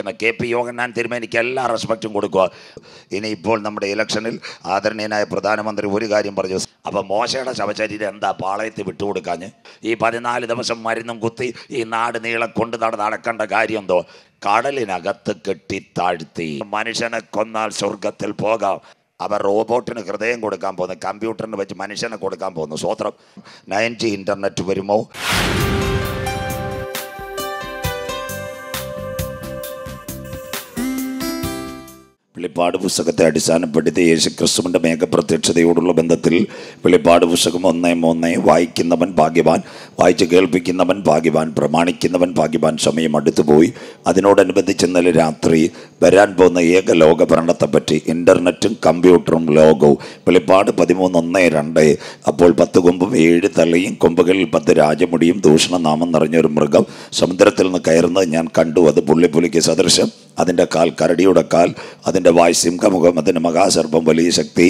ഇരിക്കുന്ന K P യോഗനാൻ തിരുമേനിക്ക് എല്ലാ റെസ്പെക്റ്റും കൊടുക്കുക ഇനി ഇപ്പോൾ നമ്മുടെ ഇലക്ഷനിൽ ആദരണീയനായ പ്രധാനമന്ത്രി ഒരു കാര്യം പറഞ്ഞു അപ്പം മോശയുടെ ശവശരീരം എന്താ പാളയത്തിൽ വിട്ടുകൊടുക്കാഞ്ഞ് ഈ പതിനാല് ദിവസം മരുന്നും കുത്തി ഈ നാട് നീളം കൊണ്ട് നട നടക്കേണ്ട കാര്യം എന്തോ കടലിനകത്ത് കെട്ടി താഴ്ത്തി മനുഷ്യനെ കൊന്നാൽ സ്വർഗത്തിൽ പോകാം അവർ റോബോട്ടിന് ഹൃദയം കൊടുക്കാൻ പോകുന്നു കമ്പ്യൂട്ടറിന് വെച്ച് മനുഷ്യനെ കൊടുക്കാൻ പോകുന്നു സ്വോത്രം നയൻ ജി ഇൻ്റർനെറ്റ് വരുമോ വെളിപ്പാട് പുസ്തകത്തെ അടിസ്ഥാനപ്പെടുത്തി യേശുക്രിസ്തുവിൻ്റെ മേഘപ്രത്യക്ഷതയോടുള്ള ബന്ധത്തിൽ വെളിപ്പാട് പുസ്തകം ഒന്ന് മൂന്ന് വായിക്കുന്നവൻ ഭാഗ്യവാൻ വായിച്ച് കേൾപ്പിക്കുന്നവൻ ഭാഗ്യവാൻ പ്രമാണിക്കുന്നവൻ ഭാഗ്യവാൻ സമയം അടുത്തുപോയി അതിനോടനുബന്ധിച്ച് ഇന്നലെ രാത്രി വരാൻ പോകുന്ന ഏക ലോക ഭരണത്തെപ്പറ്റി ഇൻ്റർനെറ്റും കമ്പ്യൂട്ടറും ലോകവും വെളിപ്പാട് പതിമൂന്ന് ഒന്ന് രണ്ട് അപ്പോൾ പത്ത് കൊമ്പും ഏഴ് തലയും കൊമ്പുകളിൽ പത്ത് രാജമുടിയും ദൂഷണ നാമം നിറഞ്ഞൊരു മൃഗം സമുദ്രത്തിൽ നിന്ന് കയറുന്നത് ഞാൻ കണ്ടു അത് പുള്ളിപ്പുലിക്ക് സദൃശം അതിൻ്റെ കാൽ കരടിയുടെ കാൽ അതിൻ്റെ വായ് സിംഹമുഖമതിന് മഹാസർപ്പം വലിയ ശക്തി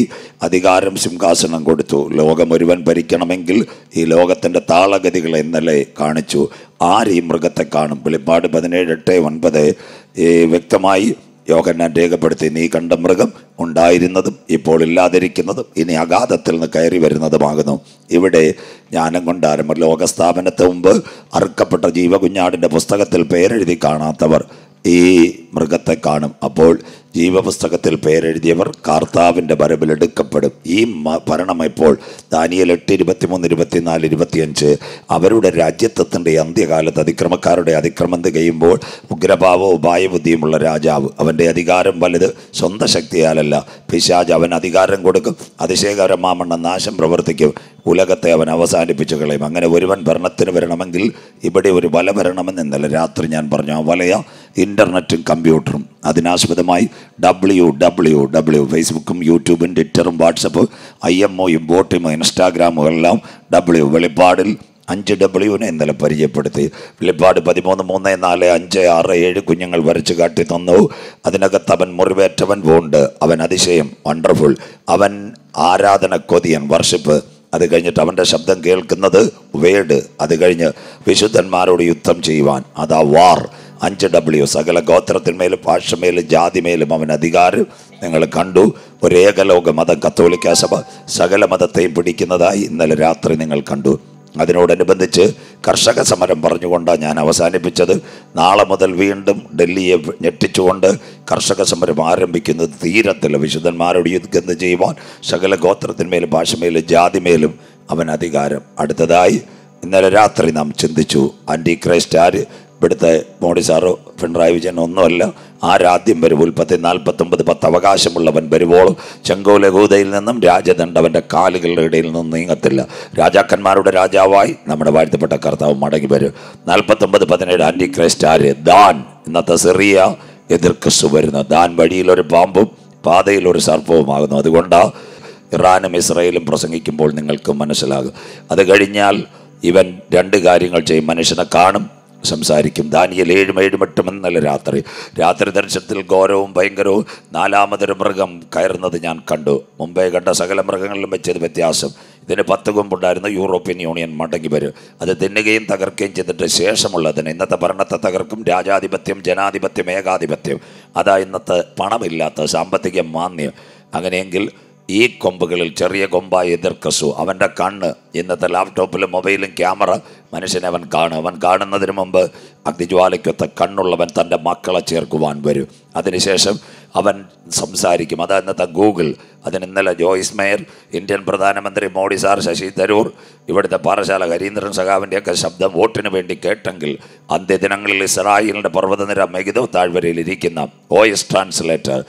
അധികാരം സിംഹാസനം കൊടുത്തു ലോകം മുഴുവൻ ഭരിക്കണമെങ്കിൽ ഈ ലോകത്തിൻ്റെ താളഗതികൾ ഇന്നലെ കാണിച്ചു ആര് ഈ മൃഗത്തെ കാണും വെളിപ്പാട് പതിനേഴ് എട്ട് ഒൻപത് വ്യക്തമായി യോഹന്നാൻ രേഖപ്പെടുത്തി നീ കണ്ട മൃഗം ഉണ്ടായിരുന്നതും ഇപ്പോൾ ഇല്ലാതിരിക്കുന്നതും ഇനി അഗാധത്തിൽ നിന്ന് കയറി വരുന്നതുമാകുന്നു ഇവിടെ ജ്ഞാനം കൊണ്ട് ആരംഭം ലോകസ്ഥാപനത്തെ മുമ്പ് അറുക്കപ്പെട്ട ജീവകുഞ്ഞാടിൻ്റെ പുസ്തകത്തിൽ പേരെഴുതി കാണാത്തവർ ഈ മൃഗത്തെ കാണും അപ്പോൾ ജീവപുസ്തകത്തിൽ പേരെഴുതിയവർ കർത്താവിൻ്റെ എടുക്കപ്പെടും ഈ ഭരണം ഇപ്പോൾ ദാനിയൽ എട്ട് ഇരുപത്തിമൂന്ന് ഇരുപത്തിനാല് ഇരുപത്തിയഞ്ച് അവരുടെ രാജ്യത്വത്തിൻ്റെ അന്ത്യകാലത്ത് അതിക്രമക്കാരുടെ അതിക്രമം തികയുമ്പോൾ ഉഗ്രഭാവോ ഉപായബുദ്ധിയുമുള്ള രാജാവ് അവൻ്റെ അധികാരം വലുത് സ്വന്തം ശക്തിയാലല്ല പിശാജ് അവൻ അധികാരം കൊടുക്കും അതിശയകരമാമണ്ണ നാശം പ്രവർത്തിക്കും ഉലകത്തെ അവൻ അവസാനിപ്പിച്ചു കളയും അങ്ങനെ ഒരുവൻ ഭരണത്തിന് വരണമെങ്കിൽ ഇവിടെ ഒരു വല വരണമെന്ന് ഇന്നലെ രാത്രി ഞാൻ പറഞ്ഞു ആ വലയ ഇൻ്റർനെറ്റും കമ്പ്യൂട്ടറും അതിനാസ്പദമായി ഡബ്ല്യു ഡബ്ല്യു ഡബ്ല്യു ഫേസ്ബുക്കും യൂട്യൂബും ട്വിറ്ററും വാട്സപ്പ് ഐ എം ഒയും ബോട്ടിമോ ഇൻസ്റ്റാഗ്രാമും എല്ലാം ഡബ്ല്യു വെളിപ്പാടിൽ അഞ്ച് ഡബ്ല്യുവിനെ ഇന്നലെ പരിചയപ്പെടുത്തി വെളിപ്പാട് പതിമൂന്ന് മൂന്ന് നാല് അഞ്ച് ആറ് ഏഴ് കുഞ്ഞുങ്ങൾ വരച്ച് കാട്ടി തന്നു അതിനകത്ത് അവൻ മുറിവേറ്റവൻ പോണ്ട് അവൻ അതിശയം വണ്ടർഫുൾ അവൻ ആരാധന കൊതിയൻ വർഷിപ്പ് അത് കഴിഞ്ഞിട്ട് അവൻ്റെ ശബ്ദം കേൾക്കുന്നത് വേട് അത് കഴിഞ്ഞ് വിശുദ്ധന്മാരോട് യുദ്ധം ചെയ്യുവാൻ അതാ വാർ അഞ്ച് ഡബ്ല്യു സകല ഗോത്രത്തിന്മേലും ഭാഷമേലും ജാതിമേലും അവൻ അധികാരം നിങ്ങൾ കണ്ടു ഏകലോക മതം കത്തോലിക്ക സഭ സകല മതത്തെയും പിടിക്കുന്നതായി ഇന്നലെ രാത്രി നിങ്ങൾ കണ്ടു അതിനോടനുബന്ധിച്ച് കർഷക സമരം പറഞ്ഞുകൊണ്ടാണ് ഞാൻ അവസാനിപ്പിച്ചത് നാളെ മുതൽ വീണ്ടും ഡൽഹിയെ ഞെട്ടിച്ചുകൊണ്ട് കർഷക സമരം ആരംഭിക്കുന്നത് തീരത്തിൽ വിശുദ്ധന്മാരോട് യുദ്ധം ചെയ്യുവാൻ സകല ഗോത്രത്തിന്മേലും ഭാഷമേലും ജാതിമേലും അവൻ അധികാരം അടുത്തതായി ഇന്നലെ രാത്രി നാം ചിന്തിച്ചു ആൻറ്റി ക്രൈസ്റ്റ് ആര് ഇവിടുത്തെ മോഡി സാറോ പിണറായി വിജയൻ ഒന്നുമല്ല ആരാദ്യം വരും ഉൽപ്പത്തി നാൽപ്പത്തൊമ്പത് പത്ത് അവകാശമുള്ളവൻ വരുമ്പോൾ ചെങ്കോ ലഘൂതയിൽ നിന്നും രാജദണ്ഡ് അവൻ്റെ കാലുകളുടെ ഇടയിൽ നിന്നും നീങ്ങത്തില്ല രാജാക്കന്മാരുടെ രാജാവായി നമ്മുടെ വാഴ്ത്തപ്പെട്ട കർത്താവ് മടങ്ങി വരും നാൽപ്പത്തൊമ്പത് പതിനേഴ് ആൻറ്റി ക്രൈസ്റ്റ് ആര് ദാൻ ഇന്നത്തെ സിറിയ എതിർ ക്രിസ്തു വരുന്നു ദാൻ വഴിയിലൊരു പാമ്പും പാതയിലൊരു സർപ്പവുമാകുന്നു അതുകൊണ്ടാണ് ഇറാനും ഇസ്രയേലും പ്രസംഗിക്കുമ്പോൾ നിങ്ങൾക്ക് മനസ്സിലാകും അത് കഴിഞ്ഞാൽ ഇവൻ രണ്ട് കാര്യങ്ങൾ ചെയ്യും മനുഷ്യനെ കാണും സംസാരിക്കും ദാനിയൽ ഏഴും ഏഴുമെട്ടും എന്നല്ല രാത്രി രാത്രി ദർശനത്തിൽ ഘോരവും ഭയങ്കരവും നാലാമതൊരു മൃഗം കയറുന്നത് ഞാൻ കണ്ടു മുമ്പേ കണ്ട സകല മൃഗങ്ങളിലും വെച്ചത് വ്യത്യാസം ഇതിന് പത്ത് കൊമ്പുണ്ടായിരുന്നു യൂറോപ്യൻ യൂണിയൻ മടങ്ങി വരും അത് തിന്നുകയും തകർക്കുകയും ചെയ്തിട്ട് ശേഷമുള്ളതിന് ഇന്നത്തെ ഭരണത്തെ തകർക്കും രാജാധിപത്യം ജനാധിപത്യം ഏകാധിപത്യം അതാ ഇന്നത്തെ പണമില്ലാത്ത സാമ്പത്തിക മാന്യം അങ്ങനെയെങ്കിൽ ഈ കൊമ്പുകളിൽ ചെറിയ കൊമ്പായി എതിർക്കസു അവൻ്റെ കണ്ണ് ഇന്നത്തെ ലാപ്ടോപ്പിലും മൊബൈലും ക്യാമറ മനുഷ്യനെ അവൻ കാണും അവൻ കാണുന്നതിന് മുമ്പ് അഗ്നിജ്വാലയ്ക്കൊത്ത കണ്ണുള്ളവൻ തൻ്റെ മക്കളെ ചേർക്കുവാൻ വരും അതിനുശേഷം അവൻ സംസാരിക്കും അത് ഇന്നത്തെ ഗൂഗിൾ അതിന് ഇന്നലെ ജോയിസ് മേയർ ഇന്ത്യൻ പ്രധാനമന്ത്രി മോഡി സാർ ശശി തരൂർ ഇവിടുത്തെ പാറശാല ഹരീന്ദ്രൻ സഖാവിൻ്റെയൊക്കെ ശബ്ദം വോട്ടിന് വേണ്ടി കേട്ടെങ്കിൽ അന്ത്യദിനങ്ങളിൽ ഇസ്രായേലിൻ്റെ പർവ്വതനിര മെഗിദോ താഴ്വരയിൽ ഇരിക്കുന്ന എസ് ട്രാൻസ്ലേറ്റർ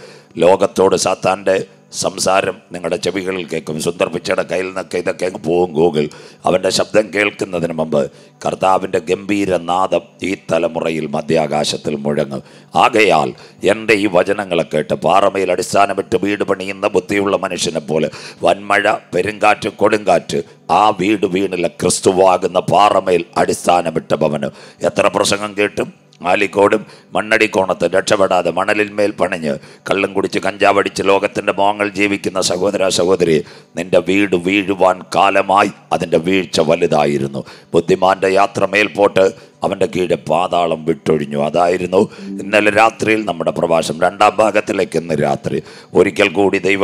ലോകത്തോട് സാത്താൻ്റെ സംസാരം നിങ്ങളുടെ ചെവികളിൽ കേൾക്കും സുന്ദർ പിച്ചയുടെ കയ്യിൽ നിന്നൊക്കെ ഇതൊക്കെ പോകും ഗൂഗിൾ അവൻ്റെ ശബ്ദം കേൾക്കുന്നതിന് മുമ്പ് കർത്താവിൻ്റെ ഗംഭീര നാദം ഈ തലമുറയിൽ മധ്യാകാശത്തിൽ മുഴങ്ങും ആകയാൽ എൻ്റെ ഈ വചനങ്ങളെ കേട്ട് പാറമയിൽ അടിസ്ഥാനമിട്ട് വീട് പണിയുന്ന ബുദ്ധിയുള്ള മനുഷ്യനെ പോലെ വൻമഴ പെരുങ്കാറ്റ് കൊടുങ്കാറ്റ് ആ വീട് വീണിലെ ക്രിസ്തുവാകുന്ന പാറമയിൽ അടിസ്ഥാനമിട്ട ഭവനം എത്ര പ്രസംഗം കേട്ടും മാലിക്കോടും മണ്ണടിക്കോണത്ത് രക്ഷപ്പെടാതെ മണലിന്മേൽ പണിഞ്ഞ് കള്ളും കുടിച്ച് കഞ്ചാവടിച്ച് ലോകത്തിൻ്റെ മോങ്ങൾ ജീവിക്കുന്ന സഹോദര സഹോദരി നിന്റെ വീട് വീഴുവാൻ കാലമായി അതിൻ്റെ വീഴ്ച വലുതായിരുന്നു ബുദ്ധിമാന്റെ യാത്ര മേൽപോട്ട് അവൻ്റെ കീഴെ പാതാളം വിട്ടൊഴിഞ്ഞു അതായിരുന്നു ഇന്നലെ രാത്രിയിൽ നമ്മുടെ പ്രഭാഷണം രണ്ടാം ഭാഗത്തിലേക്ക് ഇന്ന് രാത്രി ഒരിക്കൽ കൂടി ദൈവ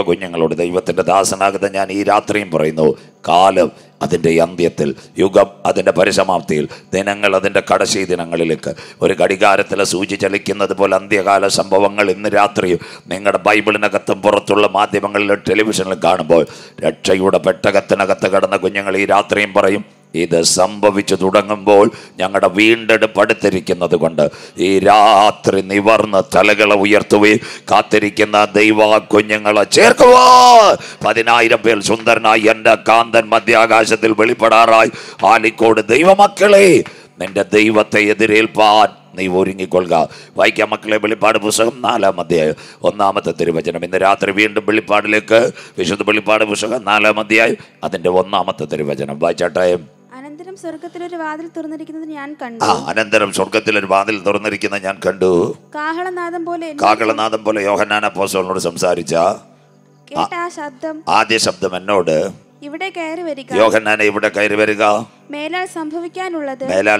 ദൈവത്തിൻ്റെ ദാസനാകത ഞാൻ ഈ രാത്രിയും പറയുന്നു കാലം അതിൻ്റെ അന്ത്യത്തിൽ യുഗം അതിൻ്റെ പരിസമാപ്തിയിൽ ദിനങ്ങൾ അതിൻ്റെ കടശി ദിനങ്ങളിലേക്ക് ഒരു ഘടികാരത്തിലെ സൂചി ചലിക്കുന്നത് പോലെ അന്ത്യകാല സംഭവങ്ങൾ ഇന്ന് രാത്രിയും നിങ്ങളുടെ ബൈബിളിനകത്തും പുറത്തുള്ള മാധ്യമങ്ങളിലും ടെലിവിഷനിലും കാണുമ്പോൾ രക്ഷയുടെ പെട്ടകത്തിനകത്ത് കടന്ന കുഞ്ഞുങ്ങൾ ഈ രാത്രിയും പറയും ഇത് സംഭവിച്ചു തുടങ്ങുമ്പോൾ ഞങ്ങളുടെ വീണ്ടെടുപ്പ് അടുത്തിരിക്കുന്നത് കൊണ്ട് ഈ രാത്രി നിവർന്ന് തലകളെ ഉയർത്തുകയും കാത്തിരിക്കുന്ന ദൈവ കുഞ്ഞുങ്ങളെ ചേർക്കുവാ പതിനായിരം പേർ സുന്ദരനായി എൻ്റെ കാന്തൻ മധ്യാകാശത്തിൽ വെളിപ്പെടാറായി ആലിക്കോട് ദൈവമക്കളെ നിന്റെ ദൈവത്തെ എതിരേൽപ്പാൻ നീ ഒരുങ്ങിക്കൊള്ളുക വായിക്കാം മക്കളെ വെളിപ്പാട് പുസ്തകം നാലാം അധ്യായം ഒന്നാമത്തെ തിരുവചനം ഇന്ന് രാത്രി വീണ്ടും വെളിപ്പാടിലേക്ക് വിശുദ്ധ വെളിപ്പാട് പുസ്തകം നാലാം അധ്യായം അതിൻ്റെ ഒന്നാമത്തെ തിരുവചനം വായിച്ചാട്ടായം അനന്തരം സ്വർഗത്തിലൊരു വാതിൽ ഞാൻ കണ്ടു ആ അനന്തരം വാതിൽ തുറന്നിരിക്കുന്നത് ഞാൻ കണ്ടു കാഹളനാദം പോലെ കാഹളനാദം പോലെ സംസാരിച്ച കേട്ട ശബ്ദം ആദ്യ ശബ്ദം എന്നോട് ഇവിടെ കയറി വരിക യോഹന്നാനെ ഇവിടെ കയറി വരിക മേലാൽ സംഭവിക്കാനുള്ളത് മേലാൽ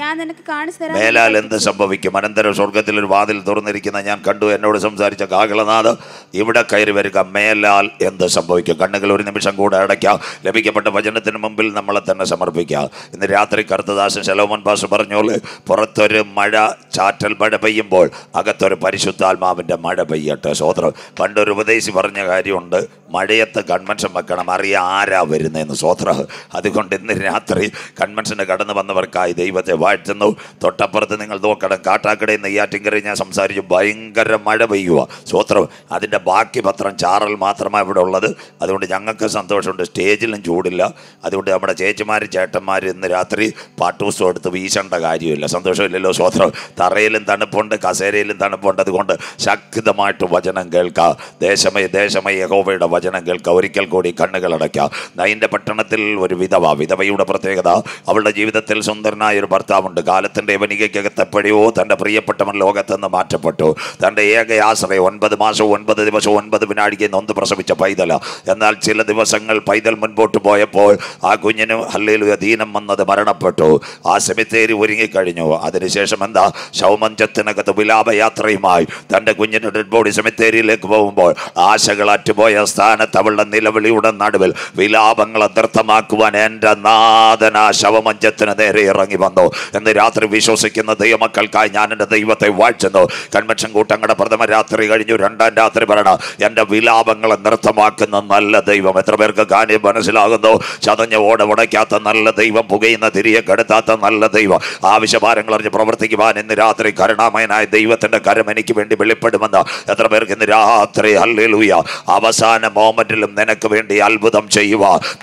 ഞാൻ നിനക്ക് കാണിച്ചു തരാം മേലാൽ എന്ത് സംഭവിക്കും അനന്തര സ്വർഗത്തിൽ ഒരു വാതിൽ തുറന്നിരിക്കുന്ന ഞാൻ കണ്ടു എന്നോട് സംസാരിച്ച കാകളനാഥ് ഇവിടെ കയറി വരിക മേലാൽ എന്ത് സംഭവിക്കും കണ്ണുകൾ ഒരു നിമിഷം കൂടെ അടയ്ക്കാം ലഭിക്കപ്പെട്ട വചനത്തിന് മുമ്പിൽ നമ്മളെ തന്നെ സമർപ്പിക്കാം ഇന്ന് രാത്രി കറുത്തദാസൻ ശലോമൻ പാസ് പറഞ്ഞോള് പുറത്തൊരു മഴ ചാറ്റൽ മഴ പെയ്യുമ്പോൾ അകത്തൊരു പരിശുദ്ധാത്മാവിന്റെ മഴ പെയ്യട്ടെ സ്വോത്രം പണ്ടൊരു ഉപദേശി പറഞ്ഞ കാര്യമുണ്ട് മഴയത്ത് കൺവെൻഷൻ വെക്കണം അറിയാം ആരാ വരുന്നതെന്ന് സ്വോത്ര അതുകൊണ്ട് ഇന്ന് രാത്രി കൺവെൻഷന് കടന്നു വന്നവർക്കായി ദൈവത്തെ വാഴ്ത്തുന്നു തൊട്ടപ്പുറത്ത് നിങ്ങൾ നോക്കണം കാട്ടാക്കട നെയ്യാറ്റിങ്കരയിൽ ഞാൻ സംസാരിച്ചു ഭയങ്കര മഴ പെയ്യുക സ്വത്രം അതിൻ്റെ ബാക്കി പത്രം ചാറൽ മാത്രമാണ് ഇവിടെ ഉള്ളത് അതുകൊണ്ട് ഞങ്ങൾക്ക് സന്തോഷമുണ്ട് സ്റ്റേജിലും ചൂടില്ല അതുകൊണ്ട് നമ്മുടെ ചേച്ചിമാർ ചേട്ടന്മാർ ഇന്ന് രാത്രി പാട്ടൂസം എടുത്ത് വീശേണ്ട കാര്യമില്ല സന്തോഷമില്ലല്ലോ സ്വത്രം തറയിലും തണുപ്പുണ്ട് കസേരയിലും തണുപ്പുണ്ട് അതുകൊണ്ട് ശക്തമായിട്ട് വചനം കേൾക്കുക ദേശമയ ദേശമയ യഹോവയുടെ വചനം കേൾക്കുക ഒരിക്കൽ കൂടി കണ്ണുകൾ അടയ്ക്കുക നൈൻ്റെ പട്ടണത്തിൽ ഒരു വിധവാ വിധവയുടെ പ്രത്യേകത അവളുടെ ജീവിതത്തിൽ സുന്ദരനായ ഒരു ഭർത്താവുണ്ട് കാലത്തിൻ്റെ യവനികയ്ക്കകത്ത് എപ്പോഴയോ തൻ്റെ പ്രിയപ്പെട്ടവൻ നിന്ന് മാറ്റപ്പെട്ടു തൻ്റെ ഏക ആശ്രയം ഒൻപത് മാസവും ഒൻപത് ദിവസവും ഒൻപത് വിനാഴിക്ക് നൊന്ത് പ്രസവിച്ച പൈതല എന്നാൽ ചില ദിവസങ്ങൾ പൈതൽ മുൻപോട്ട് പോയപ്പോൾ ആ കുഞ്ഞിന് ഹല്ലേലു അധീനം വന്നത് മരണപ്പെട്ടു ആ സെമിത്തേരി ഒരുങ്ങിക്കഴിഞ്ഞു അതിനുശേഷം എന്താ ശൗമഞ്ചത്തിനകത്ത് വിലാപയാത്രയുമായി തൻ്റെ കുഞ്ഞിൻ്റെ ഡെഡ് ബോഡി സെമിത്തേരിയിലേക്ക് പോകുമ്പോൾ ആശകൾ അറ്റുപോയ സ്ഥാനത്ത് അവളുടെ നിലവിളിയുടെ നടുവിൽ വിലാപങ്ങൾ അതിർത്ഥമാക്കുവാൻ എൻ്റെ നാഥന ശവമഞ്ചത്തിന് നേരെ ഇറങ്ങി വന്നു എന്ന് രാത്രി വിശ്വസിക്കുന്ന ദൈവമക്കൾക്കായി ഞാൻ എൻ്റെ ദൈവത്തെ വാഴ്ചുന്നു കൺവെൻഷൻ കൂട്ടങ്ങളുടെ പ്രഥമ രാത്രി കഴിഞ്ഞു രണ്ടാം രാത്രി പറയണം എൻ്റെ വിലാപങ്ങളെ നൃത്തമാക്കുന്ന നല്ല ദൈവം എത്ര പേർക്ക് കാര്യം മനസ്സിലാകുന്നു ചതഞ്ഞ ഓട ഉടയ്ക്കാത്ത നല്ല ദൈവം പുകയുന്ന തിരികെ കെടുത്താത്ത നല്ല ദൈവം ആവശ്യഭാരങ്ങൾ അറിഞ്ഞ് പ്രവർത്തിക്കുവാൻ ഇന്ന് രാത്രി കരുണാമയനായ ദൈവത്തിൻ്റെ കരം എനിക്ക് വേണ്ടി വെളിപ്പെടുമെന്ന് എത്ര പേർക്ക് ഇന്ന് രാത്രി അല്ലേലൂയ അവസാന മോമെന്റിലും നിനക്ക് വേണ്ടി അത്ഭുതം ചെയ്യുക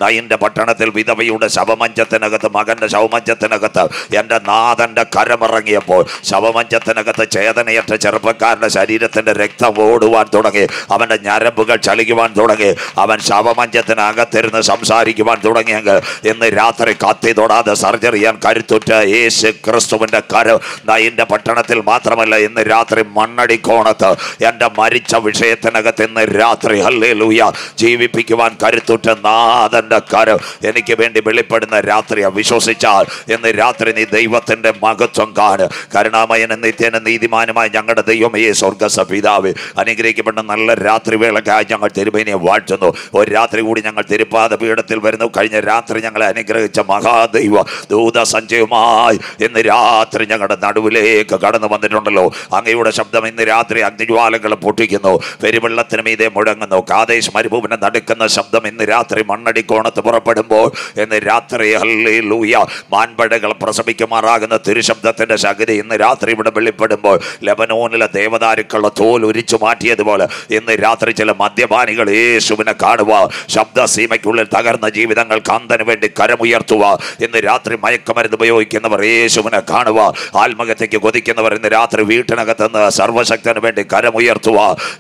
നയിൻ്റെ പട്ടണത്തിൽ വിധവയുടെ അത് ശവമഞ്ചത്തിനകത്ത് മകൻ്റെ ശവമഞ്ചത്തിനകത്ത് എൻ്റെ നാഥൻ്റെ കരമിറങ്ങിയപ്പോൾ ശവമഞ്ചത്തിനകത്ത് ചേതനയറ്റ ചെറുപ്പക്കാരൻ്റെ ശരീരത്തിൻ്റെ രക്തം ഓടുവാൻ തുടങ്ങി അവൻ്റെ ഞരമ്പുകൾ ചലിക്കുവാൻ തുടങ്ങി അവൻ ശവമഞ്ചത്തിനകത്തിരുന്ന് സംസാരിക്കുവാൻ തുടങ്ങിയെങ്കിൽ ഇന്ന് രാത്രി കത്തി തൊടാതെ സർജറി ചെയ്യാൻ കരുത്തുറ്റ യേശു ക്രിസ്തുവിൻ്റെ കരം നയിൻ്റെ പട്ടണത്തിൽ മാത്രമല്ല ഇന്ന് രാത്രി മണ്ണടിക്കോണത്ത് എൻ്റെ മരിച്ച വിഷയത്തിനകത്ത് ഇന്ന് രാത്രി ഹല്ലേ ലൂയ ജീവിപ്പിക്കുവാൻ കരുത്തുറ്റ നാഥൻ്റെ കരം എനിക്ക് വേണ്ടി വെളിപ്പെടുന്ന രാത്രി വിശ്വസിച്ചാൽ എന്ന് രാത്രി നീ ദൈവത്തിൻ്റെ മഹത്വം കാണ് കരുണാമയന നിത്യന നീതിമാനുമായി ഞങ്ങളുടെ ദൈവം ഈ സ്വർഗസ പിതാവ് അനുഗ്രഹിക്കപ്പെട്ട നല്ല രാത്രി വേളക്കായി ഞങ്ങൾ തിരുമേനിയെ വാഴ്ത്തുന്നു ഒരു രാത്രി കൂടി ഞങ്ങൾ തിരുപ്പാത പീഠത്തിൽ വരുന്നു കഴിഞ്ഞ രാത്രി ഞങ്ങളെ അനുഗ്രഹിച്ച മഹാദൈവ ദൂത സഞ്ചയമായി ഇന്ന് രാത്രി ഞങ്ങളുടെ നടുവിലേക്ക് കടന്നു വന്നിട്ടുണ്ടല്ലോ അങ്ങയുടെ ശബ്ദം ഇന്ന് രാത്രി അഗ്നിജ്വാലകൾ പൊട്ടിക്കുന്നു പെരുവെള്ളത്തിന് മീതെ മുഴങ്ങുന്നു കാതേശ് മരുഭൂമിനെ നടുക്കുന്ന ശബ്ദം ഇന്ന് രാത്രി മണ്ണടിക്കോണത്ത് പുറപ്പെടുമ്പോൾ എന്ന് ഇന്ന് രാത്രി അല്ലേ ലൂയ മാൻപടകൾ പ്രസവിക്കുമാറാകുന്ന തിരുശബ്ദത്തിൻ്റെ ശകതി ഇന്ന് രാത്രി ഇവിടെ വെളിപ്പെടുമ്പോൾ ലബനോനിലെ ദേവതാരുക്കളുടെ തോൽ ഉരിച്ചു മാറ്റിയതുപോലെ ഇന്ന് രാത്രി ചില മദ്യപാനികൾ യേശുവിനെ കാണുക ശബ്ദ സീമയ്ക്കുള്ളിൽ തകർന്ന ജീവിതങ്ങൾ കാന്തന് വേണ്ടി കരമുയർത്തുക ഇന്ന് രാത്രി മയക്കമരുന്ന് ഉപയോഗിക്കുന്നവർ യേശുവിനെ കാണുക ആത്മഹത്യക്ക് കൊതിക്കുന്നവർ ഇന്ന് രാത്രി വീട്ടിനകത്തുനിന്ന് സർവശക്തന് വേണ്ടി കരമുയർത്തുക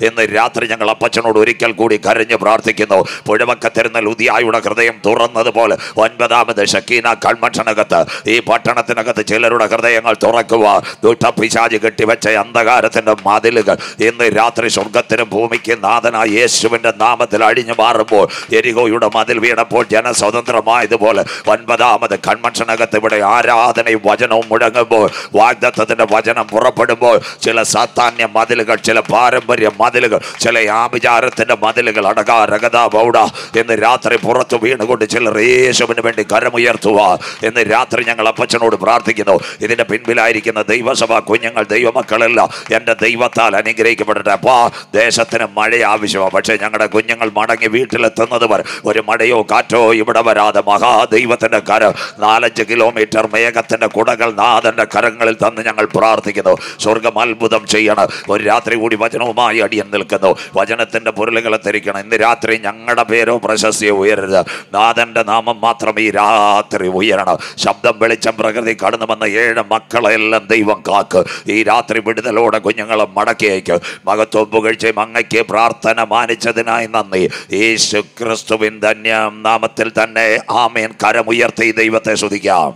ഇന്ന് രാത്രി ഞങ്ങൾ അപ്പച്ചനോട് ഒരിക്കൽ കൂടി കരഞ്ഞ് പ്രാർത്ഥിക്കുന്നു പുഴമക്കത്തിരുന്ന ലുതിയായുടെ ഹൃദയം തുറന്നതുപോലെ ഒൻപതാമത് ഷക്കീന കൺമക്ഷനകത്ത് ഈ പട്ടണത്തിനകത്ത് ചിലരുടെ ഹൃദയങ്ങൾ തുറക്കുക ദുഷ്ടപിശാജ് കെട്ടിവെച്ച അന്ധകാരത്തിൻ്റെ മതിലുകൾ ഇന്ന് രാത്രി സ്വർഗത്തിനും ഭൂമിക്ക് നാഥനായ യേശുവിൻ്റെ നാമത്തിൽ അഴിഞ്ഞു മാറുമ്പോൾ എരികോയുടെ മതിൽ വീണപ്പോൾ ജനസ്വതന്ത്രമായതുപോലെ ഒൻപതാമത് കൺമക്ഷനകത്ത് ഇവിടെ ആരാധനയും വചനവും മുടങ്ങുമ്പോൾ വാഗ്ദത്വത്തിൻ്റെ വചനം പുറപ്പെടുമ്പോൾ ചില സാത്താന്യ മതിലുകൾ ചില പാരമ്പര്യ മതിലുകൾ ചില ആഭിചാരത്തിൻ്റെ മതിലുകൾ അടകാ രഗത ബൗഡ എന്ന് രാത്രി പുറത്ത് വീണുകൊണ്ട് ചിലർ യേശു കർത്താവിന് വേണ്ടി കരമുയർത്തുക എന്ന് രാത്രി ഞങ്ങൾ അപ്പച്ചനോട് പ്രാർത്ഥിക്കുന്നു ഇതിൻ്റെ പിൻപിലായിരിക്കുന്ന ദൈവസഭ കുഞ്ഞുങ്ങൾ ദൈവമക്കളല്ല എൻ്റെ ദൈവത്താൽ അനുഗ്രഹിക്കപ്പെടട്ടെ അപ്പോൾ ദേശത്തിന് മഴ ആവശ്യമാണ് പക്ഷേ ഞങ്ങളുടെ കുഞ്ഞുങ്ങൾ മടങ്ങി വീട്ടിലെത്തുന്നത് വരെ ഒരു മഴയോ കാറ്റോ ഇവിടെ വരാതെ മഹാദൈവത്തിൻ്റെ കര നാലഞ്ച് കിലോമീറ്റർ മേഘത്തിൻ്റെ കുടകൾ നാഥൻ്റെ കരങ്ങളിൽ തന്ന് ഞങ്ങൾ പ്രാർത്ഥിക്കുന്നു സ്വർഗം അത്ഭുതം ചെയ്യണം ഒരു രാത്രി കൂടി വചനവുമായി അടിയൻ നിൽക്കുന്നു വചനത്തിൻ്റെ പൊരുളുകളെ തിരിക്കണം ഇന്ന് രാത്രി ഞങ്ങളുടെ പേരോ പ്രശസ്തിയോ ഉയരരുത് നാഥൻ്റെ നാമം മാത്രം മാത്രം ഈ രാത്രി ഉയരണം ശബ്ദം വെളിച്ചം പ്രകൃതി കടന്നുമെന്ന ഏഴ് മക്കളെല്ലാം ദൈവം കാക്ക് ഈ രാത്രി വിടുതലോടെ കുഞ്ഞുങ്ങളെ അയക്കും മകത്വം പുകഴ്ചയും അങ്ങയ്ക്ക് പ്രാർത്ഥന മാനിച്ചതിനായി നന്ദി യേശു ക്രിസ്തുവിൻ ധന്യം നാമത്തിൽ തന്നെ ആമേൻ കരമുയർത്തി ദൈവത്തെ ശ്രുതിക്കാം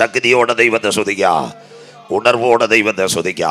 ശക്തിയോടെ ദൈവത്തെ ശ്രദ്ധിക്കുക ഉണർവോടെ ദൈവത്തെ ശ്രദ്ധിക്കുക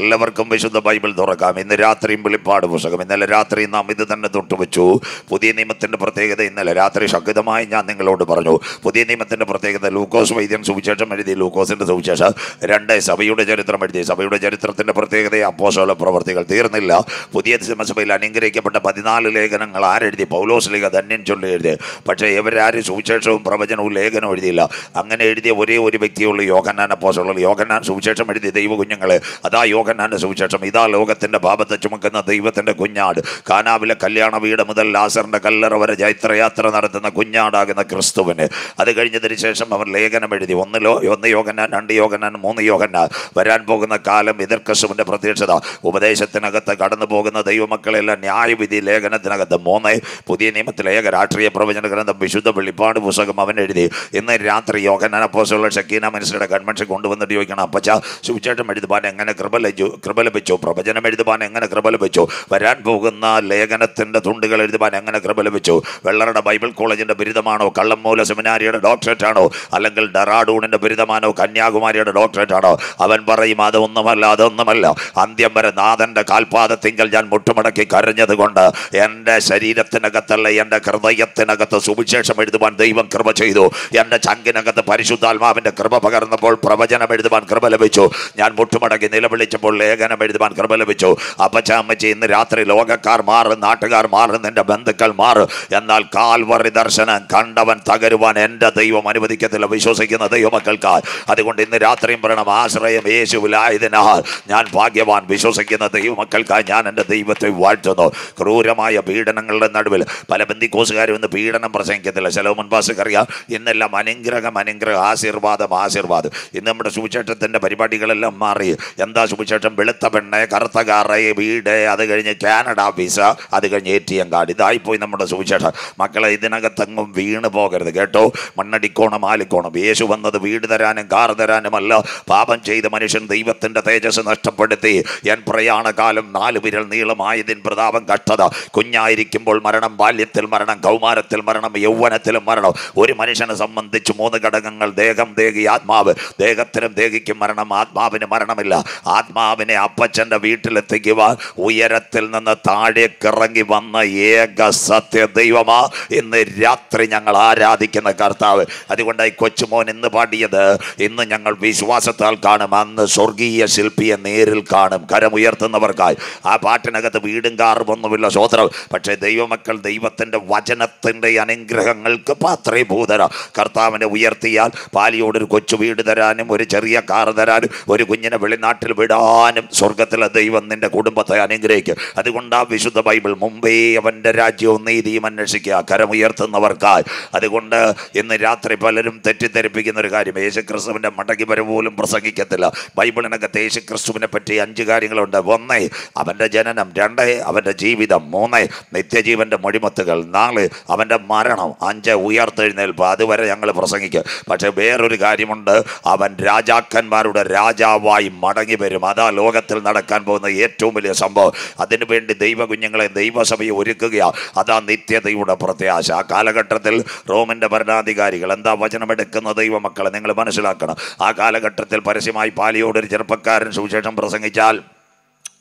എല്ലാവർക്കും വിശുദ്ധ ബൈബിൾ തുറക്കാം ഇന്ന് രാത്രിയും വെളിപ്പാട് പുസ്തകം ഇന്നലെ രാത്രി നാം ഇത് തന്നെ തൊട്ടുവച്ചു പുതിയ നിയമത്തിൻ്റെ പ്രത്യേകത ഇന്നലെ രാത്രി ശക്തമായി ഞാൻ നിങ്ങളോട് പറഞ്ഞു പുതിയ നിയമത്തിൻ്റെ പ്രത്യേകത ലൂക്കോസ് വൈദ്യൻ സുവിശേഷം എഴുതി ലൂക്കോസിൻ്റെ സുവിശേഷം രണ്ട് സഭയുടെ ചരിത്രം എഴുതി സഭയുടെ ചരിത്രത്തിൻ്റെ പ്രത്യേകത അപ്പോസോല പ്രവർത്തികൾ തീർന്നില്ല പുതിയ നിയമസഭയിൽ അനുഗ്രഹിക്കപ്പെട്ട പതിനാല് ലേഖനങ്ങൾ ആരെഴുതി പൗലോസ് ലേഖ ധന്യൻ ചൊല്ലി എഴുതി പക്ഷേ ഇവരാരും സുവിശേഷവും പ്രവചനവും ലേഖനവും എഴുതിയില്ല അങ്ങനെ എഴുതിയ ഒരേ ഒരു വ്യക്തിയുള്ള യോഗന്നാൻ അപ്പോസോളർ യോഗന്നാൻ സുവിശേഷം എഴുതി ദൈവകുഞ്ഞുങ്ങൾ അതാ യോഹന്നാന്റെ സുവിശേഷം ഇതാ ലോകത്തിൻ്റെ പാപത്തെ ചുമക്കുന്ന ദൈവത്തിൻ്റെ കുഞ്ഞാട് കാനാവിലെ കല്യാണ വീട് മുതൽ ലാസറിൻ്റെ കല്ലറ വരെ ജൈത്രയാത്ര നടത്തുന്ന കുഞ്ഞാടാകുന്ന ക്രിസ്തുവിന് അത് കഴിഞ്ഞതിന് ശേഷം അവർ ലേഖനം എഴുതി ഒന്ന് ലോ ഒന്ന് യോഗനാൻ രണ്ട് യോഗനാൻ മൂന്ന് യോഗനാൻ വരാൻ പോകുന്ന കാലം എതിർ ക്രിസ്തുവിൻ്റെ പ്രത്യക്ഷത ഉപദേശത്തിനകത്ത് കടന്നു പോകുന്ന ദൈവമക്കളെല്ലാം ന്യായവിധി ലേഖനത്തിനകത്ത് മൂന്ന് പുതിയ നിയമത്തിലെ ഏക രാഷ്ട്രീയ പ്രവചന ഗ്രന്ഥം വിശുദ്ധ വെളിപ്പാട് പുസ്തകം അവൻ എഴുതി ഇന്ന് രാത്രി യോഗനാൻ അപ്പോസുള്ള ഷക്കീന മനുഷ്യരുടെ കൺവെൻഷൻ കൊണ്ടുവന്നിട്ട് ചോദിക്കണം അപ്പച്ച സുവിശേഷം എഴുതുവാൻ എങ്ങനെ കൃപ ലഭിച്ചു കൃപ ലഭിച്ചു പ്രവചനം എഴുതുവാൻ എങ്ങനെ കൃപ ലഭിച്ചു വരാൻ പോകുന്ന ലേഖനത്തിൻ്റെ തുണ്ടുകൾ എഴുതുവാൻ എങ്ങനെ കൃപ ലഭിച്ചു വെള്ളറുടെ ബൈബിൾ കോളേജിൻ്റെ ബിരുദമാണോ കള്ളംമൂല സെമിനാരിയുടെ ഡോക്ടറേറ്റ് ആണോ അല്ലെങ്കിൽ ഡെറാഡൂണിൻ്റെ ബിരുദമാണോ കന്യാകുമാരിയുടെ ഡോക്ടറേറ്റ് ആണോ അവൻ പറയും അതൊന്നുമല്ല അതൊന്നുമല്ല അന്ത്യം വരെ നാഥൻ്റെ കാൽപാദത്തിങ്കൽ ഞാൻ മുട്ടുമടക്കി കരഞ്ഞതുകൊണ്ട് എൻ്റെ ശരീരത്തിനകത്തല്ല എൻ്റെ ഹൃദയത്തിനകത്ത് സുവിശേഷം എഴുതുവാൻ ദൈവം കൃപ ചെയ്തു എൻ്റെ ചങ്കിനകത്ത് പരിശുദ്ധാത്മാവിൻ്റെ കൃപ പകർന്നപ്പോൾ പ്രവചനം എഴുതുവാൻ കൃപ ലഭിച്ചു ഞാൻ മുട്ടുമടക്കി നിലവിളിച്ച് വായിച്ചപ്പോൾ ലേഖനം എഴുതുവാൻ കൃപ ലഭിച്ചു അപ്പച്ചാമ്മച്ചി ഇന്ന് രാത്രി ലോകക്കാർ മാറും നാട്ടുകാർ മാറും നിന്റെ ബന്ധുക്കൾ മാറും എന്നാൽ കാൽവറി ദർശനം കണ്ടവൻ തകരുവാൻ എൻ്റെ ദൈവം അനുവദിക്കത്തില്ല വിശ്വസിക്കുന്ന ദൈവമക്കൾക്കാർ അതുകൊണ്ട് ഇന്ന് രാത്രിയും പറയണം ആശ്രയം യേശുവിലായതിനാൽ ഞാൻ ഭാഗ്യവാൻ വിശ്വസിക്കുന്ന ദൈവമക്കൾക്കായി ഞാൻ എൻ്റെ ദൈവത്തെ വാഴ്ത്തുന്നു ക്രൂരമായ പീഡനങ്ങളുടെ നടുവിൽ പല ബന്ധിക്കോസുകാരും ഇന്ന് പീഡനം പ്രസംഗിക്കത്തില്ല ചില മുൻപാസക്കറിയാം ഇന്നെല്ലാം അനുഗ്രഹം അനുഗ്രഹം ആശീർവാദം ആശീർവാദം ഇന്ന് നമ്മുടെ സുവിശേഷത്തിൻ്റെ പരിപാടികളെല്ലാം മാറി എന്താ സുവിശേഷം ശേഷം വെളുത്ത പെണ്ണ് കറുത്ത കാറ് വീട് അത് കഴിഞ്ഞ് കാനഡ വിസ അത് കഴിഞ്ഞ് എ ടി എം കാർഡ് ഇതായിപ്പോയി നമ്മുടെ സുവിശേഷം മക്കളെ ഇതിനകത്തെങ്ങും വീണ് പോകരുത് കേട്ടോ മണ്ണടിക്കോണം ആലിക്കോണം യേശു വന്നത് വീട് തരാനും തരാനും തരാനുമല്ല പാപം ചെയ്ത മനുഷ്യൻ ദൈവത്തിൻ്റെ തേജസ് നഷ്ടപ്പെടുത്തി ഞാൻ പ്രയാണകാലം നാല് വിരൽ നീളമായതിൻ പ്രതാപം കഷ്ടത കുഞ്ഞായിരിക്കുമ്പോൾ മരണം ബാല്യത്തിൽ മരണം കൗമാരത്തിൽ മരണം യൗവനത്തിലും മരണം ഒരു മനുഷ്യനെ സംബന്ധിച്ച് മൂന്ന് ഘടകങ്ങൾ ദേഹം ദേഹി ആത്മാവ് ദേഹത്തിനും ദേഹിക്കും മരണം ആത്മാവിന് മരണമില്ല ആത്മാ ആത്മാവിനെ അപ്പച്ചൻ്റെ വീട്ടിലെത്തിക്കുവാൻ ഉയരത്തിൽ നിന്ന് താഴേക്ക് ഇറങ്ങി വന്ന ഏക സത്യ ദൈവമാ ഇന്ന് രാത്രി ഞങ്ങൾ ആരാധിക്കുന്ന കർത്താവ് അതുകൊണ്ട് ഈ കൊച്ചുമോൻ ഇന്ന് പാടിയത് ഇന്ന് ഞങ്ങൾ വിശ്വാസത്താൽ കാണും അന്ന് സ്വർഗീയ ശില്പിയെ നേരിൽ കാണും കരമുയർത്തുന്നവർക്കായി ആ പാട്ടിനകത്ത് വീടും കാറും ഒന്നുമില്ല സ്വോത്രം പക്ഷേ ദൈവമക്കൾ ദൈവത്തിൻ്റെ വചനത്തിൻ്റെ അനുഗ്രഹങ്ങൾക്ക് പാത്രീഭൂതര കർത്താവിനെ ഉയർത്തിയാൽ പാലിയോടൊരു കൊച്ചു വീട് തരാനും ഒരു ചെറിയ കാർ തരാനും ഒരു കുഞ്ഞിനെ വെളിനാട്ടിൽ വിടാൻ എങ്ങാനും സ്വർഗത്തിലെ ദൈവം നിന്റെ കുടുംബത്തെ അനുഗ്രഹിക്കും അതുകൊണ്ട് ആ വിശുദ്ധ ബൈബിൾ മുമ്പേ അവൻ്റെ രാജ്യവും നീതിയും അന്വേഷിക്കുക കരമുയർത്തുന്നവർക്കായി അതുകൊണ്ട് ഇന്ന് രാത്രി പലരും തെറ്റിദ്ധരിപ്പിക്കുന്ന ഒരു കാര്യം യേശുക്രിസ്തുവിൻ്റെ മടങ്ങി വരെ പോലും പ്രസംഗിക്കത്തില്ല ബൈബിളിനകത്ത് യേശുക്രിസ്തുവിനെ പറ്റി അഞ്ച് കാര്യങ്ങളുണ്ട് ഒന്ന് അവൻ്റെ ജനനം രണ്ട് അവൻ്റെ ജീവിതം മൂന്ന് നിത്യജീവൻ്റെ മൊഴിമത്തുകൾ നാല് അവൻ്റെ മരണം അഞ്ച് ഉയർത്തെഴുന്നേൽപ്പ് അതുവരെ ഞങ്ങൾ പ്രസംഗിക്കുക പക്ഷേ വേറൊരു കാര്യമുണ്ട് അവൻ രാജാക്കന്മാരുടെ രാജാവായി മടങ്ങി വരും അത് അതാ ലോകത്തിൽ നടക്കാൻ പോകുന്ന ഏറ്റവും വലിയ സംഭവം അതിനു വേണ്ടി ദൈവ കുഞ്ഞുങ്ങളെ ദൈവസഭയെ ഒരുക്കുകയാണ് അതാ നിത്യതയുടെ പ്രത്യാശ ആ കാലഘട്ടത്തിൽ റോമിൻ്റെ ഭരണാധികാരികൾ എന്താ വചനമെടുക്കുന്ന ദൈവമക്കളെ നിങ്ങൾ മനസ്സിലാക്കണം ആ കാലഘട്ടത്തിൽ പരസ്യമായി പാലിയോട് ഒരു ചെറുപ്പക്കാരൻ സുവിശേഷം പ്രസംഗിച്ചാൽ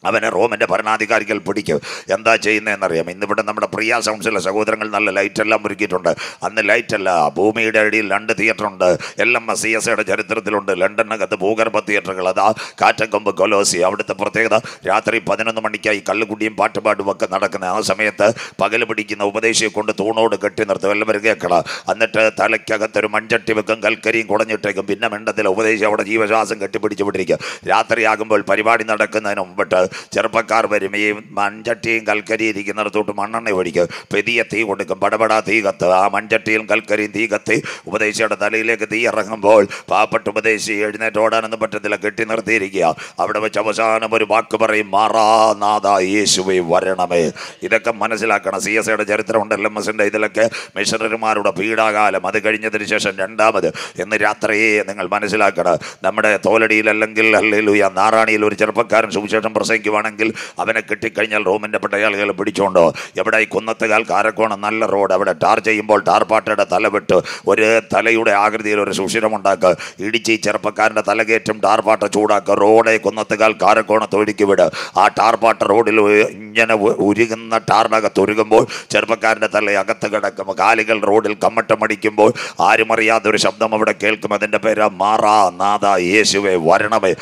അവനെ റോമിൻ്റെ ഭരണാധികാരികൾ പിടിക്കും എന്താ ചെയ്യുന്നതെന്നറിയാം ഇന്നിവിടെ നമ്മുടെ പ്രിയ സൗൺസിലെ സഹോദരങ്ങൾ നല്ല ലൈറ്റെല്ലാം ഒരുക്കിയിട്ടുണ്ട് അന്ന് ലൈറ്റല്ല ഭൂമിയുടെ അടിയിൽ രണ്ട് തിയേറ്ററുണ്ട് എല്ലാം സി എസ് എയുടെ ചരിത്രത്തിലുണ്ട് ലണ്ടനകത്ത് ഭൂഗർഭ തിയേറ്ററുകൾ അതാ കാറ്റക്കൊമ്പ് കൊലോസി അവിടുത്തെ പ്രത്യേകത രാത്രി പതിനൊന്ന് മണിക്കായി കള്ളുകുടിയും പാട്ടുപാടും ഒക്കെ നടക്കുന്ന ആ സമയത്ത് പകൽ പിടിക്കുന്ന ഉപദേശിയെ കൊണ്ട് തൂണോട് കെട്ടി നിർത്തും എല്ലാവരും കേൾക്കണം എന്നിട്ട് തലയ്ക്കകത്തൊരു മൺചട്ടി വെക്കും കൽക്കരിയും കുടഞ്ഞിട്ടേക്കും പിന്നെ മെണ്ടത്തിൽ ഉപദേശി അവിടെ ജീവശ്വാസം കെട്ടിപ്പിടിച്ച് വിട്ടിരിക്കും രാത്രിയാകുമ്പോൾ പരിപാടി നടക്കുന്നതിന് മുമ്പിട്ട് ചെറുപ്പക്കാർ വരുമേയും മൺചട്ടിയും കൽക്കരി ഇരിക്കുന്നിടത്തോട്ട് മണ്ണെണ്ണ ഒഴിക്കുക പെതിയ തീ കൊടുക്കും പടപടാ തീ കത്ത് ആ മൺചട്ടിയും കൽക്കരിയും തീ കത്ത് ഉപദേശിയുടെ തലയിലേക്ക് തീ ഇറങ്ങുമ്പോൾ പാവപ്പെട്ട ഉപദേശി എഴുന്നേറ്റ് ഓടാനൊന്നും പറ്റത്തില്ല കെട്ടി നിർത്തിയിരിക്കുക അവിടെ വെച്ച് അവസാനം ഒരു വാക്ക് പറയും മാറാനാഥ യേശുവെ വരണമേ ഇതൊക്കെ മനസ്സിലാക്കണം സി എസ് ഐയുടെ ചരിത്രം ഉണ്ട് എൽ എം എസിൻ്റെ ഇതിലൊക്കെ മിഷണറിമാരുടെ പീഡാകാലം അത് കഴിഞ്ഞതിന് ശേഷം രണ്ടാമത് എന്ന് രാത്രിയെ നിങ്ങൾ മനസ്സിലാക്കണം നമ്മുടെ തോലടിയിലല്ലെങ്കിൽ അല്ലെങ്കിൽ നാറാണിയിൽ ഒരു ചെറുപ്പക്കാരൻ സുവിശേഷം പ്രസംഗിക്കും താമസിക്കുവാണെങ്കിൽ അവനെ കിട്ടിക്കഴിഞ്ഞാൽ റോമിൻ്റെ പട്ടയാളികൾ പിടിച്ചോണ്ടോ എവിടെ ഈ കുന്നത്തുകാൽ കാരക്കോണം നല്ല റോഡ് അവിടെ ടാർ ചെയ്യുമ്പോൾ ടാർപ്പാട്ടയുടെ തല വിട്ട് ഒരു തലയുടെ ആകൃതിയിൽ ഒരു സുഷിരമുണ്ടാക്കുക ഇടിച്ച് ചെറുപ്പക്കാരൻ്റെ തലകേറ്റം ടാർപ്പാട്ട ചൂടാക്കുക റോഡെ കുന്നത്തുകാൽ കാരക്കോണത്ത് ഒഴുക്കി വിട് ആ ടാർപ്പാട്ട റോഡിൽ ഇങ്ങനെ ഉരുകുന്ന ടാറിനകത്ത് ഉരുകുമ്പോൾ ചെറുപ്പക്കാരൻ്റെ തല അകത്ത് കിടക്കും കാലുകൾ റോഡിൽ കമ്മട്ടമടിക്കുമ്പോൾ ആരുമറിയാതെ ഒരു ശബ്ദം അവിടെ കേൾക്കും അതിൻ്റെ പേര് മാറാ നാഥ യേശുവേ വരണമേ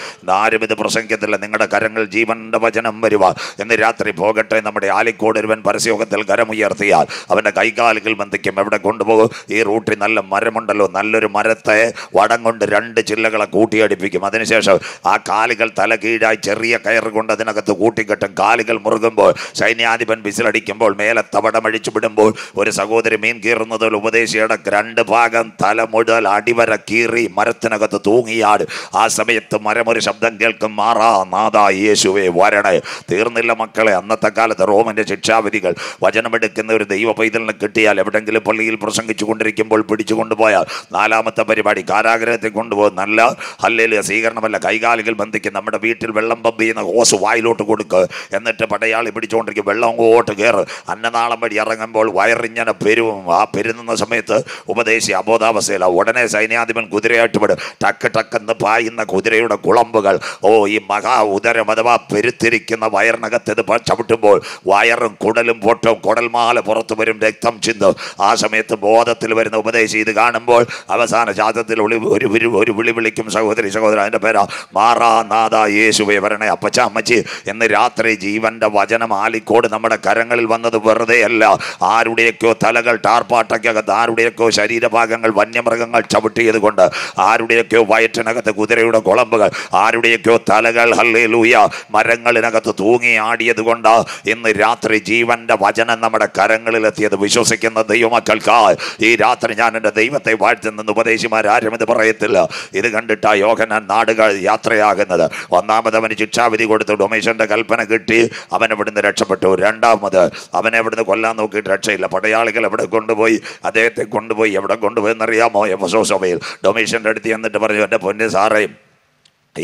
ആരും ഇത് പ്രസംഗിക്കത്തില്ല നിങ്ങളുടെ കരങ്ങൾ ജീവൻ വചനം വരുവാൻ എന്ന് രാത്രി പോകട്ടെ നമ്മുടെ ആലിക്കോട് ഒരുവൻ പരസ്യോഗത്തിൽ കരമുയർത്തിയാൽ അവൻ്റെ കൈകാലുകൾ ബന്ധിക്കും എവിടെ കൊണ്ടുപോകും ഈ റൂട്ടിൽ നല്ല മരമുണ്ടല്ലോ നല്ലൊരു മരത്തെ വടം കൊണ്ട് രണ്ട് ചില്ലകളെ കൂട്ടിയടിപ്പിക്കും അതിനുശേഷം ആ കാലുകൾ തല കീഴായി ചെറിയ കയറ് കൊണ്ട് അതിനകത്ത് കൂട്ടിക്കെട്ടും കാലുകൾ മുറുകുമ്പോൾ സൈന്യാധിപൻ ബിസിലടിക്കുമ്പോൾ മേലെ തവടമഴിച്ചു വിടുമ്പോൾ ഒരു സഹോദരി മീൻ കീറുന്നതിൽ ഉപദേശിയുടെ രണ്ട് ഭാഗം തല മുഴുവൻ അടിവര കീറി മരത്തിനകത്ത് തൂങ്ങിയാട് ആ സമയത്ത് മരമൊരു ശബ്ദം കേൾക്കും മാറാ നാദാ യേശുവേ വരണേ തീർന്നില്ല മക്കളെ അന്നത്തെ കാലത്ത് റോമിൻ്റെ ശിക്ഷാവിധികൾ വചനമെടുക്കുന്ന ഒരു ദൈവ പൈതലിന് കിട്ടിയാൽ എവിടെങ്കിലും പള്ളിയിൽ പ്രസംഗിച്ചു കൊണ്ടിരിക്കുമ്പോൾ പിടിച്ചു കൊണ്ടുപോയാൽ നാലാമത്തെ പരിപാടി കാരാഗ്രഹത്തിൽ കൊണ്ടുപോകും നല്ല അല്ലെങ്കിൽ സ്വീകരണമല്ല കൈകാലുകൾ ബന്ധിക്കും നമ്മുടെ വീട്ടിൽ വെള്ളം പമ്പ് ചെയ്യുന്ന ഹോസ് വായിലോട്ട് കൊടുക്കുക എന്നിട്ട് പടയാളി പിടിച്ചുകൊണ്ടിരിക്കും വെള്ളം അങ്ങോട്ട് കയറ് അന്നനാളം വഴി ഇറങ്ങുമ്പോൾ വയറിങ്ങനെ പെരുവും ആ പെരുന്ന സമയത്ത് ഉപദേശി അബോധാവസ്ഥയില ഉടനെ സൈന്യാധിപൻ കുതിരയായിട്ട് വിടും ടക്ക് ടക്കെന്ന് പായുന്ന കുതിരയുടെ കുളമ്പുകൾ ഓ ഈ മഹാ ഉദരം അഥവാ പെരുത്തിരിക്കുന്ന വയറിനകത്ത് ഇത് ചവിട്ടുമ്പോൾ വയറും കുടലും പൊട്ടും കുടൽമാല പുറത്തു വരും രക്തം ചിന്തും ആ സമയത്ത് ബോധത്തിൽ വരുന്ന ഉപദേശി ഇത് കാണുമ്പോൾ അവസാന ജാതത്തിൽ ഒരു ഒരു വിളി വിളിക്കും സഹോദരി സഹോദരൻ അതിൻ്റെ പേരാ നാഥ യേശുവേ വരണേ അപ്പച്ച അമ്മച്ചി എന്ന് രാത്രി ജീവൻ്റെ വചനം ആലിക്കോട് നമ്മുടെ കരങ്ങളിൽ വന്നത് അല്ല ആരുടെയൊക്കെയോ തലകൾ ടാർപ്പാട്ടയ്ക്കകത്ത് ആരുടെയൊക്കെയോ ശരീരഭാഗങ്ങൾ വന്യമൃഗങ്ങൾ ചവിട്ടിയത് കൊണ്ട് ആരുടെയൊക്കെയോ വയറ്റിനകത്ത് കുതിരയുടെ കുളമ്പുകൾ ആരുടെയൊക്കെയോ തലകൾ ഹല്ലേ ലൂയ മര കരങ്ങളിനകത്ത് തൂങ്ങി ആടിയത് കൊണ്ട് ഇന്ന് രാത്രി ജീവന്റെ വചനം നമ്മുടെ കരങ്ങളിലെത്തിയത് വിശ്വസിക്കുന്ന ദൈവമക്കൾക്ക് ഈ രാത്രി ഞാൻ എൻ്റെ ദൈവത്തെ വാഴ്ത്തുന്നെന്ന് ഉപദേശിമാരും ഇത് പറയത്തില്ല ഇത് കണ്ടിട്ടാ യോഗന നാടുകൾ യാത്രയാകുന്നത് ഒന്നാമത് അവന് ശിക്ഷാവിധി കൊടുത്തു ഡൊമേഷൻ്റെ കൽപ്പന കിട്ടി അവൻ ഇവിടുന്ന് രക്ഷപ്പെട്ടു രണ്ടാമത് അവനെ ഇവിടുന്ന് കൊല്ലാൻ നോക്കിയിട്ട് രക്ഷയില്ല പടയാളികൾ എവിടെ കൊണ്ടുപോയി അദ്ദേഹത്തെ കൊണ്ടുപോയി എവിടെ കൊണ്ടുപോയെന്നറിയാമോ എം എസ് സഭയിൽ ഡൊമേഷൻ്റെ അടുത്ത് എന്നിട്ട് പറഞ്ഞു എൻ്റെ പൊന്നു സാറേയും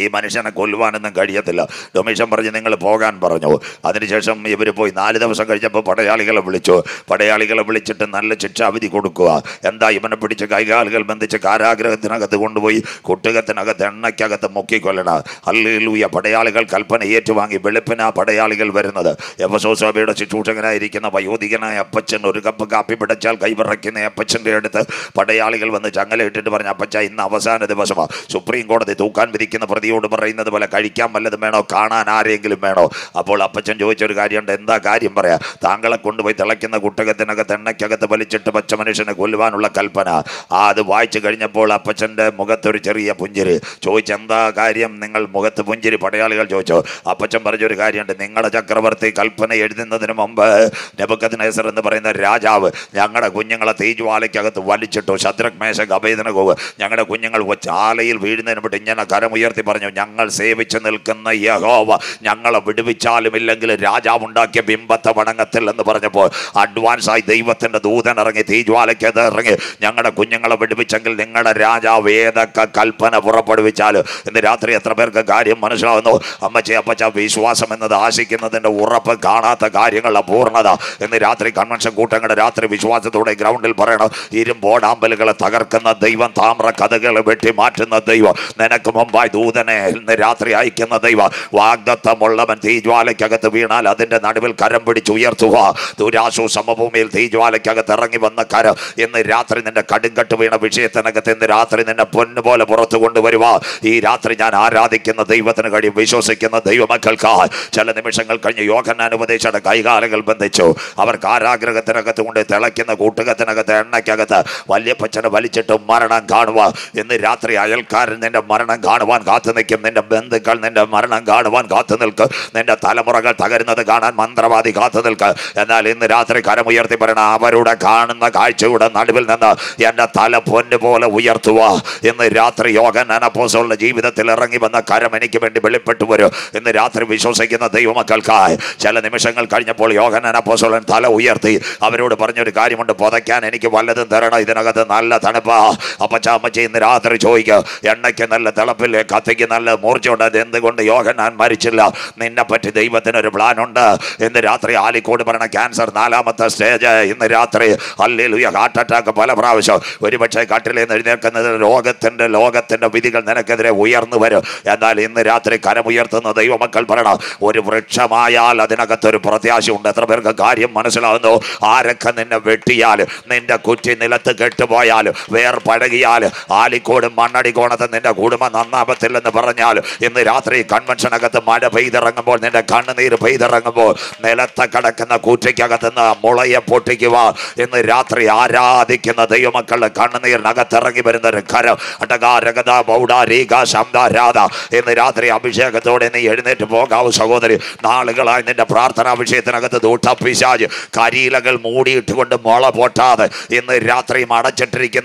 ഈ മനുഷ്യനെ കൊല്ലുവാനൊന്നും കഴിയത്തില്ല ഡൊമേഷൻ പറഞ്ഞ് നിങ്ങൾ പോകാൻ പറഞ്ഞു അതിനുശേഷം ഇവർ പോയി നാല് ദിവസം കഴിഞ്ഞപ്പോൾ പടയാളികളെ വിളിച്ചു പടയാളികളെ വിളിച്ചിട്ട് നല്ല ശിക്ഷാവിധി കൊടുക്കുക എന്താ ഇവനെ പിടിച്ച് കൈകാലുകൾ ബന്ധിച്ച് കാരാഗ്രഹത്തിനകത്ത് കൊണ്ടുപോയി കുട്ടകത്തിനകത്ത് എണ്ണയ്ക്കകത്ത് മുക്കിക്കൊല്ലണ അല്ലൂയ പടയാളികൾ കൽപ്പന ഏറ്റുവാങ്ങി വെളുപ്പിനാ പടയാളികൾ വരുന്നത് യവസോസഭയുടെ ശുശ്രൂഷകനായിരിക്കുന്ന വയോധികനായ അപ്പച്ചൻ ഒരു കപ്പ് കാപ്പി പിടച്ചാൽ കൈവിറയ്ക്കുന്ന അപ്പച്ചൻ്റെ അടുത്ത് പടയാളികൾ വന്ന് ചങ്ങലയിട്ടിട്ട് പറഞ്ഞ അപ്പച്ച ഇന്ന് അവസാന ദിവസമാണ് സുപ്രീം കോടതി തൂക്കാൻ വിരിക്കുന്ന പ്രതിയോട് പറയുന്നത് പോലെ കഴിക്കാൻ വല്ലതും വേണോ കാണാൻ ആരെങ്കിലും വേണോ അപ്പോൾ അപ്പച്ചൻ ചോദിച്ചൊരു കാര്യമുണ്ട് എന്താ കാര്യം പറയാ താങ്കളെ കൊണ്ടുപോയി തിളയ്ക്കുന്ന കുട്ടകത്തിനകത്ത് എണ്ണയ്ക്കകത്ത് വലിച്ചിട്ട് പച്ച മനുഷ്യനെ കൊല്ലുവാനുള്ള കൽപ്പന ആ അത് വായിച്ചു കഴിഞ്ഞപ്പോൾ അപ്പച്ചൻ്റെ മുഖത്തൊരു ചെറിയ പുഞ്ചിരി ചോദിച്ച എന്താ കാര്യം നിങ്ങൾ മുഖത്ത് പുഞ്ചിരി പടയാളികൾ ചോദിച്ചോ അപ്പച്ചൻ പറഞ്ഞൊരു കാര്യമുണ്ട് നിങ്ങളുടെ ചക്രവർത്തി കൽപ്പന എഴുതുന്നതിന് മുമ്പ് നെബുക്കത്തിനേസർ എന്ന് പറയുന്ന രാജാവ് ഞങ്ങളുടെ കുഞ്ഞുങ്ങളെ തീജ്വാലയ്ക്കകത്ത് വലിച്ചിട്ടു ശത്രുഘ്മേശ ഗഭേദനകോവ് ഞങ്ങളുടെ കുഞ്ഞുങ്ങൾ ആലയിൽ വീഴുന്നതിന് മുമ്പ് ഇങ്ങനെ കരമുയർത്തി പറഞ്ഞു ഞങ്ങൾ സേവിച്ചു നിൽക്കുന്ന യഹോവ ഞങ്ങളെ വിടുവിച്ചാലും ഇല്ലെങ്കിൽ രാജാവ് ഉണ്ടാക്കിയ ബിംബത്തെ വണങ്ങത്തിൽ എന്ന് പറഞ്ഞപ്പോൾ അഡ്വാൻസ് ആയി ദൈവത്തിൻ്റെ ദൂതൻ ഇറങ്ങി തീജ്വാലയ്ക്കത് ഇറങ്ങി ഞങ്ങളുടെ കുഞ്ഞുങ്ങളെ വിടുവിച്ചെങ്കിൽ നിങ്ങളുടെ രാജാവ് ഏതൊക്കെ കൽപ്പന പുറപ്പെടുവിച്ചാൽ ഇന്ന് രാത്രി എത്ര പേർക്ക് കാര്യം മനസ്സിലാവുന്നു അമ്മച്ചി അപ്പച്ച വിശ്വാസം എന്നത് ആശിക്കുന്നതിൻ്റെ ഉറപ്പ് കാണാത്ത കാര്യങ്ങളുടെ പൂർണ്ണത ഇന്ന് രാത്രി കൺവെൻഷൻ കൂട്ടങ്ങളുടെ രാത്രി വിശ്വാസത്തോടെ ഗ്രൗണ്ടിൽ പറയണം ഇരുമ്പോടാമ്പലുകളെ തകർക്കുന്ന ദൈവം താമ്ര കഥകൾ വെട്ടി മാറ്റുന്ന ദൈവം നിനക്ക് മുമ്പായി ദൂത ദൂതനെ ഇന്ന് രാത്രി അയക്കുന്ന ദൈവ വാഗ്ദത്തമുള്ളവൻ തീജ്വാലയ്ക്കകത്ത് വീണാൽ അതിൻ്റെ നടുവിൽ കരം ഉയർത്തുക ദുരാശു സമഭൂമിയിൽ തീജ്വാലയ്ക്കകത്ത് ഇറങ്ങി വന്ന കര ഇന്ന് രാത്രി നിന്റെ കടുങ്കട്ട് വീണ വിഷയത്തിനകത്ത് ഇന്ന് രാത്രി നിന്നെ പൊന്നു പോലെ പുറത്തു കൊണ്ടുവരുക ഈ രാത്രി ഞാൻ ആരാധിക്കുന്ന ദൈവത്തിന് കഴിയും വിശ്വസിക്കുന്ന ദൈവമക്കൾക്ക് ചില നിമിഷങ്ങൾ കഴിഞ്ഞ് യോഗ ഉപദേശയുടെ കൈകാലുകൾ ബന്ധിച്ചു അവർ കാരാഗ്രഹത്തിനകത്ത് കൊണ്ട് തിളയ്ക്കുന്ന കൂട്ടുകത്തിനകത്ത് എണ്ണയ്ക്കകത്ത് വലിയപ്പച്ചനെ വലിച്ചിട്ട് മരണം കാണുക ഇന്ന് രാത്രി അയൽക്കാരൻ നിന്റെ മരണം കാണുവാൻ കാത്തു കാത്തു നിൽക്കും നിന്റെ ബന്ധുക്കൾ നിന്റെ മരണം കാണുവാൻ കാത്തു നിൽക്കും നിന്റെ തലമുറകൾ തകരുന്നത് കാണാൻ മന്ത്രവാദി കാത്തു നിൽക്കുക എന്നാൽ ഇന്ന് രാത്രി കരമുയർത്തി പറയണ അവരുടെ കാണുന്ന കാഴ്ചയുടെ നടുവിൽ നിന്ന് എൻ്റെ തല പൊന്നു പോലെ ഉയർത്തുക ഇന്ന് രാത്രി യോഗ അനപ്പോസോളുടെ ജീവിതത്തിൽ ഇറങ്ങി വന്ന കരം എനിക്ക് വേണ്ടി വെളിപ്പെട്ടു വരും ഇന്ന് രാത്രി വിശ്വസിക്കുന്ന ദൈവമക്കൾക്കായി ചില നിമിഷങ്ങൾ കഴിഞ്ഞപ്പോൾ യോഗ അനപ്പോസോളൻ തല ഉയർത്തി അവരോട് പറഞ്ഞൊരു കാര്യമുണ്ട് പുതയ്ക്കാൻ എനിക്ക് വല്ലതും തരണം ഇതിനകത്ത് നല്ല തണുപ്പാ അപ്പച്ച അമ്മച്ച ഇന്ന് രാത്രി ചോദിക്കുക എണ്ണയ്ക്ക് നല്ല തിളപ്പിൽ കത്തി തലമുറയ്ക്ക് നല്ല അത് എന്തുകൊണ്ട് ഞാൻ മരിച്ചില്ല നിന്നെപ്പറ്റി പ്ലാൻ ഉണ്ട് ഇന്ന് രാത്രി ആലിക്കോട് പറഞ്ഞ ക്യാൻസർ നാലാമത്തെ സ്റ്റേജ് ഇന്ന് രാത്രി അല്ലേലുയ ഹാർട്ട് അറ്റാക്ക് പല പ്രാവശ്യം ഒരുപക്ഷെ കട്ടിലെ എഴുന്നേൽക്കുന്നത് ലോകത്തിന്റെ ലോകത്തിൻ്റെ വിധികൾ നിനക്കെതിരെ ഉയർന്നു വരും എന്നാൽ ഇന്ന് രാത്രി കരമുയർത്തുന്ന ദൈവമക്കൾ പറയണം ഒരു വൃക്ഷമായാൽ അതിനകത്തൊരു ഉണ്ട് എത്ര പേർക്ക് കാര്യം മനസ്സിലാവുന്നു ആരൊക്കെ നിന്നെ വെട്ടിയാൽ നിന്റെ കുറ്റി നിലത്ത് കെട്ടുപോയാൽ വേർ പഴകിയാൽ ആലിക്കോട് മണ്ണടി കോണത്ത് നിന്റെ കുടുംബം നന്നാപത്തില്ല എന്ന് പറഞ്ഞാൽ ഇന്ന് രാത്രി കൺവെൻഷനകത്ത് മഴ പെയ്തിറങ്ങുമ്പോൾ നിന്റെ കണ്ണുനീർ പെയ്തിറങ്ങുമ്പോൾ നിലത്ത് കിടക്കുന്ന കൂറ്റയ്ക്കകത്ത് നിന്ന് മുളയെ പൊട്ടിക്കുക ഇന്ന് രാത്രി ആരാധിക്കുന്ന ദൈവമക്കളുടെ ഇറങ്ങി വരുന്ന ഒരു കരം അടകാരകത ബൗഡ രീക ശബ്ദ രാധ ഇന്ന് രാത്രി അഭിഷേകത്തോടെ നീ എഴുന്നേറ്റ് പോകാവൂ സഹോദരി നാളുകളായി നിന്റെ പ്രാർത്ഥനാ വിഷയത്തിനകത്ത് പിശാജ് കരിയിലകൾ മൂടിയിട്ട് കൊണ്ട് മുള പൊട്ടാതെ ഇന്ന് രാത്രി അടച്ചിട്ടിരിക്കുന്ന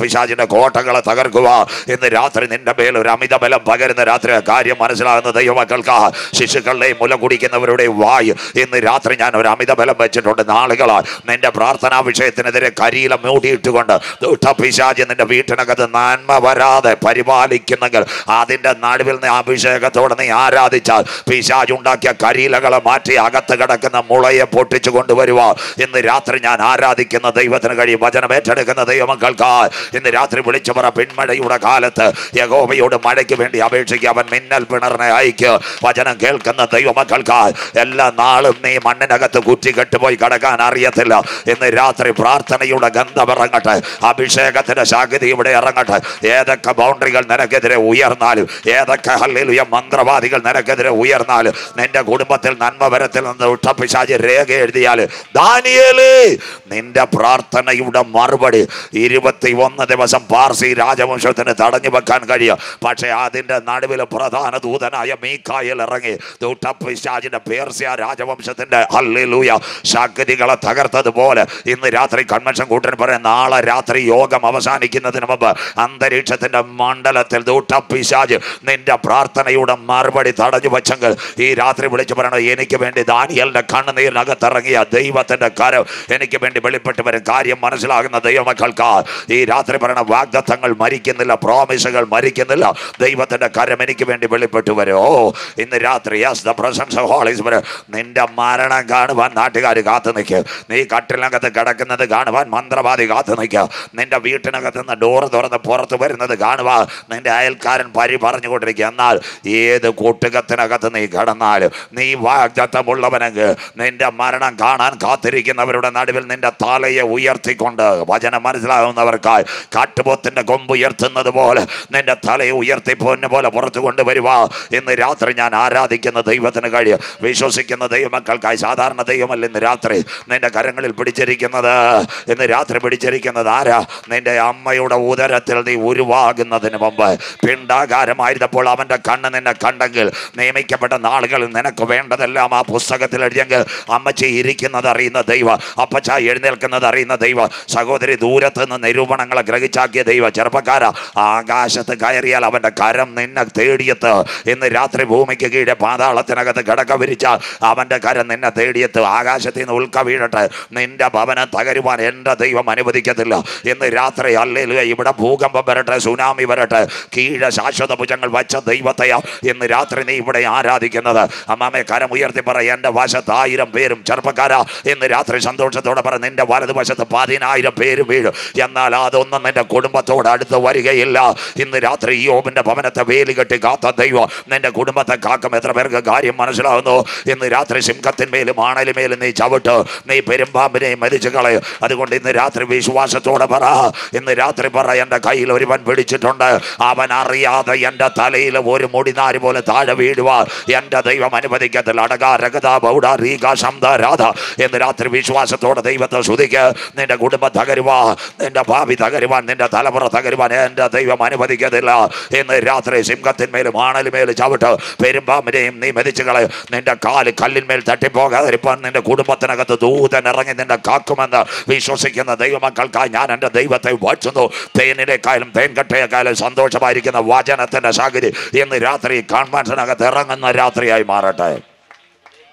പിശാജിന്റെ കോട്ടകളെ തകർക്കുക ഇന്ന് രാത്രി നിന്റെ മേൽ ഒരു അമിതബലം വെളിച്ചം പകരുന്ന രാത്രി കാര്യം മനസ്സിലാകുന്ന ദൈവമക്കൾക്ക് ശിശുക്കളുടെ മുല കുടിക്കുന്നവരുടെ വായ് ഇന്ന് രാത്രി ഞാൻ ഒരു അമിത ബലം വെച്ചിട്ടുണ്ട് നാളുകളാൽ നിന്റെ പ്രാർത്ഥനാ വിഷയത്തിനെതിരെ കരിയില മൂടിയിട്ടുകൊണ്ട് ദുഷ്ടപിശാജ് നിന്റെ വീട്ടിനകത്ത് നന്മ വരാതെ പരിപാലിക്കുന്നെങ്കിൽ അതിൻ്റെ നടുവിൽ നീ അഭിഷേകത്തോടെ നീ ആരാധിച്ചാൽ പിശാജ് ഉണ്ടാക്കിയ കരിയിലകളെ മാറ്റി അകത്ത് കിടക്കുന്ന മുളയെ പൊട്ടിച്ചു കൊണ്ടുവരുവാ ഇന്ന് രാത്രി ഞാൻ ആരാധിക്കുന്ന ദൈവത്തിന് കഴിയും വചനം ഏറ്റെടുക്കുന്ന ദൈവമക്കൾക്ക് ഇന്ന് രാത്രി വിളിച്ചു പറ പിന്മഴയുടെ കാലത്ത് യഗോബയോട് മഴയ്ക്ക് വേണ്ടി വേണ്ടി അപേക്ഷിക്കുക അവൻ മിന്നൽ പിണറിനെ അയക്കുക വചനം കേൾക്കുന്ന ദൈവമക്കൾക്ക് എല്ലാ നാളും നീ മണ്ണിനകത്ത് കുറ്റിക്കെട്ട് പോയി കിടക്കാൻ അറിയത്തില്ല ഇന്ന് രാത്രി പ്രാർത്ഥനയുടെ ഗന്ധം ഇറങ്ങട്ടെ അഭിഷേകത്തിന്റെ ശാഖതി ഇവിടെ ഇറങ്ങട്ടെ ഏതൊക്കെ ബൗണ്ടറികൾ നിനക്കെതിരെ ഉയർന്നാലും ഏതൊക്കെ ഹല്ലിലുയ മന്ത്രവാദികൾ നിനക്കെതിരെ ഉയർന്നാലും നിന്റെ കുടുംബത്തിൽ നന്മ വരത്തിൽ നിന്ന് ഉട്ടപ്പിശാചി രേഖ എഴുതിയാൽ ദാനിയേല് നിന്റെ പ്രാർത്ഥനയുടെ മറുപടി ഇരുപത്തി ഒന്ന് ദിവസം പാർസി രാജവംശത്തിന് തടഞ്ഞു വെക്കാൻ കഴിയുക പക്ഷേ അതിൽ അതിൻ്റെ നടുവിൽ പ്രധാന ദൂതനായ മീക്കായിൽ ഇറങ്ങി ദൂട്ടപ്പിശാജിന്റെ പേർസ്യ രാജവംശത്തിന്റെ അല്ലിലൂയ ശക്തികളെ തകർത്തതുപോലെ ഇന്ന് രാത്രി കൺവെൻഷൻ കൂട്ടൻ പറയും നാളെ രാത്രി യോഗം അവസാനിക്കുന്നതിന് മുമ്പ് അന്തരീക്ഷത്തിന്റെ മണ്ഡലത്തിൽ ദൂട്ടപ്പിശാജ് നിന്റെ പ്രാർത്ഥനയുടെ മറുപടി തടഞ്ഞു വച്ചെങ്കിൽ ഈ രാത്രി വിളിച്ചു പറയണം എനിക്ക് വേണ്ടി ദാനിയലിൻ്റെ കണ്ണുനീരിനകത്തിറങ്ങിയ ദൈവത്തിന്റെ കരം എനിക്ക് വേണ്ടി വെളിപ്പെട്ട് വരും കാര്യം മനസ്സിലാകുന്ന ദൈവമക്കൾക്ക് ഈ രാത്രി പറയണ വാഗ്ദത്തങ്ങൾ മരിക്കുന്നില്ല പ്രോമിസുകൾ മരിക്കുന്നില്ല ദൈവ ദൈവത്തിന്റെ കരം എനിക്ക് വേണ്ടി വെളിപ്പെട്ടു ഓ ഇന്ന് രാത്രി yes the presence of holies നിന്റെ മരണം കാണുവാൻ നാട്ടുകാർ കാത്തു നിൽക്കുക നീ കട്ടിലകത്ത് കിടക്കുന്നത് കാണുവാൻ മന്ത്രവാദി കാത്തു നിൽക്കുക നിന്റെ വീട്ടിനകത്ത് നിന്ന് ഡോറ് തുറന്ന് പുറത്തു വരുന്നത് കാണുവാൻ നിന്റെ അയൽക്കാരൻ പരി പറഞ്ഞുകൊണ്ടിരിക്കുക എന്നാൽ ഏത് കൂട്ടുകത്തിനകത്ത് നീ കടന്നാലും നീ വാഗ്ദത്തമുള്ളവനെങ്കിൽ നിന്റെ മരണം കാണാൻ കാത്തിരിക്കുന്നവരുടെ നടുവിൽ നിന്റെ തലയെ ഉയർത്തിക്കൊണ്ട് വചനം മനസ്സിലാകുന്നവർക്കായി കാട്ടുപോത്തിന്റെ കൊമ്പ് ഉയർത്തുന്നത് പോലെ നിന്റെ തലയെ ഉയർത്തിപ്പോ പൊന്നെ പോലെ പുറത്തു കൊണ്ടുവരുവാ ഇന്ന് രാത്രി ഞാൻ ആരാധിക്കുന്ന ദൈവത്തിന് കഴിയും വിശ്വസിക്കുന്ന ദൈവമക്കൾക്കായി സാധാരണ ദൈവമല്ല ഇന്ന് രാത്രി നിന്റെ കരങ്ങളിൽ പിടിച്ചിരിക്കുന്നത് ഇന്ന് രാത്രി പിടിച്ചിരിക്കുന്നത് ആരാ നിന്റെ അമ്മയുടെ ഉദരത്തിൽ നീ ഉരുവാകുന്നതിന് മുമ്പ് പിണ്ടാകാരമായിരുന്നപ്പോൾ അവൻ്റെ കണ്ണ് നിന്നെ കണ്ടെങ്കിൽ നിയമിക്കപ്പെട്ട നാളുകളിൽ നിനക്ക് വേണ്ടതെല്ലാം ആ പുസ്തകത്തിൽ എഴുതിയെങ്കിൽ അമ്മച്ചി ഇരിക്കുന്നത് അറിയുന്ന ദൈവം അപ്പച്ച എഴുന്നേൽക്കുന്നത് അറിയുന്ന ദൈവം സഹോദരി ദൂരത്ത് നിന്ന് നിരൂപണങ്ങളെ ഗ്രഹിച്ചാക്കിയ ദൈവം ചെറുപ്പക്കാരാ ആകാശത്ത് കയറിയാൽ അവൻ്റെ കര പകരം നിന്നെ തേടിയെത്ത് ഇന്ന് രാത്രി ഭൂമിക്ക് കീഴെ പാതാളത്തിനകത്ത് കിടക്ക വിരിച്ച അവൻ്റെ കരം നിന്നെ തേടിയെത്ത് ആകാശത്തിൽ നിന്ന് ഉൾക്ക വീഴട്ടെ നിന്റെ ഭവനം തകരുവാൻ എൻ്റെ ദൈവം അനുവദിക്കത്തില്ല ഇന്ന് രാത്രി അല്ലെങ്കിൽ ഇവിടെ ഭൂകമ്പം വരട്ടെ സുനാമി വരട്ടെ കീഴെ ശാശ്വത ഭുജങ്ങൾ വച്ച ദൈവത്തെയാ ഇന്ന് രാത്രി നീ ഇവിടെ ആരാധിക്കുന്നത് അമ്മാമെ കരം ഉയർത്തി പറ എൻ്റെ വശത്ത് ആയിരം പേരും ചെറുപ്പക്കാരാ ഇന്ന് രാത്രി സന്തോഷത്തോടെ പറ നിന്റെ വലതുവശത്ത് പതിനായിരം പേര് വീഴും എന്നാൽ അതൊന്നും നിന്റെ കുടുംബത്തോട് അടുത്ത് വരികയില്ല ഇന്ന് രാത്രി യോബിൻ്റെ ഭവനത്തിൽ കാലത്തെ വേലി കെട്ടി കാത്ത ദൈവം നിന്റെ കുടുംബത്തെ കാക്കും എത്ര പേർക്ക് കാര്യം മനസ്സിലാവുന്നു ഇന്ന് രാത്രി സിംഹത്തിന്മേലും ആണലിമേലും നീ ചവിട്ട് നീ പെരുമ്പാമ്പിനെ മരിച്ചു കളയും അതുകൊണ്ട് ഇന്ന് രാത്രി വിശ്വാസത്തോടെ പറ ഇന്ന് രാത്രി പറ എൻ്റെ കയ്യിൽ ഒരുവൻ പിടിച്ചിട്ടുണ്ട് അവൻ അറിയാതെ എൻ്റെ തലയിൽ ഒരു മുടിനാരി പോലെ താഴെ വീഴുവാ എൻ്റെ ദൈവം അനുവദിക്കത്തിൽ അടക രഗത ബൗഡ റീക ശബ്ദ രാധ എന്ന് രാത്രി വിശ്വാസത്തോടെ ദൈവത്തെ ശ്രുതിക്ക് നിന്റെ കുടുംബം തകരുവാ നിന്റെ ഭാവി തകരുവാൻ നിന്റെ തലമുറ തകരുവാൻ എൻ്റെ ദൈവം അനുവദിക്കത്തില്ല എന്ന് രാ മാത്രമേ സിംഹത്തിന്മേലും മാണലിമേൽ ചവിട്ട് പെരുമ്പാമ്പിനെയും നീ മെതിച്ചു കളയും നിന്റെ കാല് കല്ലിന്മേൽ തട്ടിപ്പോകാതിരിപ്പാൻ നിന്റെ കുടുംബത്തിനകത്ത് ദൂതൻ ഇറങ്ങി നിന്റെ കാക്കുമെന്ന് വിശ്വസിക്കുന്ന ദൈവമക്കൾക്കായി ഞാൻ എൻ്റെ ദൈവത്തെ വാഴ്ത്തുന്നു തേനിനേക്കാളും തേൻകട്ടയേക്കാളും സന്തോഷമായിരിക്കുന്ന വചനത്തിൻ്റെ സാഹചര്യം ഇന്ന് രാത്രി കോൺഫറൻസിനകത്ത് ഇറങ്ങുന്ന രാത്രിയായി മാറട്ടെ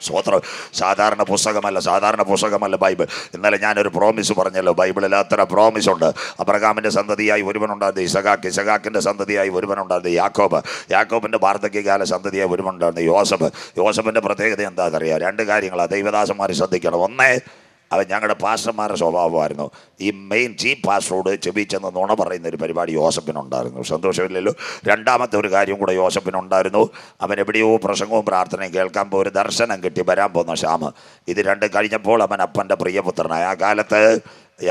സ്വോത്രം സാധാരണ പുസ്തകമല്ല സാധാരണ പുസ്തകമല്ല ബൈബിൾ ഇന്നലെ ഞാനൊരു പ്രോമിസ് പറഞ്ഞല്ലോ ബൈബിളിൽ അത്ര പ്രോമിസ് ഉണ്ട് അബ്രഹാമിൻ്റെ സന്തതിയായി ഒരുവനുണ്ടായിരുന്നു ഇസഖാക്ക് ഇസഖാക്കിൻ്റെ സന്തതിയായി ഒരുവനുണ്ടായിരുന്നു യാക്കോബ് യാക്കോബിൻ്റെ വാർദ്ധക്യകാല സന്തതിയായി ഒരുവനുണ്ടായിരുന്നു യോസഫ് യോസഫിൻ്റെ പ്രത്യേകത എന്താണെന്നറിയാം രണ്ട് കാര്യങ്ങളാണ് ദൈവദാസന്മാർ ശ്രദ്ധിക്കണം ഒന്നേ അത് ഞങ്ങളുടെ പാസ്റ്റർമാരുടെ സ്വഭാവമായിരുന്നു ഈ മെയിൻ ചീഫ് പാസ്റ്ററോട് ചെവി ചെന്ന് നുണ പറയുന്ന ഒരു പരിപാടി യോസഫിനുണ്ടായിരുന്നു സന്തോഷമില്ലല്ലോ രണ്ടാമത്തെ ഒരു കാര്യം കൂടെ യോസഫിനുണ്ടായിരുന്നു അവൻ എവിടെയോ പ്രസംഗവും പ്രാർത്ഥനയും കേൾക്കാൻ പോയി ഒരു ദർശനം കിട്ടി വരാൻ പോകുന്ന ശ്യാമ് ഇത് രണ്ടും കഴിഞ്ഞപ്പോൾ അവൻ അപ്പൻ്റെ പ്രിയപുത്രനായ ആ കാലത്ത്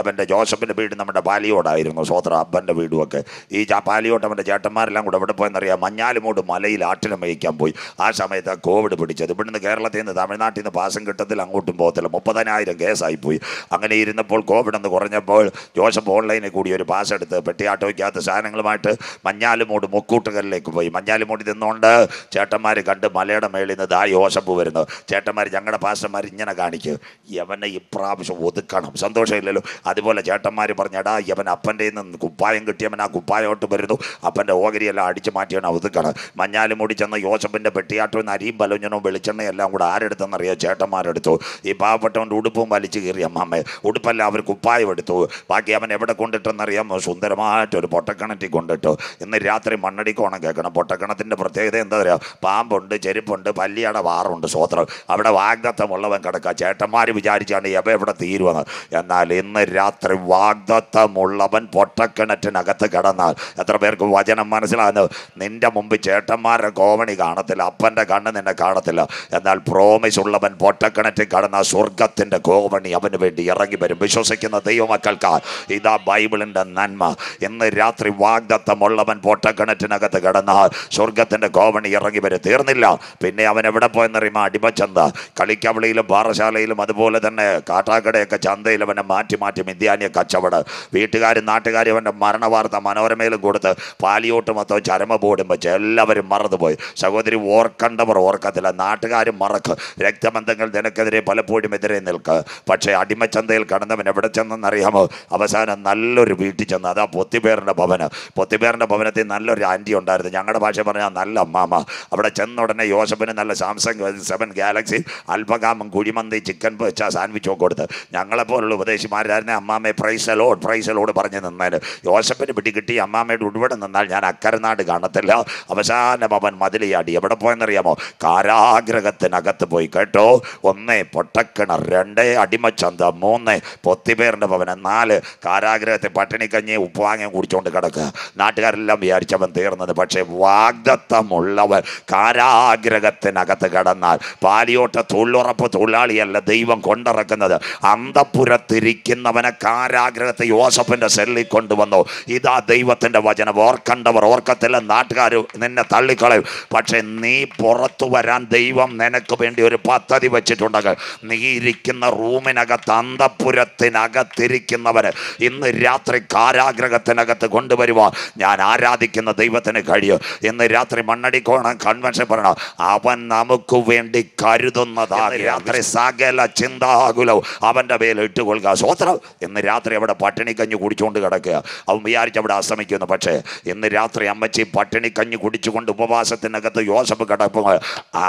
അവൻ്റെ ജോസഫിൻ്റെ വീട് നമ്മുടെ പാലിയോടായിരുന്നു സോത്ര അബ്ബൻ്റെ വീടുമൊക്കെ ഈ ചാ പാലിയോട്ട് അവൻ്റെ ചേട്ടന്മാരെല്ലാം കൂടെ എവിടെ പോയെന്നറിയാം മഞ്ഞാലുമോട് മലയിൽ ആട്ടിനെ മേയ്ക്കാൻ പോയി ആ സമയത്ത് കോവിഡ് പിടിച്ചത് നിന്ന് കേരളത്തിൽ നിന്ന് തമിഴ്നാട്ടിൽ നിന്ന് പാസം കിട്ടത്തിൽ അങ്ങോട്ടും പോകത്തില്ല മുപ്പതിനായിരം കേസായിപ്പോയി പോയി അങ്ങനെ ഇരുന്നപ്പോൾ കോവിഡ് എന്ന് കുറഞ്ഞപ്പോൾ ജോസഫ് ഓൺലൈനിൽ കൂടി ഒരു പാസ് എടുത്ത് പെട്ടിയാട്ടോയ്ക്കകത്ത് സാധനങ്ങളുമായിട്ട് മഞ്ഞാലുമോട് മുക്കൂട്ടുകരിലേക്ക് പോയി മഞ്ഞാലുമോടി നിന്നുകൊണ്ട് ചേട്ടന്മാർ കണ്ട് മലയുടെ മേളിൽ നിന്ന് ദാ ജോസഫ് വരുന്നു ചേട്ടന്മാർ ഞങ്ങളുടെ പാസ്റ്റർമാർ ഇങ്ങനെ കാണിക്കുക യവനെ ഇപ്രാവശ്യം ഒതുക്കണം സന്തോഷമില്ലല്ലോ അതുപോലെ ചേട്ടന്മാർ പറഞ്ഞടാ യവൻ അപ്പൻ്റെ നിന്ന് കുപ്പായം കിട്ടിയവൻ ആ കുപ്പായോട്ട് വരുന്നു അപ്പൻ്റെ ഓഹരിയെല്ലാം അടിച്ചു മാറ്റിയാണ് മഞ്ഞാലും മഞ്ഞാലുമൂടി ചെന്ന യോശപ്പിൻ്റെ പെട്ടിയാട്ടവും അരിയും ബലഞ്ഞനും വെളിച്ചെണ്ണയെല്ലാം കൂടെ ആരെടുത്തെന്നറിയോ ചേട്ടന്മാരെടുത്തു ഈ പാവപ്പെട്ടവൻ്റെ ഉടുപ്പും വലിച്ചു കീറി അമ്മാമ്മ ഉടുപ്പല്ല അവർ കുപ്പായം എടുത്തു ബാക്കി അവൻ എവിടെ കൊണ്ടിട്ടെന്നറിയാം സുന്ദരമായിട്ടൊരു പൊട്ടക്കിണറ്റി കൊണ്ടിട്ടു ഇന്ന് രാത്രി മണ്ണടിക്കോണം കേൾക്കണം പൊട്ടക്കിണത്തിൻ്റെ പ്രത്യേകത എന്താ പറയുക പാമ്പുണ്ട് ചെരുപ്പുണ്ട് പല്ലിയുടെ വാറുണ്ട് സ്വത്രം അവിടെ വാഗ്ദത്തമുള്ളവൻ കിടക്കുക ചേട്ടന്മാർ വിചാരിച്ചാണ് എവ എവിടെ തീരുവെന്ന് എന്നാൽ ഇന്ന് രാത്രി വാഗ്ദത്തമുള്ളവൻ പൊട്ടക്കിണറ്റിനകത്ത് കിടന്നാൽ എത്ര പേർക്ക് വചനം മനസ്സിലാകുന്നത് നിന്റെ മുമ്പ് ചേട്ടന്മാരുടെ കോമണി കാണത്തില്ല അപ്പൻ്റെ കണ്ണ് നിന്നെ കാണത്തില്ല എന്നാൽ പ്രോമിസ് ഉള്ളവൻ പൊട്ടക്കിണറ്റിൽ കടന്ന സ്വർഗത്തിൻ്റെ കോമണി അവന് വേണ്ടി ഇറങ്ങി വരും വിശ്വസിക്കുന്ന ദൈവമക്കൾക്ക് ഇതാ ബൈബിളിൻ്റെ നന്മ ഇന്ന് രാത്രി വാഗ്ദത്തമുള്ളവൻ പൊട്ടക്കിണറ്റിനകത്ത് കിടന്നാൽ സ്വർഗത്തിൻ്റെ കോമണി ഇറങ്ങി വരും തീർന്നില്ല പിന്നെ അവൻ എവിടെ പോയെന്നറിയുമ്പോൾ അടിമച്ചന്ത കളിക്കവളിയിലും പാറശാലയിലും അതുപോലെ തന്നെ കാട്ടാക്കടയൊക്കെ ചന്തയിൽ അവനെ മാറ്റി മാറ്റി മാറ്റി മിഥ്യാന്യ കച്ചവടം വീട്ടുകാരും നാട്ടുകാരും അവൻ്റെ മരണവാർത്ത മനോരമയിലും കൊടുത്ത് പാലിയോട്ട് മൊത്തം ചരമ ബോർഡും വെച്ച് എല്ലാവരും മറന്നുപോയി സഹോദരി ഓർക്കണ്ടവർ ഓർക്കത്തില്ല നാട്ടുകാരും മറക്ക് രക്തബന്ധങ്ങൾ നിനക്കെതിരെ പലപ്പോഴും എതിരെ നിൽക്ക് പക്ഷേ അടിമച്ചന്തയിൽ കടന്നവൻ എവിടെ ചെന്നെന്നറിയാമോ അവസാനം നല്ലൊരു വീട്ടിൽ ചെന്ന് അതാ പൊത്തിപ്പേറിൻ്റെ ഭവന് പൊത്തിപ്പേറിൻ്റെ ഭവനത്തിൽ നല്ലൊരു ആൻറ്റി ഉണ്ടായിരുന്നു ഞങ്ങളുടെ ഭാഷ പറഞ്ഞാൽ നല്ല അമ്മാമ അവിടെ ചെന്ന ഉടനെ യോസഫിന് നല്ല സാംസങ് സെവൻ ഗാലക്സി അൽഫഗാമും കുഴിമന്തി ചിക്കൻ സാൻഡ്വിച്ചോ കൊടുത്ത് ഞങ്ങളെപ്പോലുള്ള ഉപദേശിമാരെ കൂട്ടുകാരനെ അമ്മാമ്മയെ പ്രൈസലോട് പ്രൈസലോട് പറഞ്ഞ് നിന്നാൽ യോസഫിന് പിടികിട്ടി അമ്മാമ്മയുടെ ഉടുവിടെ നിന്നാൽ ഞാൻ അക്കരനാട് കാണത്തില്ല അവസാനം അവൻ മതിലിയാടി എവിടെ പോയെന്നറിയാമോ കാരാഗ്രഹത്തിനകത്ത് പോയി കേട്ടോ ഒന്ന് പൊട്ടക്കിണർ രണ്ട് അടിമച്ചന്ത മൂന്ന് പൊത്തിപേറിൻ്റെ ഭവനം നാല് കാരാഗ്രഹത്തെ പട്ടിണിക്കഞ്ഞി ഉപ്പുവാങ്ങിയും കുടിച്ചുകൊണ്ട് കിടക്കുക നാട്ടുകാരെല്ലാം വിചാരിച്ചവൻ തീർന്നത് പക്ഷേ വാഗ്ദത്തമുള്ളവൻ കാരാഗ്രഹത്തിനകത്ത് കിടന്നാൽ പാലിയോട്ട തൊഴിലുറപ്പ് തൊഴിലാളിയല്ല ദൈവം കൊണ്ടിറക്കുന്നത് അന്തപുരത്തിരിക്കുന്ന അവനെ കാരാഗ്രഹത്തെ യോസഫിന്റെ സെല്ലിൽ കൊണ്ടുവന്നു ഇതാ ദൈവത്തിന്റെ വചനം ഓർക്കണ്ടവർ ഓർക്കത്തില്ല നാട്ടുകാർ നിന്നെ തള്ളിക്കളയും പക്ഷേ നീ പുറത്തു വരാൻ ദൈവം നിനക്ക് വേണ്ടി ഒരു പദ്ധതി വെച്ചിട്ടുണ്ടെങ്കിൽ നീ ഇരിക്കുന്ന റൂമിനകത്ത് അന്തപുരത്തിനകത്തിരിക്കുന്നവർ ഇന്ന് രാത്രി കാരാഗ്രഹത്തിനകത്ത് കൊണ്ടുവരുവാൻ ഞാൻ ആരാധിക്കുന്ന ദൈവത്തിന് കഴിയും ഇന്ന് രാത്രി കോണം കൺവെൻഷൻ പറയണം അവൻ നമുക്ക് വേണ്ടി കരുതുന്നതാണ് രാത്രി സകല ചിന്താകുലവും അവൻ്റെ മേൽ ഇട്ടുകൊള്ളുക സ്വോത്രം ഇന്ന് രാത്രി അവിടെ പട്ടിണി കഞ്ഞ് കുടിച്ചുകൊണ്ട് കിടക്കുക അവൻ വിചാരിച്ച് അവിടെ അസമിക്കുന്നു പക്ഷേ ഇന്ന് രാത്രി അമ്മച്ചി പട്ടിണി കഞ്ഞ് കുടിച്ചുകൊണ്ട് ഉപവാസത്തിനകത്ത് യോസഫ് കിടപ്പുക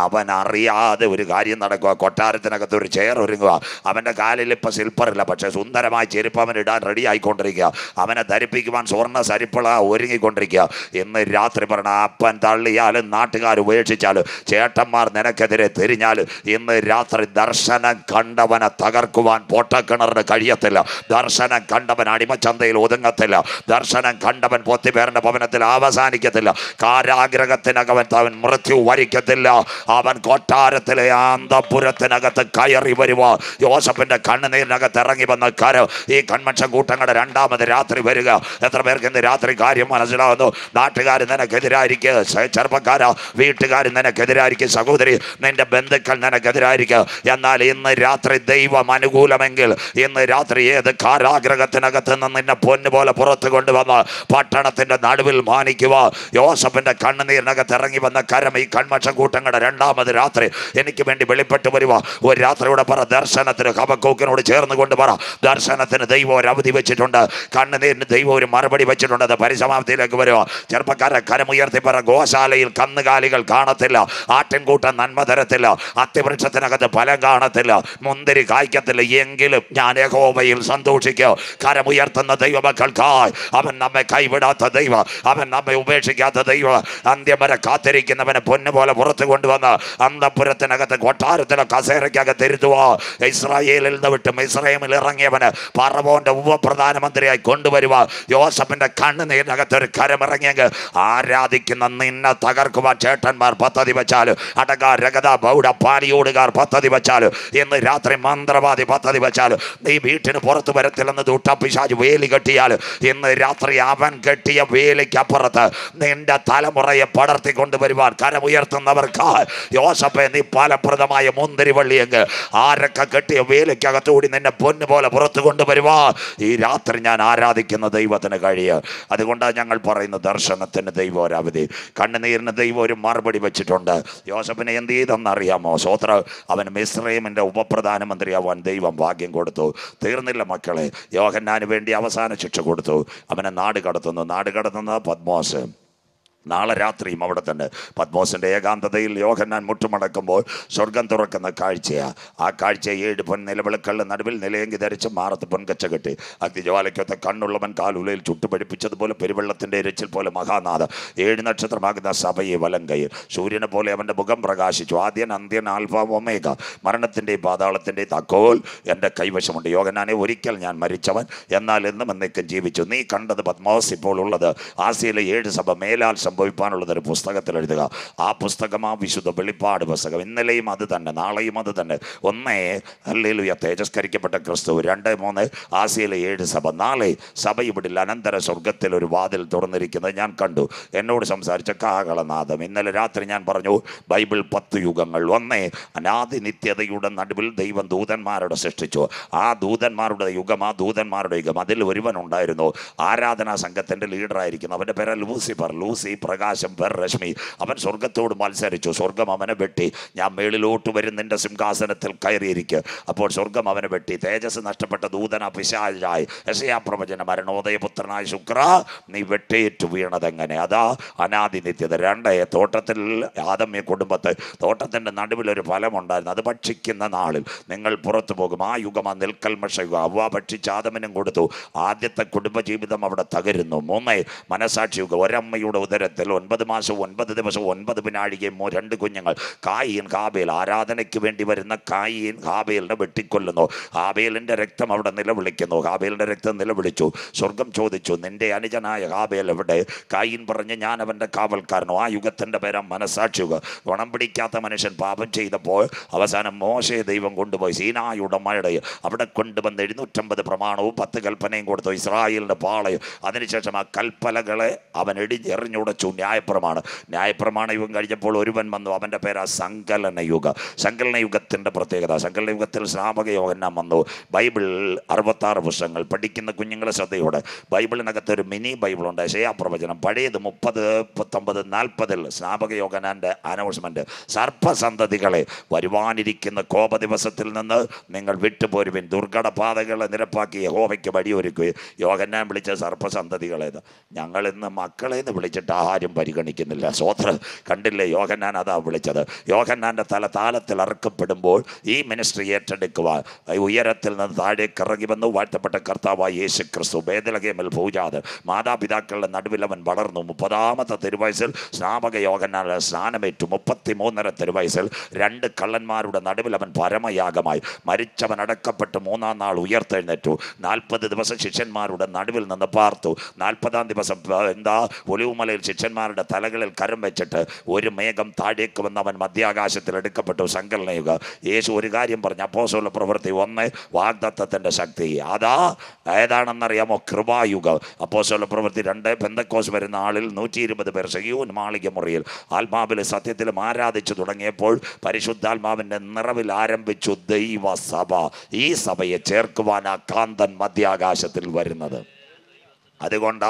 അവൻ അറിയാതെ ഒരു കാര്യം നടക്കുക കൊട്ടാരത്തിനകത്ത് ഒരു ചെയർ ഒരുങ്ങുക അവൻ്റെ കാലിൽ ഇപ്പം സിൽപ്പറില്ല പക്ഷേ സുന്ദരമായ ചെരുപ്പ് അവൻ ഇടാൻ റെഡി ആയിക്കൊണ്ടിരിക്കുക അവനെ ധരിപ്പിക്കുവാൻ സ്വർണ്ണ സരിപ്പിള ഒരുങ്ങിക്കൊണ്ടിരിക്കുക ഇന്ന് രാത്രി പറഞ്ഞ അപ്പൻ തള്ളിയാലും നാട്ടുകാർ ഉപേക്ഷിച്ചാലും ചേട്ടന്മാർ നിനക്കെതിരെ തിരിഞ്ഞാൽ ഇന്ന് രാത്രി ദർശനം കണ്ടവനെ തകർക്കുവാൻ പൊട്ടക്കിണറിന് കഴിയത്തില്ല ഒതുങ്ങത്തില്ല ദർശനം കണ്ടവൻ അടിമച്ചന്തയിൽ ഒതുങ്ങത്തില്ല ദർശനം കണ്ടവൻ പൊത്തിപേരന്റെ ഭവനത്തിൽ അവസാനിക്കത്തില്ല കാരാഗ്രഹത്തിനകവൻ അവൻ മൃത്യു വരിക്കത്തില്ല അവൻ കൊട്ടാരത്തിലെ ആന്തപുരത്തിനകത്ത് കയറി വരുവാ യോസഫിന്റെ കണ്ണുനീരിനകത്ത് ഇറങ്ങി വന്ന കര ഈ കൺവെൻഷൻ കൂട്ടങ്ങളുടെ രണ്ടാമത് രാത്രി വരിക എത്ര പേർക്ക് ഇന്ന് രാത്രി കാര്യം മനസ്സിലാവുന്നു നാട്ടുകാർ നിനക്കെതിരായിരിക്കുക ചെറുപ്പക്കാരാ വീട്ടുകാർ നിനക്കെതിരായിരിക്കും സഹോദരി നിന്റെ ബന്ധുക്കൾ നിനക്കെതിരായിരിക്കുക എന്നാൽ ഇന്ന് രാത്രി ദൈവം അനുകൂലമെങ്കിൽ ഇന്ന് രാത്രി ഏത് കാരാഗ്രഹത്തിനകത്ത് നിന്ന് നിന്നെ പൊന്നു പോലെ പുറത്ത് കൊണ്ടുവന്ന് പട്ടണത്തിൻ്റെ നടുവിൽ മാനിക്കുക യോസഫിൻ്റെ കണ്ണുനീരിനകത്ത് ഇറങ്ങി വന്ന കരം ഈ കൺമക്ഷ കൂട്ടങ്ങളുടെ രണ്ടാമത് രാത്രി എനിക്ക് വേണ്ടി വെളിപ്പെട്ട് വരിക ഒരു രാത്രിയുടെ പറ ദർശനത്തിന് കബക്കൂക്കിനോട് ചേർന്ന് കൊണ്ട് പറ ദർശനത്തിന് ദൈവം ഒരു അവധി വെച്ചിട്ടുണ്ട് കണ്ണുനീരിന് ദൈവം ഒരു മറുപടി വെച്ചിട്ടുണ്ട് അത് പരിസമാപ്തിയിലേക്ക് വരിക ചെറുപ്പക്കാരെ കരമുയർത്തി പറ ഗോശാലയിൽ കന്നുകാലികൾ കാണത്തില്ല ആട്ടിൻകൂട്ടം നന്മ തരത്തില്ല അത്യവൃക്ഷത്തിനകത്ത് ഫലം കാണത്തില്ല മുന്തിരി കായ്ക്കത്തില്ല എങ്കിലും ഞാൻ ഏകോപയിൽ സന്തോഷിക്കോ കരമുയർത്തുന്ന ദൈവമക്കൾക്കായി അവൻ നമ്മെ കൈവിടാത്ത ദൈവം അവൻ നമ്മെ ഉപേക്ഷിക്കാത്ത ദൈവം അന്ത്യം വരെ കാത്തിരിക്കുന്നവനെ പൊന്നുപോലെ പുറത്തു കൊണ്ടുവന്ന് അന്തപുരത്തിനകത്ത് കൊട്ടാരത്തിലെ കസേരയ്ക്കകത്ത് ഇരുത്തുവോ ഇസ്രായേലിൽ നിന്ന് വിട്ടും ഇസ്രായേലിൽ ഇറങ്ങിയവന് പറവോന്റെ ഉപപ്രധാനമന്ത്രിയായി കൊണ്ടുവരുവാ യോസഫിന്റെ കണ്ണുനീരിനകത്ത് ഒരു കരമിറങ്ങിയെങ്കിൽ ആരാധിക്കുന്ന നിന്നെ തകർക്കുവാൻ ചേട്ടന്മാർ പദ്ധതി വെച്ചാൽ അടക രഗത ബൗഡ പാലിയോടുകാർ പദ്ധതി വെച്ചാൽ ഇന്ന് രാത്രി മന്ത്രവാദി പദ്ധതി വെച്ചാൽ നീ വീട്ടിന് പുറത്ത് വരത്തില്ലെന്ന് പിശാജ് വേലി കെട്ടിയാൽ ഇന്ന് രാത്രി അവൻ കെട്ടിയ വേലിക്കപ്പുറത്ത് നിന്റെ തലമുറയെ പടർത്തി കൊണ്ടുവരുവാൻ കരമുയർത്തുന്നവർക്ക് യോസഫെ നീ ഫലപ്രദമായ വള്ളിയെങ്ക് ആരൊക്കെ കെട്ടിയ വേലിക്കകത്തുകൂടി നിന്നെ പൊന്നു പോലെ പുറത്തു കൊണ്ടുവരുവാ ഈ രാത്രി ഞാൻ ആരാധിക്കുന്ന ദൈവത്തിന് കഴിയുക അതുകൊണ്ടാണ് ഞങ്ങൾ പറയുന്ന ദർശനത്തിന് ദൈവം ഒരവധി കണ്ണുനീരിന് ദൈവം ഒരു മറുപടി വെച്ചിട്ടുണ്ട് യോസഫിനെ എന്ത് അറിയാമോ സോത്ര അവൻ ഉപപ്രധാനമന്ത്രി ഉപപ്രധാനമന്ത്രിയാവാൻ ദൈവം ഭാഗ്യം കൊടുത്തു തീർന്നില്ല ഇസ്രായേലിലെ മക്കളെ യോഹന്നാന് വേണ്ടി അവസാന ശിക്ഷ കൊടുത്തു അവനെ നാട് കടത്തുന്നു നാട് കടത്തുന്ന പത്മോസ് നാളെ രാത്രിയും അവിടെ തന്നെ പത്മോസിൻ്റെ ഏകാന്തതയിൽ യോഹന്നാൻ മുട്ടുമടക്കുമ്പോൾ സ്വർഗം തുറക്കുന്ന കാഴ്ചയാണ് ആ കാഴ്ച ഏഴ് പൊൻ നിലവിളക്കളുടെ നടുവിൽ നിലയെങ്കി ധരിച്ച് മാറത്ത് പൊൻകച്ച കെട്ടി അഗ്നിജ്വാലയ്ക്കൊത്ത കണ്ണുള്ളവൻ കാലുലയിൽ ചുട്ടുപഠിപ്പിച്ചതുപോലെ പെരുവെള്ളത്തിൻ്റെ ഇരച്ചിൽ പോലെ മഹാനാഥ ഏഴ് നക്ഷത്രമാകുന്ന സഭയെ വലം കയ്യിൽ സൂര്യനെ പോലെ അവൻ്റെ മുഖം പ്രകാശിച്ചു ആദ്യൻ അന്ത്യൻ ആൽഫ ഒമേഗ മരണത്തിന്റെ പാതാളത്തിൻ്റെയും തക്കോൽ എൻ്റെ കൈവശമുണ്ട് യോഗനാനെ ഒരിക്കൽ ഞാൻ മരിച്ചവൻ എന്നാൽ എന്നും എന്നേക്കും ജീവിച്ചു നീ കണ്ടത് പത്മാവസ് ഇപ്പോൾ ഉള്ളത് ആസിയിലെ ഏഴ് സഭ മേലാൽ ഒരു പുസ്തകത്തിൽ എഴുതുക ആ പുസ്തകം ആ വിശുദ്ധ വെളിപ്പാട് പുസ്തകം ഇന്നലെയും അത് തന്നെ നാളെയും അത് തന്നെ ഒന്നേ അല്ലേലുയ തേജസ്കരിക്കപ്പെട്ട ക്രിസ്തു രണ്ട് മൂന്ന് ആസിയിലെ ഏഴ് സഭ നാളെ സഭ ഇവിടെ അനന്തര സ്വർഗത്തിൽ ഒരു വാതിൽ തുറന്നിരിക്കുന്നത് ഞാൻ കണ്ടു എന്നോട് സംസാരിച്ച കാകളനാഥം ഇന്നലെ രാത്രി ഞാൻ പറഞ്ഞു ബൈബിൾ പത്ത് യുഗങ്ങൾ ഒന്നേ അനാദി നിത്യതയുടെ നടുവിൽ ദൈവം ദൂതന്മാരുടെ സൃഷ്ടിച്ചു ആ ദൂതന്മാരുടെ യുഗം ആ ദൂതന്മാരുടെ യുഗം അതിൽ ഒരുവൻ ഉണ്ടായിരുന്നു ആരാധനാ സംഘത്തിൻ്റെ ലീഡറായിരിക്കുന്നു അവൻ്റെ പേര് ലൂസിഫർ ലൂസി പ്രകാശം രശ്മി അവൻ സ്വർഗത്തോട് മത്സരിച്ചു സ്വർഗം അവനെ വെട്ടി ഞാൻ മേളിലോട്ട് വരുന്നതിൻ്റെ സിംഹാസനത്തിൽ കയറിയിരിക്കുക അപ്പോൾ സ്വർഗം അവനെ വെട്ടി തേജസ് നഷ്ടപ്പെട്ട ദൂതന പിശാചായി യശയാപ്രവചന മരണോദയപുത്രനായ ശുക്ര നീ വെട്ടേറ്റ് വീണതെങ്ങനെ അതാ അനാദി നിത്യത തോട്ടത്തിൽ ആദമ്യ കുടുംബത്ത് തോട്ടത്തിൻ്റെ നടുവിലൊരു ഫലമുണ്ടായിരുന്നു അത് ഭക്ഷിക്കുന്ന നാളിൽ നിങ്ങൾ പുറത്തു പോകും ആ യുഗം ആ നിൽക്കൽമഷ അവ ഭക്ഷിച്ച് ആദമനും കൊടുത്തു ആദ്യത്തെ കുടുംബജീവിതം അവിടെ തകരുന്നു മൂന്നേ മനസാക്ഷി ഒരമ്മയുടെ ഉദര നക്ഷത്രത്തിൽ ഒൻപത് മാസം ഒൻപത് ദിവസം ഒൻപത് പിന്നാഴികയും രണ്ട് കുഞ്ഞുങ്ങൾ കായീൻ കാബേൽ ആരാധനയ്ക്ക് വേണ്ടി വരുന്ന കായീൻ കാബേലിനെ വെട്ടിക്കൊല്ലുന്നു കാബേലിൻ്റെ രക്തം അവിടെ നിലവിളിക്കുന്നു കാബേലിൻ്റെ രക്തം നിലവിളിച്ചു സ്വർഗം ചോദിച്ചു നിന്റെ അനുജനായ കാബേൽ എവിടെ കായിൻ പറഞ്ഞ് ഞാൻ അവൻ്റെ കാവൽക്കാരനോ ആ യുഗത്തിൻ്റെ പേരാ മനസാക്ഷിയുക ഗുണം പിടിക്കാത്ത മനുഷ്യൻ പാപം ചെയ്തപ്പോൾ അവസാനം മോശയെ ദൈവം കൊണ്ടുപോയി സീനായുടെ മഴ അവിടെ കൊണ്ടുവന്ന് എഴുന്നൂറ്റമ്പത് പ്രമാണവും പത്ത് കൽപ്പനയും കൊടുത്തു ഇസ്രായേലിൻ്റെ പാളയും അതിനുശേഷം ആ കൽപ്പലകളെ അവൻ എടിഞ്ഞെറിഞ്ഞൂടെ വെച്ചു ന്യായപ്രമാണ് ന്യായപ്രമാണ യുഗം കഴിഞ്ഞപ്പോൾ ഒരുവൻ വന്നു അവൻ്റെ പേരാ സങ്കലന യുഗ സങ്കലന യുഗത്തിൻ്റെ പ്രത്യേകത സങ്കലന യുഗത്തിൽ ശ്രാവക യോഗന്നാൻ വന്നു ബൈബിൾ അറുപത്താറ് പുസ്തകങ്ങൾ പഠിക്കുന്ന കുഞ്ഞുങ്ങളെ ശ്രദ്ധയോടെ ബൈബിളിനകത്ത് ഒരു മിനി ബൈബിളുണ്ട് ശയാപ്രവചനം പഴയത് മുപ്പത് പത്തൊമ്പത് നാൽപ്പതിൽ സ്നാപക യോഗനാൻ്റെ അനൗൺസ്മെൻറ്റ് സർപ്പസന്തതികളെ വരുവാനിരിക്കുന്ന കോപ ദിവസത്തിൽ നിന്ന് നിങ്ങൾ വിട്ടുപോരുവിൻ ദുർഘടപാതകളെ നിരപ്പാക്കി യഹോവയ്ക്ക് വഴിയൊരുക്കുകയും യോഗന്നാൻ വിളിച്ച സർപ്പസന്തതികളേത് ഞങ്ങളിന്ന് മക്കളെന്ന് വിളിച്ചിട്ട് ആരും പരിഗണിക്കുന്നില്ല സ്വോത്ര കണ്ടില്ലേ യോഹന്നാൻ അതാ വിളിച്ചത് യോഹന്നാൻ്റെ തല താലത്തിൽ ഇറക്കപ്പെടുമ്പോൾ ഈ മിനിസ്ട്രി ഏറ്റെടുക്കുവാൻ ഉയരത്തിൽ നിന്ന് താഴേക്ക് ഇറങ്ങി വന്നു വാഴ്ത്തപ്പെട്ട കർത്താവായ യേശു ക്രിസ്തു ബേദലഗേമിൽ പൂജാത് മാതാപിതാക്കളുടെ നടുവിൽ അവൻ വളർന്നു മുപ്പതാമത്തെ തിരുവയസ്സിൽ സ്നാപക യോഹന്നാൻ സ്നാനമേറ്റു മുപ്പത്തി മൂന്നര തിരുവയസ്സിൽ രണ്ട് കള്ളന്മാരുടെ നടുവിൽ അവൻ പരമയാഗമായി മരിച്ചവൻ അടക്കപ്പെട്ട് മൂന്നാം നാൾ ഉയർത്തെഴുന്നേറ്റു നാൽപ്പത് ദിവസം ശിഷ്യന്മാരുടെ നടുവിൽ നിന്ന് പാർത്തു നാൽപ്പതാം ദിവസം എന്താ ഒലിവുമലയിൽ ശിക്ഷ പുരുഷന്മാരുടെ തലകളിൽ കരം വെച്ചിട്ട് ഒരു മേഘം താഴേക്ക് വന്ന് അവൻ മധ്യാകാശത്തിൽ എടുക്കപ്പെട്ടു സങ്കലനയുക യേശു ഒരു കാര്യം പറഞ്ഞു അപ്പോസോല പ്രവൃത്തി ഒന്ന് വാഗ്ദത്തത്തിൻ്റെ ശക്തി അതാ ഏതാണെന്നറിയാമോ കൃപായുഗം അപ്പോസോല പ്രവൃത്തി രണ്ട് ബന്ധക്കോസ് വരുന്ന ആളിൽ നൂറ്റി ഇരുപത് പേർ സയൂൻ മാളിക മുറിയിൽ ആത്മാവിൽ സത്യത്തിൽ ആരാധിച്ചു തുടങ്ങിയപ്പോൾ പരിശുദ്ധാത്മാവിൻ്റെ നിറവിൽ ആരംഭിച്ചു ദൈവസഭ ഈ സഭയെ ചേർക്കുവാൻ ആ കാന്തൻ മധ്യാകാശത്തിൽ വരുന്നത് അതുകൊണ്ട്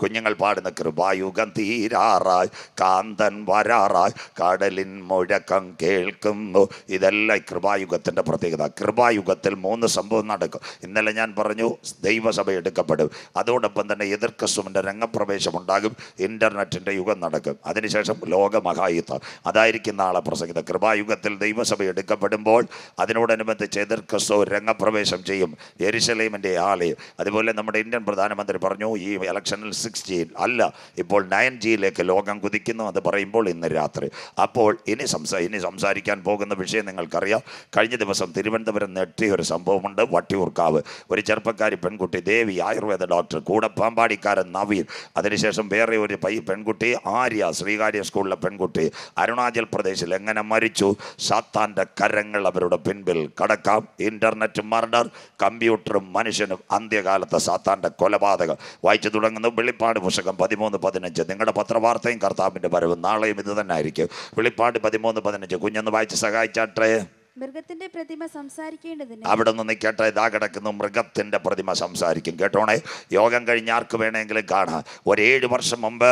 കുഞ്ഞുങ്ങൾ പാടുന്ന കൃപായുഗം തീരാറായി കാന്തൻ വരാറായി കടലിൻ മുഴക്കം കേൾക്കുന്നു ഇതെല്ലാം കൃപായുഗത്തിൻ്റെ പ്രത്യേകത കൃപായുഗത്തിൽ മൂന്ന് സംഭവം നടക്കും ഇന്നലെ ഞാൻ പറഞ്ഞു ദൈവസഭ എടുക്കപ്പെടും അതോടൊപ്പം തന്നെ എതിർക്രിസ്തുവിൻ്റെ രംഗപ്രവേശം ഉണ്ടാകും ഇൻ്റർനെറ്റിൻ്റെ യുഗം നടക്കും അതിനുശേഷം ലോകമഹായുദ്ധം അതായിരിക്കും നാളെ പ്രസംഗിത കൃപായുഗത്തിൽ ദൈവസഭ എടുക്കപ്പെടുമ്പോൾ അതിനോടനുബന്ധിച്ച് എതിർക്രിസ്തു രംഗപ്രവേശം ചെയ്യും എരിശലേമിൻ്റെ ആലയം അതുപോലെ നമ്മുടെ ഇന്ത്യൻ പ്രധാനമന്ത്രി പറഞ്ഞു ഈ ഇലക്ഷനിൽ സിക്സ്റ്റീൻ അല്ല ഇപ്പോൾ നയൻറ്റിയിലേക്ക് ലോകം കുതിക്കുന്നു അത് പറയുമ്പോൾ ഇന്ന് രാത്രി അപ്പോൾ ഇനി സംസാ ഇനി സംസാരിക്കാൻ പോകുന്ന വിഷയം നിങ്ങൾക്കറിയാം കഴിഞ്ഞ ദിവസം തിരുവനന്തപുരം നെട്ടിയ ഒരു സംഭവമുണ്ട് വട്ടിയൂർക്കാവ് ഒരു ചെറുപ്പക്കാരി പെൺകുട്ടി ദേവി ആയുർവേദ ഡോക്ടർ കൂടെ പാമ്പാടിക്കാരൻ നവീൻ അതിനുശേഷം വേറെ ഒരു പൈ പെൺകുട്ടി ആര്യ ശ്രീകാര്യ സ്കൂളിലെ പെൺകുട്ടി അരുണാചൽ പ്രദേശിൽ എങ്ങനെ മരിച്ചു സാത്താൻ്റെ കരങ്ങൾ അവരുടെ പിൻപിൽ കടക്കാം ഇൻ്റർനെറ്റ് മർഡർ കമ്പ്യൂട്ടറും മനുഷ്യനും അന്ത്യകാലത്തെ സാത്താൻ്റെ കൊലപാതകം വായിച്ചു തുടങ്ങുന്ന വെളിപ്പാട് പുസ്തകം പതിമൂന്ന് പതിനഞ്ച് നിങ്ങളുടെ പത്രവാർത്തയും കർത്താവിൻ്റെ വരവും നാളെയും ഇത് തന്നെ ആയിരിക്കും വെളിപ്പാട് പതിമൂന്ന് പതിനഞ്ച് കുഞ്ഞൊന്ന് വായിച്ച് സഹായിച്ചാട്ടെ മൃഗത്തിന്റെ പ്രതിമ സംസാരിക്കേണ്ടതിന് അവിടെ നിന്ന് നിൽക്കട്ടെ ഇതാ കിടക്കുന്നു മൃഗത്തിന്റെ പ്രതിമ സംസാരിക്കും കേട്ടോണേ യോഗം കഴിഞ്ഞ് ആർക്ക് വേണമെങ്കിലും കാണാം ഒരേഴ് വർഷം മുമ്പ്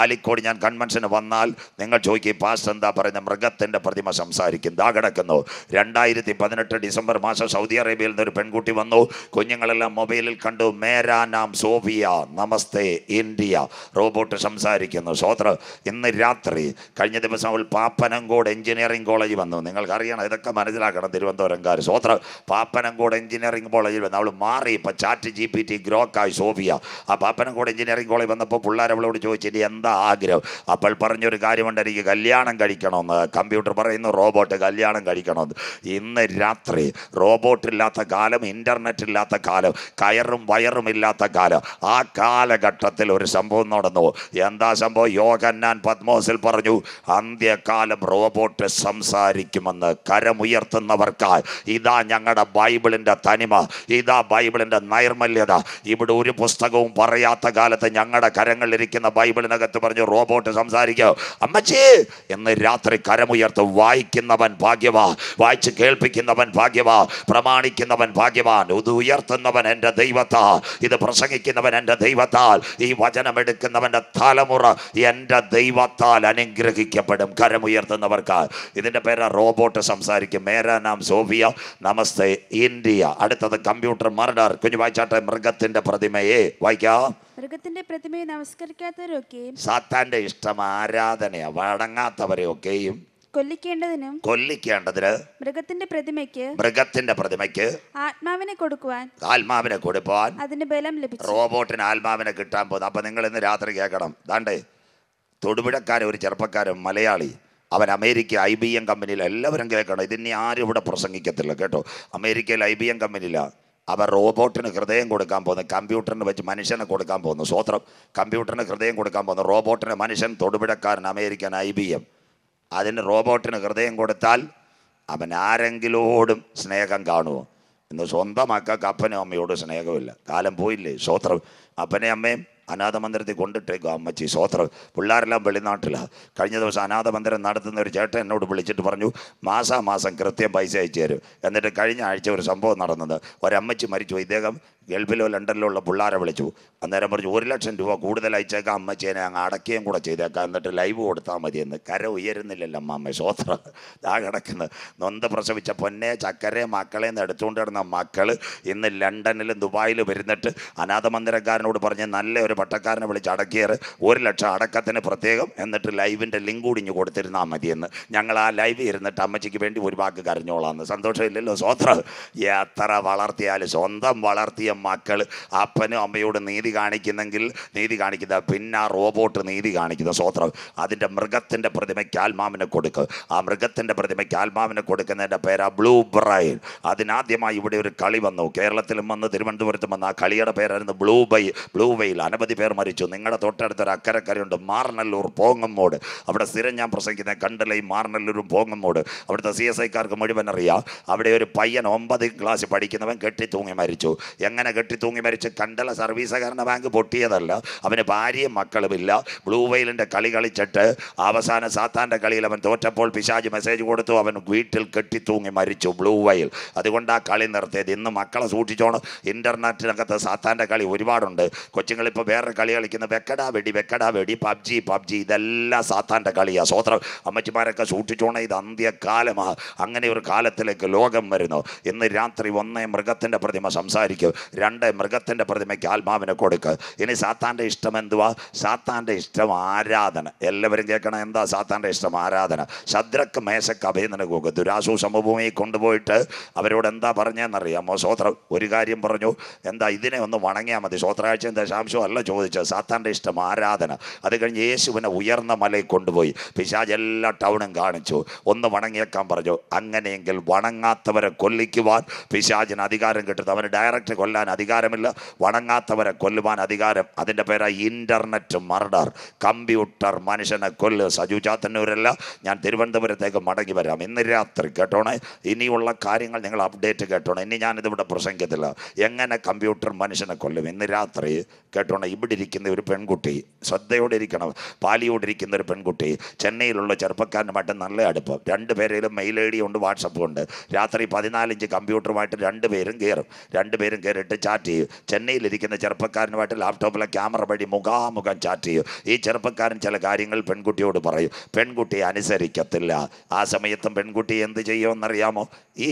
ആലിക്കോട് ഞാൻ കൺവെൻഷന് വന്നാൽ നിങ്ങൾ ചോദിക്കും പാസ്റ്റ് എന്താ പറയുന്നത് മൃഗത്തിന്റെ പ്രതിമ സംസാരിക്കും ഇതാ കിടക്കുന്നു രണ്ടായിരത്തി പതിനെട്ട് ഡിസംബർ മാസം സൗദി അറേബ്യയിൽ നിന്ന് ഒരു പെൺകുട്ടി വന്നു കുഞ്ഞുങ്ങളെല്ലാം മൊബൈലിൽ കണ്ടു മേരാ നാം സോഫിയ നമസ്തേ ഇന്ത്യ റോബോട്ട് സംസാരിക്കുന്നു സോത്ര ഇന്ന് രാത്രി കഴിഞ്ഞ ദിവസം അവൾ പാപ്പനങ്കോട് എഞ്ചിനീയറിംഗ് കോളേജ് വന്നു നിങ്ങൾക്ക് അറിയണം ഇതൊക്കെ മനസ്സിലാക്കണം തിരുവനന്തപുരംകാർ സ്വത്ര പാപ്പനംകോട് എഞ്ചിനീയറിംഗ് കോളേജിൽ വന്ന് അവൾ മാറി ഇപ്പം ചാറ്റ് ജി പി ടി ഗ്രോക്കായി സോഫിയ ആ പാപ്പനംകോട് എഞ്ചിനീയറിംഗ് കോളേജ് വന്നപ്പോൾ പിള്ളേർ അവളോട് ചോദിച്ചിട്ട് എന്താ ആഗ്രഹം അപ്പോൾ പറഞ്ഞൊരു കാര്യമുണ്ട് എനിക്ക് കല്യാണം കഴിക്കണമെന്ന് കമ്പ്യൂട്ടർ പറയുന്നു റോബോട്ട് കല്യാണം കഴിക്കണമെന്ന് ഇന്ന് രാത്രി റോബോട്ട് ഇല്ലാത്ത കാലം ഇൻ്റർനെറ്റ് ഇല്ലാത്ത കാലം കയറും വയറും ഇല്ലാത്ത കാലം ആ കാലഘട്ടത്തിൽ ഒരു സംഭവം നടന്നു എന്താ സംഭവം യോഗന്നാൻ പത്മോസിൽ പറഞ്ഞു അന്ത്യകാലം റോബോട്ട് സംസാരിക്കുമെന്ന് കരമുയർ ഉയർത്തുന്നവർക്ക് ഇതാ ഞങ്ങളുടെ ബൈബിളിൻ്റെ തനിമ ഇതാ ബൈബിളിൻ്റെ നൈർമല്യത ഇവിടെ ഒരു പുസ്തകവും പറയാത്ത കാലത്ത് ഞങ്ങളുടെ കരങ്ങളിലിരിക്കുന്ന ബൈബിളിനകത്ത് പറഞ്ഞു റോബോട്ട് സംസാരിക്കുക അമ്മച്ചി എന്ന് രാത്രി കരമുയർത്ത് വായിക്കുന്നവൻ ഭാഗ്യവാ വായിച്ച് കേൾപ്പിക്കുന്നവൻ ഭാഗ്യവാ പ്രമാണിക്കുന്നവൻ ഭാഗ്യവാൻ ഇത് ഉയർത്തുന്നവൻ എൻ്റെ ദൈവത്താൽ ഇത് പ്രസംഗിക്കുന്നവൻ എൻ്റെ ദൈവത്താൽ ഈ വചനം എടുക്കുന്നവൻ്റെ തലമുറ എൻ്റെ ദൈവത്താൽ അനുഗ്രഹിക്കപ്പെടും കരമുയർത്തുന്നവർക്ക് ഇതിൻ്റെ പേരാ റോബോട്ട് സംസാരിക്കും മേരാ നാം സോഫിയ നമസ്തേ ഇന്ത്യ അടുത്തത് കമ്പ്യൂട്ടർ മർഡർ കുഞ്ഞു വായിച്ചാട്ടെ മൃഗത്തിന്റെ പ്രതിമയെ വായിക്കാം മൃഗത്തിന്റെ പ്രതിമയെ നമസ്കരിക്കാത്തവരൊക്കെയും സാത്താന്റെ ഇഷ്ടം ആരാധനയാ വഴങ്ങാത്തവരെയൊക്കെയും കൊല്ലിക്കേണ്ടതിനും കൊല്ലിക്കേണ്ടതിന് മൃഗത്തിന്റെ പ്രതിമയ്ക്ക് മൃഗത്തിന്റെ പ്രതിമയ്ക്ക് ആത്മാവിനെ കൊടുക്കുവാൻ ആത്മാവിനെ കൊടുപ്പാൻ അതിന്റെ ബലം ലഭിച്ചു റോബോട്ടിന് ആത്മാവിനെ കിട്ടാൻ പോകുന്നു അപ്പൊ നിങ്ങൾ ഇന്ന് രാത്രി കേൾക്കണം ദാണ്ടേ തൊടുപുഴക്കാരൻ ഒരു ചെറുപ്പക്കാരൻ മലയാളി അവൻ അമേരിക്ക ഐ ബി എം കമ്പനിയിൽ എല്ലാവരും കേൾക്കണം ഇതിനെ ആരും ഇവിടെ പ്രസംഗിക്കത്തില്ല കേട്ടോ അമേരിക്കയിൽ ഐ ബി എം കമ്പനിയിലാണ് അവർ റോബോട്ടിന് ഹൃദയം കൊടുക്കാൻ പോകുന്നു കമ്പ്യൂട്ടറിന് വെച്ച് മനുഷ്യനെ കൊടുക്കാൻ പോകുന്നു സ്വോത്രം കമ്പ്യൂട്ടറിന് ഹൃദയം കൊടുക്കാൻ പോകുന്നു റോബോട്ടിന് മനുഷ്യൻ തൊടുപിടക്കാരൻ അമേരിക്കൻ ഐ ബി എം അതിന് റോബോട്ടിന് ഹൃദയം കൊടുത്താൽ അവൻ ആരെങ്കിലോടും സ്നേഹം കാണുമോ ഇന്ന് സ്വന്തം അക്കൾക്ക് അപ്പനും അമ്മയോടും സ്നേഹമില്ല കാലം പോയില്ലേ സ്വോത്രം അപ്പനെയും അമ്മയും അനാഥ മന്ദിരത്തിൽ കൊണ്ടിട്ടേക്കും അമ്മച്ചി സ്വോത്രം പിള്ളേരെല്ലാം വെളിനാട്ടിലാണ് കഴിഞ്ഞ ദിവസം അനാഥ മന്ദിരം നടത്തുന്ന ഒരു ചേട്ടൻ എന്നോട് വിളിച്ചിട്ട് പറഞ്ഞു മാസാമാസം കൃത്യം പൈസ അയച്ചു തരും എന്നിട്ട് കഴിഞ്ഞ ആഴ്ച ഒരു സംഭവം നടന്നത് ഒരമ്മച്ചി മരിച്ചു ഇദ്ദേഹം ഗൾഫിലോ ലണ്ടനിലോ ഉള്ള പിള്ളേരെ വിളിച്ചു അന്നേരം പറഞ്ഞു ഒരു ലക്ഷം രൂപ കൂടുതൽ അയച്ചേക്കാം അമ്മച്ചേനെ അങ്ങ് അടക്കുകയും കൂടെ ചെയ്തേക്കാം എന്നിട്ട് ലൈവ് കൊടുത്താൽ മതിയെന്ന് കര ഉയരുന്നില്ലല്ലോ അമ്മ സ്വത്ര ഞാൻ കിടക്കുന്നത് നൊന്ത് പ്രസവിച്ച പൊന്നെ ചക്കരെ മക്കളെ നിന്ന് എടുത്തുകൊണ്ട് കിടന്ന മക്കൾ ഇന്ന് ലണ്ടനിലും ദുബായിലും ഇരുന്നിട്ട് അനാഥ മന്ദിരക്കാരനോട് പറഞ്ഞ് നല്ല ഒരു പട്ടക്കാരനെ വിളിച്ച് അടക്കിയത് ഒരു ലക്ഷം അടക്കത്തിന് പ്രത്യേകം എന്നിട്ട് ലൈവിൻ്റെ ലിങ്ക് കൂടിഞ്ഞ് കൊടുത്തിരുന്നാൽ മതിയെന്ന് ഞങ്ങൾ ആ ലൈവ് ഇരുന്നിട്ട് അമ്മച്ചിക്ക് വേണ്ടി ഒരു വാക്ക് കരഞ്ഞോളാം സന്തോഷമില്ലല്ലോ സ്വത്ര എത്ര വളർത്തിയാലും സ്വന്തം വളർത്തിയ മക്കൾ അപ്പനും അമ്മയോട് നീതി കാണിക്കുന്നെങ്കിൽ നീതി കാണിക്കുന്ന പിന്നെ ആ റോബോട്ട് നീതി കാണിക്കുന്ന സ്വോത്രം അതിൻ്റെ മൃഗത്തിൻ്റെ പ്രതിമയ്ക്ക് ആത്മാവിനെ കൊടുക്കുക ആ മൃഗത്തിൻ്റെ പ്രതിമയ്ക്ക് ആത്മാവിനെ കൊടുക്കുന്നതിൻ്റെ പേരാ ബ്ലൂ ബ്രൈൻ അതിനാദ്യമായി ഇവിടെ ഒരു കളി വന്നു കേരളത്തിലും വന്ന് തിരുവനന്തപുരത്തും വന്ന് ആ കളിയുടെ പേരായിരുന്നു ബ്ലൂ ബൈ ബ്ലൂ വെയിൽ അനവധി പേർ മരിച്ചു നിങ്ങളുടെ തൊട്ടടുത്തൊരു അക്കരക്കരയുണ്ട് മാർനല്ലൂർ പോങ്ങമ്മോട് അവിടെ സ്ഥിരം ഞാൻ പ്രസംഗിക്കുന്ന കണ്ടലൈ മാർനല്ലൂരും പോങ്ങമ്മോട് അവിടുത്തെ സി എസ് ഐക്കാർക്ക് മുഴുവൻ അറിയാം അവിടെ ഒരു പയ്യൻ ഒമ്പത് ക്ലാസ് പഠിക്കുന്നവൻ കെട്ടി തൂങ്ങി മരിച്ചു എങ്ങനെ അങ്ങനെ കെട്ടി തൂങ്ങി മരിച്ച് കണ്ടല സർവീസ് സഹകരണ ബാങ്ക് പൊട്ടിയതല്ല അവന് ഭാര്യയും മക്കളുമില്ല ബ്ലൂ വെയിലിൻ്റെ കളി കളിച്ചിട്ട് അവസാന സാത്താൻ്റെ കളിയിൽ അവൻ തോറ്റപ്പോൾ പിശാജ് മെസ്സേജ് കൊടുത്തു അവൻ വീട്ടിൽ കെട്ടി തൂങ്ങി മരിച്ചു ബ്ലൂ വെയിൽ അതുകൊണ്ട് ആ കളി നിർത്തിയത് ഇന്ന് മക്കളെ സൂക്ഷിച്ചോണം ഇൻ്റർനെറ്റിനകത്ത് സാത്താൻ്റെ കളി ഒരുപാടുണ്ട് കൊച്ചുങ്ങളിപ്പോൾ വേറെ കളി കളിക്കുന്ന വെക്കടാ വെടി വെക്കടാ വെടി പബ്ജി പബ്ജി ഇതെല്ലാം സാത്താൻ്റെ കളിയാണ് സ്വോത്രം അമ്മച്ചിമാരൊക്കെ സൂക്ഷിച്ചോണേ ഇത് അന്ത്യകാലമാണ് അങ്ങനെ ഒരു കാലത്തിലേക്ക് ലോകം വരുന്നു ഇന്ന് രാത്രി ഒന്നേ മൃഗത്തിൻ്റെ പ്രതിമ സംസാരിക്കും രണ്ട് മൃഗത്തിൻ്റെ പ്രതിമയ്ക്ക് ആത്മാവിനെ കൊടുക്കുക ഇനി സാത്താൻ്റെ ഇഷ്ടം എന്തുവാ സാത്താൻ്റെ ഇഷ്ടം ആരാധന എല്ലാവരും കേൾക്കണം എന്താ സാത്താൻ്റെ ഇഷ്ടം ആരാധന ശദ്രക്ക് മേശക്ക് അഭിനന്ദനകൊക്കെ ദുരാസു സമഭൂമി കൊണ്ടുപോയിട്ട് അവരോട് എന്താ പറഞ്ഞതെന്നറിയാമോ സ്വോത്രം ഒരു കാര്യം പറഞ്ഞു എന്താ ഇതിനെ ഒന്ന് വണങ്ങിയാൽ മതി സ്വോത്രാഴ്ചയും ദശാംശവും അല്ല ചോദിച്ചത് സാത്താൻ്റെ ഇഷ്ടം ആരാധന അത് കഴിഞ്ഞ് യേശുവിനെ ഉയർന്ന മലയിൽ കൊണ്ടുപോയി പിശാജ് എല്ലാ ടൗണും കാണിച്ചു ഒന്ന് വണങ്ങിയേക്കാൻ പറഞ്ഞു അങ്ങനെയെങ്കിൽ വണങ്ങാത്തവരെ കൊല്ലിക്കുവാൻ പിശാജിന് അധികാരം കിട്ടുന്നത് അവന് ഡയറക്റ്റ് കൊല്ലാൻ കൊല്ലാൻ അധികാരമില്ല വണങ്ങാത്തവരെ കൊല്ലുവാൻ അധികാരം അതിൻ്റെ പേരാ ഇൻ്റർനെറ്റ് മർഡർ കമ്പ്യൂട്ടർ മനുഷ്യനെ കൊല്ല് സജു ചാത്തന്നൂരല്ല ഞാൻ തിരുവനന്തപുരത്തേക്ക് മടങ്ങി വരാം ഇന്ന് രാത്രി കേട്ടോണേ ഇനിയുള്ള കാര്യങ്ങൾ നിങ്ങൾ അപ്ഡേറ്റ് കേട്ടോണേ ഇനി ഞാനിതിവിടെ പ്രസംഗത്തില്ല എങ്ങനെ കമ്പ്യൂട്ടർ മനുഷ്യനെ കൊല്ലും ഇന്ന് രാത്രി കേട്ടോണേ ഇവിടെ ഇരിക്കുന്ന ഒരു പെൺകുട്ടി ശ്രദ്ധയോടെ ഇരിക്കണം ഇരിക്കുന്ന ഒരു പെൺകുട്ടി ചെന്നൈയിലുള്ള ചെറുപ്പക്കാരനുമായിട്ട് നല്ല അടുപ്പം രണ്ട് പേരേലും മെയിൽ ഐ ഡി ഉണ്ട് വാട്സപ്പ് ഉണ്ട് രാത്രി പതിനാലഞ്ച് കമ്പ്യൂട്ടറുമായിട്ട് രണ്ടുപേരും പേരും കയറും രണ്ടുപേരും പേരും കയറിയിട്ട് ചെറുപ്പക്കാരനുമായിട്ട് ചാറ്റ് ചെയ്യും ചെന്നൈയിലിരിക്കുന്ന ചെറുപ്പക്കാരനുമായിട്ട് ലാപ്ടോപ്പിലെ ക്യാമറ വഴി മുഖാമുഖം ചാറ്റ് ചെയ്യും ഈ ചെറുപ്പക്കാരൻ ചില കാര്യങ്ങൾ പെൺകുട്ടിയോട് പറയും പെൺകുട്ടി അനുസരിക്കത്തില്ല ആ സമയത്തും പെൺകുട്ടി എന്ത് ചെയ്യുമെന്നറിയാമോ ഈ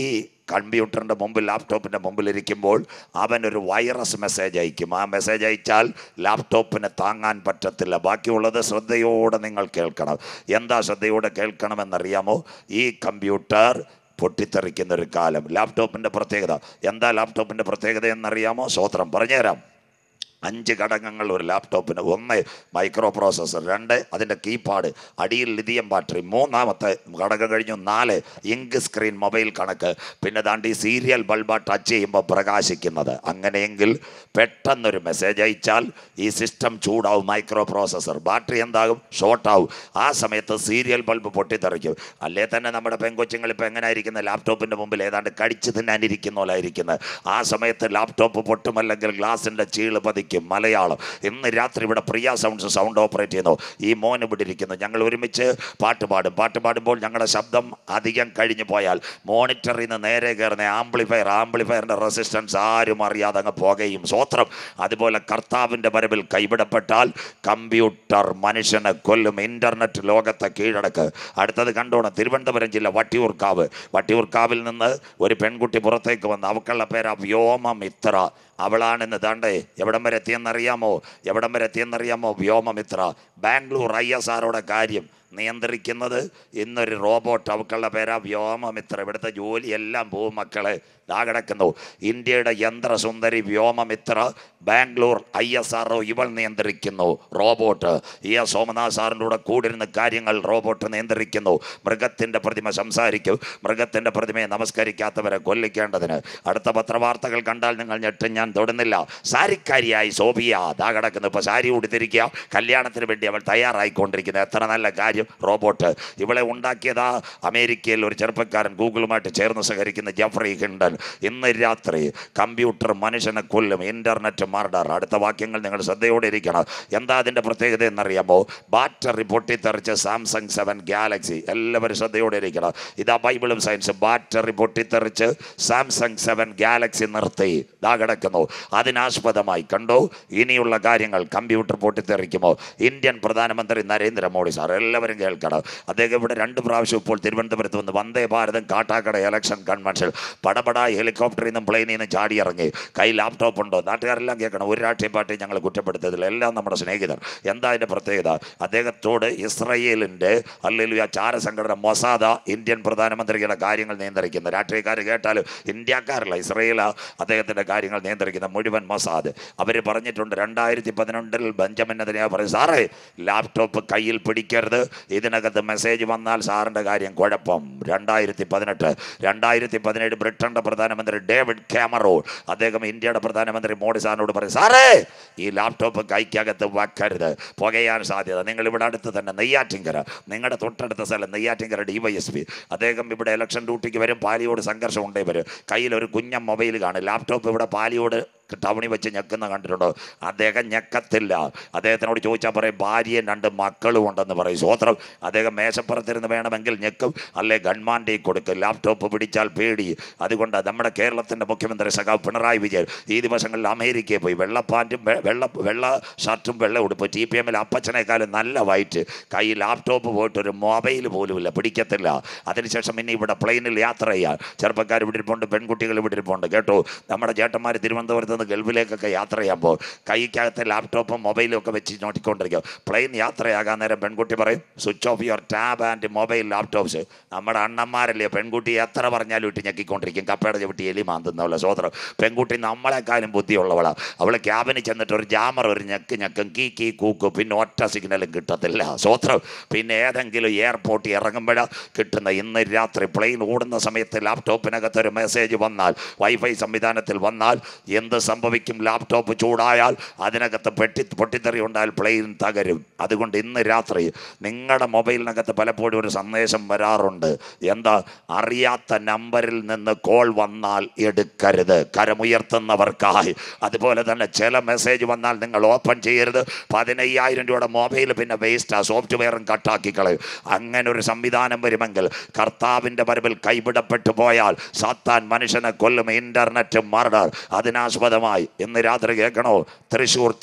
കമ്പ്യൂട്ടറിൻ്റെ മുമ്പിൽ ലാപ്ടോപ്പിൻ്റെ മുമ്പിലിരിക്കുമ്പോൾ അവനൊരു വൈറസ് മെസ്സേജ് അയക്കും ആ മെസ്സേജ് അയച്ചാൽ ലാപ്ടോപ്പിന് താങ്ങാൻ പറ്റത്തില്ല ബാക്കിയുള്ളത് ശ്രദ്ധയോടെ നിങ്ങൾ കേൾക്കണം എന്താ ശ്രദ്ധയോടെ കേൾക്കണമെന്നറിയാമോ ഈ കമ്പ്യൂട്ടർ പൊട്ടിത്തെറിക്കുന്ന ഒരു കാലം ലാപ്ടോപ്പിൻ്റെ പ്രത്യേകത എന്താ ലാപ്ടോപ്പിൻ്റെ പ്രത്യേകത എന്നറിയാമോ സ്വോത്രം പറഞ്ഞുതരാം അഞ്ച് ഘടകങ്ങൾ ഒരു ലാപ്ടോപ്പിന് ഒന്ന് മൈക്രോ പ്രോസസ്സർ രണ്ട് അതിൻ്റെ കീപാഡ് അടിയിൽ ലിഥിയം ബാറ്ററി മൂന്നാമത്തെ ഘടകം കഴിഞ്ഞു നാല് ഇങ്ക് സ്ക്രീൻ മൊബൈൽ കണക്ക് പിന്നെ താണ്ട് ഈ സീരിയൽ ബൾബ ടച്ച് ചെയ്യുമ്പോൾ പ്രകാശിക്കുന്നത് അങ്ങനെയെങ്കിൽ പെട്ടെന്നൊരു മെസ്സേജ് അയച്ചാൽ ഈ സിസ്റ്റം ചൂടാവും മൈക്രോ പ്രോസസ്സർ ബാറ്ററി എന്താകും ഷോർട്ടാവും ആ സമയത്ത് സീരിയൽ ബൾബ് പൊട്ടിത്തെറിക്കും അല്ലേ തന്നെ നമ്മുടെ പെങ്കൊച്ചുങ്ങൾ ഇപ്പോൾ എങ്ങനെയായിരിക്കുന്നത് ലാപ്ടോപ്പിൻ്റെ മുമ്പിൽ ഏതാണ്ട് കടിച്ച് തിന്നാനിരിക്കുന്ന പോലായിരിക്കുന്നത് ആ സമയത്ത് ലാപ്ടോപ്പ് പൊട്ടുമല്ലെങ്കിൽ ഗ്ലാസിൻ്റെ ചീള് പതിക്കും ശരിക്കും മലയാളം ഇന്ന് രാത്രി ഇവിടെ പ്രിയ സൗണ്ട്സ് സൗണ്ട് ഓപ്പറേറ്റ് ചെയ്യുന്നു ഈ മോൻ ഇവിടെ ഇരിക്കുന്നു ഞങ്ങൾ ഒരുമിച്ച് പാട്ട് പാടും പാട്ട് പാടുമ്പോൾ ഞങ്ങളുടെ ശബ്ദം അധികം കഴിഞ്ഞു പോയാൽ മോണിറ്ററിൽ നിന്ന് നേരെ കയറുന്ന ആംപ്ലിഫയർ ആംപ്ലിഫയറിൻ്റെ റെസിസ്റ്റൻസ് ആരും അറിയാതെ അങ്ങ് പോകുകയും സ്വത്രം അതുപോലെ കർത്താവിൻ്റെ വരവിൽ കൈവിടപ്പെട്ടാൽ കമ്പ്യൂട്ടർ മനുഷ്യനെ കൊല്ലും ഇൻ്റർനെറ്റ് ലോകത്തെ കീഴടക്ക് അടുത്തത് കണ്ടോണം തിരുവനന്തപുരം ജില്ല വട്ടിയൂർക്കാവ് വട്ടിയൂർക്കാവിൽ നിന്ന് ഒരു പെൺകുട്ടി പുറത്തേക്ക് വന്ന് അവക്കുള്ള പേരാ വ്യോമമിത്ര അവളാണെന്ന് താണ്ടേ എവിടം വരെ എത്തിയെന്നറിയാമോ എവിടം വരെ എത്തിയെന്നറിയാമോ വ്യോമമിത്ര ബാംഗ്ലൂർ ഐ എസ് ആറോടെ കാര്യം നിയന്ത്രിക്കുന്നത് ഇന്നൊരു റോബോട്ട് അവക്കളുടെ പേരാ വ്യോമമിത്ര ഇവിടുത്തെ ജോലിയെല്ലാം പോവും മക്കളെ ഇതാ കിടക്കുന്നു ഇന്ത്യയുടെ യന്ത്രസുന്ദരി Vyommitra Bangalore I S R O ഇവൾ നിയന്ത്രിക്കുന്നു റോബോട്ട് ഇ എസ് സോമനാഥ് സാറിൻ്റെ കൂടെ കൂടിരുന്ന് കാര്യങ്ങൾ റോബോട്ട് നിയന്ത്രിക്കുന്നു മൃഗത്തിൻ്റെ പ്രതിമ സംസാരിക്കും മൃഗത്തിൻ്റെ പ്രതിമയെ നമസ്കരിക്കാത്തവരെ കൊല്ലിക്കേണ്ടതിന് അടുത്ത പത്രവാർത്തകൾ കണ്ടാൽ നിങ്ങൾ ഞെട്ടും ഞാൻ തൊടുന്നില്ല സാരിക്കാരിയായി സോഫിയ ദാ കിടക്കുന്നു ഇപ്പോൾ സാരി ഉടുത്തിരിക്കുക കല്യാണത്തിന് വേണ്ടി അവൾ തയ്യാറായിക്കൊണ്ടിരിക്കുന്നത് എത്ര നല്ല കാര്യം ചെയ്യും റോബോട്ട് ഇവളെ ഉണ്ടാക്കിയതാ അമേരിക്കയിൽ ഒരു ചെറുപ്പക്കാരൻ ഗൂഗിളുമായിട്ട് ചേർന്ന് സഹകരിക്കുന്ന ജഫ്രി ഹിണ്ടൻ ഇന്ന് രാത്രി കമ്പ്യൂട്ടർ മനുഷ്യനെ കൊല്ലും ഇൻ്റർനെറ്റ് മർഡർ അടുത്ത വാക്യങ്ങൾ നിങ്ങൾ ശ്രദ്ധയോടെ ഇരിക്കണം എന്താ അതിൻ്റെ പ്രത്യേകത എന്നറിയാമോ ബാറ്ററി പൊട്ടിത്തെറിച്ച് സാംസങ് സെവൻ ഗാലക്സി എല്ലാവരും ശ്രദ്ധയോടെ ഇരിക്കണം ഇതാ ബൈബിളും സയൻസും ബാറ്ററി പൊട്ടിത്തെറിച്ച് സാംസങ് സെവൻ ഗാലക്സി നിർത്തി ഇതാ കിടക്കുന്നു അതിനാസ്പദമായി കണ്ടോ ഇനിയുള്ള കാര്യങ്ങൾ കമ്പ്യൂട്ടർ പൊട്ടിത്തെറിക്കുമോ ഇന്ത്യൻ പ്രധാനമന്ത്രി നരേന്ദ്രമോദി സാർ എല്ലാവരും എല്ലാവരും കേൾക്കണം അദ്ദേഹം ഇവിടെ രണ്ട് പ്രാവശ്യം ഇപ്പോൾ തിരുവനന്തപുരത്ത് വന്ന് വന്ദേ ഭാരതം കാട്ടാക്കട ഇലക്ഷൻ കൺവെൻഷൻ പടപടാ ഹെലികോപ്റ്ററിൽ നിന്നും പ്ലെയിനിൽ നിന്നും ചാടി ഇറങ്ങി കൈ ലാപ്ടോപ്പ് ഉണ്ടോ നാട്ടുകാരെല്ലാം കേൾക്കണം ഒരു രാഷ്ട്രീയ പാർട്ടി ഞങ്ങൾ കുറ്റപ്പെടുത്തതില്ല എല്ലാം നമ്മുടെ സ്നേഹിതർ എന്താ അതിൻ്റെ പ്രത്യേകത അദ്ദേഹത്തോട് ഇസ്രയേലിൻ്റെ അല്ലെങ്കിൽ ആ ചാരസംഘടന മൊസാദ ഇന്ത്യൻ പ്രധാനമന്ത്രിയുടെ കാര്യങ്ങൾ നിയന്ത്രിക്കുന്ന രാഷ്ട്രീയക്കാർ കേട്ടാൽ ഇന്ത്യക്കാരല്ല ഇസ്രയേല അദ്ദേഹത്തിൻ്റെ കാര്യങ്ങൾ നിയന്ത്രിക്കുന്ന മുഴുവൻ മൊസാദ് അവർ പറഞ്ഞിട്ടുണ്ട് രണ്ടായിരത്തി പതിനെട്ടിൽ ബെഞ്ചമിൻ അതിനെ പറയും സാറേ ലാപ്ടോപ്പ് കയ്യിൽ പിടിക്കരുത് ഇതിനകത്ത് മെസ്സേജ് വന്നാൽ സാറിൻ്റെ കാര്യം കുഴപ്പം രണ്ടായിരത്തി പതിനെട്ട് രണ്ടായിരത്തി പതിനേഴ് ബ്രിട്ടൻ്റെ പ്രധാനമന്ത്രി ഡേവിഡ് ക്യാമറോ അദ്ദേഹം ഇന്ത്യയുടെ പ്രധാനമന്ത്രി മോഡി സാറിനോട് പറയും സാറേ ഈ ലാപ്ടോപ്പ് കൈക്കകത്ത് വെക്കരുത് പുകയാൻ സാധ്യത നിങ്ങൾ ഇവിടെ അടുത്ത് തന്നെ നെയ്യാറ്റിങ്കര നിങ്ങളുടെ തൊട്ടടുത്ത സ്ഥലം Neyyattinkara D Y S P അദ്ദേഹം ഇവിടെ ഇലക്ഷൻ ഡ്യൂട്ടിക്ക് വരും പാലിയോട് സംഘർഷം ഉണ്ടേ വരും കയ്യിലൊരു കുഞ്ഞ മൊബൈൽ കാണും ലാപ്ടോപ്പ് ഇവിടെ പാലിയോട് തവണി വെച്ച് ഞെക്കുന്ന കണ്ടിട്ടുണ്ടോ അദ്ദേഹം ഞെക്കത്തില്ല അദ്ദേഹത്തിനോട് ചോദിച്ചാൽ പറയും ഭാര്യയും രണ്ട് മക്കളും ഉണ്ടെന്ന് പറയും സ്വോത്രം അദ്ദേഹം മേശപ്പുറത്തിരുന്ന് വേണമെങ്കിൽ ഞെക്കും അല്ലെ ഗൺമാൻ്റെ കൊടുക്കും ലാപ്ടോപ്പ് പിടിച്ചാൽ പേടി അതുകൊണ്ട് നമ്മുടെ കേരളത്തിൻ്റെ മുഖ്യമന്ത്രി സഖാവ് പിണറായി വിജയൻ ഈ ദിവസങ്ങളിൽ അമേരിക്കയിൽ പോയി വെള്ളപ്പാൻറ്റും വെള്ള വെള്ള ഷർട്ടും വെള്ള ഉടുപ്പ് ടി പി എമ്മിൽ അപ്പച്ചനേക്കാളും നല്ല വൈറ്റ് കൈ ലാപ്ടോപ്പ് പോയിട്ട് ഒരു മൊബൈൽ ഇല്ല പിടിക്കത്തില്ല അതിനുശേഷം ഇനി ഇവിടെ പ്ലെയിനിൽ യാത്ര ചെയ്യാം ചെറുപ്പക്കാർ ഇവിടെ ഇരിപ്പുണ്ട് പെൺകുട്ടികൾ ഇവിടെ ഇരിപ്പുണ്ട് കേട്ടോ നമ്മുടെ ചേട്ടന്മാർ തിരുവനന്തപുരത്ത് നിന്ന് ഗൾഫിലേക്കൊക്കെ യാത്ര ചെയ്യാൻ പോകും കൈക്കകത്ത് ലാപ്ടോപ്പും മൊബൈലും ഒക്കെ വെച്ച് നോട്ടിക്കൊണ്ടിരിക്കും പ്ലെയിൻ യാത്രയാകാൻ നേരം പെൺകുട്ടി പറയും switch off your tab and mobile laptops നമ്മുടെ അണ്ണന്മാരല്ലേ പെൺകുട്ടി എത്ര പറഞ്ഞാലും ഇട്ട് ഞെക്കിക്കൊണ്ടിരിക്കും കപ്പയുടെ ചവിട്ടി എലി മാന്തുന്നവളെ പോലെ സോദരം പെൺകുട്ടി നമ്മളെക്കാളും ബുദ്ധിയുള്ളവളാണ് അവൾ ക്യാബിനിൽ ചെന്നിട്ട് ഒരു ജാമർ ഒരു ഞെക്ക് ഞെക്കും കീ കീ കൂക്കും പിന്നെ ഒറ്റ സിഗ്നലും കിട്ടത്തില്ല സോത്രം പിന്നെ ഏതെങ്കിലും എയർപോർട്ടിൽ ഇറങ്ങുമ്പോൾ കിട്ടുന്ന ഇന്ന് രാത്രി പ്ലെയിൻ ഓടുന്ന സമയത്ത് ലാപ്ടോപ്പിനകത്ത് ഒരു മെസ്സേജ് വന്നാൽ വൈഫൈ സംവിധാനത്തിൽ വന്നാൽ എന്ത് സംഭവിക്കും ലാപ്ടോപ്പ് ചൂടായാൽ അതിനകത്ത് പെട്ടി പൊട്ടിത്തെറി ഉണ്ടായാൽ പ്ലെയിൻ തകരും അതുകൊണ്ട് ഇന്ന് രാത്രി നിങ്ങളുടെ മൊബൈലിനകത്ത് പലപ്പോഴും ഒരു സന്ദേശം വരാറുണ്ട് എന്താ അറിയാത്ത നമ്പറിൽ നിന്ന് കോൾ വന്നാൽ എടുക്കരുത് കരമുയർത്തുന്നവർക്കായി അതുപോലെ തന്നെ ചില മെസ്സേജ് വന്നാൽ നിങ്ങൾ ഓപ്പൺ ചെയ്യരുത് പതിനയ്യായിരം രൂപയുടെ മൊബൈൽ പിന്നെ വേസ്റ്റാണ് സോഫ്റ്റ്വെയറും കട്ടാക്കി കളയും അങ്ങനെ ഒരു സംവിധാനം വരുമെങ്കിൽ കർത്താവിൻ്റെ വരവിൽ കൈവിടപ്പെട്ടു പോയാൽ സാത്താൻ മനുഷ്യനെ കൊല്ലും ഇൻ്റർനെറ്റ് മർഡർ അതിനാസ്പദം ആശീർവാദമായി ഇന്ന് രാത്രി കേൾക്കണോ തൃശ്ശൂർ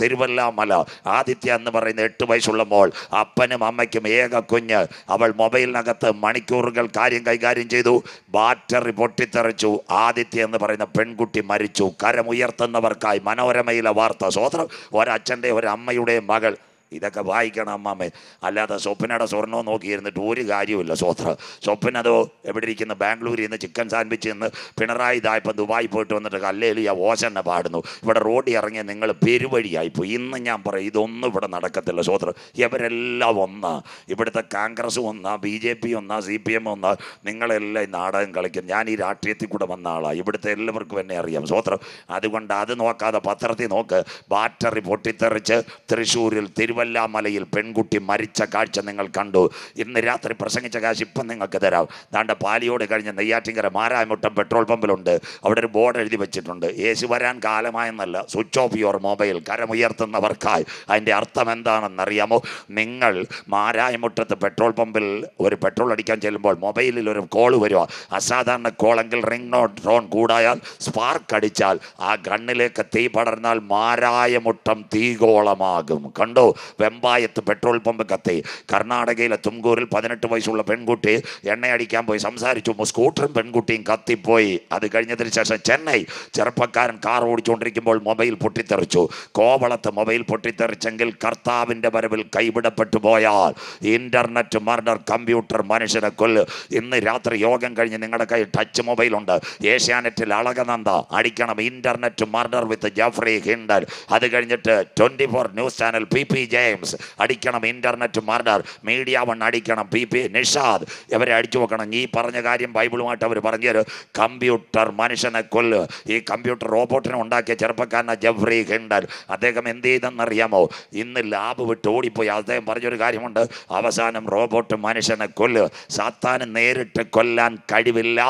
മല ആദിത്യ എന്ന് പറയുന്ന എട്ട് വയസ്സുള്ള മോൾ അപ്പനും അമ്മയ്ക്കും ഏക കുഞ്ഞ് അവൾ മൊബൈലിനകത്ത് മണിക്കൂറുകൾ കാര്യം കൈകാര്യം ചെയ്തു ബാറ്ററി പൊട്ടിത്തെറിച്ചു ആദിത്യ എന്ന് പറയുന്ന പെൺകുട്ടി മരിച്ചു കരമുയർത്തുന്നവർക്കായി മനോരമയിലെ വാർത്ത സ്വതന്ത്രം ഒരച്ഛൻ്റെ ഒരമ്മയുടെ മകൾ ഇതൊക്കെ വായിക്കണം അമ്മാമ്മേ അല്ലാതെ സ്വപ്നയുടെ സ്വർണ്ണവും നോക്കിയിരുന്നിട്ട് ഒരു കാര്യമില്ല സ്വത്ര സ്വപ്ന അതോ എവിടെ ഇരിക്കുന്ന ബാംഗ്ലൂരിൽ നിന്ന് ചിക്കൻ സാൻഡ്വിച്ച് നിന്ന് പിണറായി ഇതായപ്പോൾ ദുബായി പോയിട്ട് വന്നിട്ട് കല്ലേലിയ ഓശനെ പാടുന്നു ഇവിടെ റോഡിൽ ഇറങ്ങിയ നിങ്ങൾ പെരുവഴിയായിപ്പോയി ഇന്ന് ഞാൻ പറയും ഇതൊന്നും ഇവിടെ നടക്കത്തില്ല സോത്ര ഇവരെല്ലാം ഒന്നാ ഇവിടുത്തെ കോൺഗ്രസ് ഒന്നാ ബി ജെ പി ഒന്നാ സി പി എം ഒന്നാ നിങ്ങളെല്ലാം ഈ നാടകം കളിക്കും ഞാൻ ഈ രാഷ്ട്രീയത്തിൽ കൂടെ വന്ന ആളാണ് ഇവിടുത്തെ എല്ലാവർക്കും എന്നെ അറിയാം സ്വത്രം അതുകൊണ്ട് അത് നോക്കാതെ പത്രത്തിൽ നോക്ക് ബാറ്ററി പൊട്ടിത്തെറിച്ച് തൃശ്ശൂരിൽ തിരുവനന്തപുരം തിരുവല്ല മലയിൽ പെൺകുട്ടി മരിച്ച കാഴ്ച നിങ്ങൾ കണ്ടു ഇന്ന് രാത്രി പ്രസംഗിച്ച കാശ് ഇപ്പം നിങ്ങൾക്ക് തരാം ദാണ്ട പാലിയോട് കഴിഞ്ഞ നെയ്യാറ്റിങ്കര മാരാമുട്ടം പെട്രോൾ പമ്പിലുണ്ട് അവിടെ ഒരു ബോർഡ് എഴുതി വെച്ചിട്ടുണ്ട് യേശു വരാൻ കാലമായെന്നല്ല സ്വിച്ച് ഓഫ് യുവർ മൊബൈൽ കരമുയർത്തുന്നവർക്കായി അതിൻ്റെ അർത്ഥം എന്താണെന്നറിയാമോ നിങ്ങൾ മാരായമുട്ടത്ത് പെട്രോൾ പമ്പിൽ ഒരു പെട്രോൾ അടിക്കാൻ ചെല്ലുമ്പോൾ മൊബൈലിൽ ഒരു കോൾ വരുക അസാധാരണ കോളെങ്കിൽ റിംഗ് നോട്ട് ഡ്രോൺ കൂടായാൽ സ്പാർക്ക് അടിച്ചാൽ ആ ഗണ്ണിലേക്ക് തീ പടർന്നാൽ മാരായമുട്ടം തീകോളമാകും കണ്ടോ വെമ്പായത്ത് പെട്രോൾ പമ്പ് കത്തി കർണാടകയിലെ തുംകൂരിൽ പതിനെട്ട് വയസ്സുള്ള പെൺകുട്ടി എണ്ണയടിക്കാൻ പോയി സംസാരിച്ചു സ്കൂട്ടറും പെൺകുട്ടിയും കത്തിപ്പോയി അത് കഴിഞ്ഞതിന് ശേഷം ചെന്നൈ ചെറുപ്പക്കാരൻ കാർ ഓടിച്ചുകൊണ്ടിരിക്കുമ്പോൾ മൊബൈൽ പൊട്ടിത്തെറിച്ചു കോവളത്ത് മൊബൈൽ പൊട്ടിത്തെറിച്ചെങ്കിൽ കർത്താവിൻ്റെ വരവിൽ കൈവിടപ്പെട്ടു പോയാൽ ഇൻ്റർനെറ്റ് മർഡർ കമ്പ്യൂട്ടർ മനുഷ്യനെ കൊല്ല് ഇന്ന് രാത്രി യോഗം കഴിഞ്ഞ് നിങ്ങളുടെ കയ്യിൽ ടച്ച് മൊബൈലുണ്ട് ഏഷ്യാനെറ്റിൽ അളകനന്ദ അടിക്കണം internet murder with Jeffrey Hindle അത് കഴിഞ്ഞിട്ട് twenty four news channel P P J James അടിക്കണം ഇൻ്റർനെറ്റ് മർഡർ മീഡിയ വൺ അടിക്കണം പി പി നിഷാദ് ഇവരെ അടിച്ചു വെക്കണം ഈ പറഞ്ഞ കാര്യം ബൈബിളുമായിട്ട് അവർ പറഞ്ഞത് കമ്പ്യൂട്ടർ മനുഷ്യനെ കൊല്ല് ഈ കമ്പ്യൂട്ടർ റോബോട്ടിനെ ഉണ്ടാക്കിയ ചെറുപ്പക്കാരനെ ജെഫ്രി ഹിണ്ടൻ അദ്ദേഹം എന്ത് ചെയ്തെന്നറിയാമോ ഇന്ന് ലാബ് വിട്ട് ഓടിപ്പോയി അദ്ദേഹം പറഞ്ഞൊരു കാര്യമുണ്ട് അവസാനം റോബോട്ട് മനുഷ്യനെ കൊല്ല് സാത്താന് നേരിട്ട് കൊല്ലാൻ കഴിവില്ല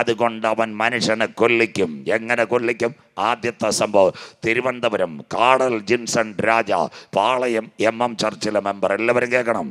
അതുകൊണ്ട് അവൻ മനുഷ്യനെ കൊല്ലിക്കും എങ്ങനെ കൊല്ലിക്കും ആദ്യത്തെ സംഭവം Thiruvananthapuram Cadell Jeanson Raja Palayam M M ചർച്ചിലെ മെമ്പർ എല്ലാവരും കേൾക്കണം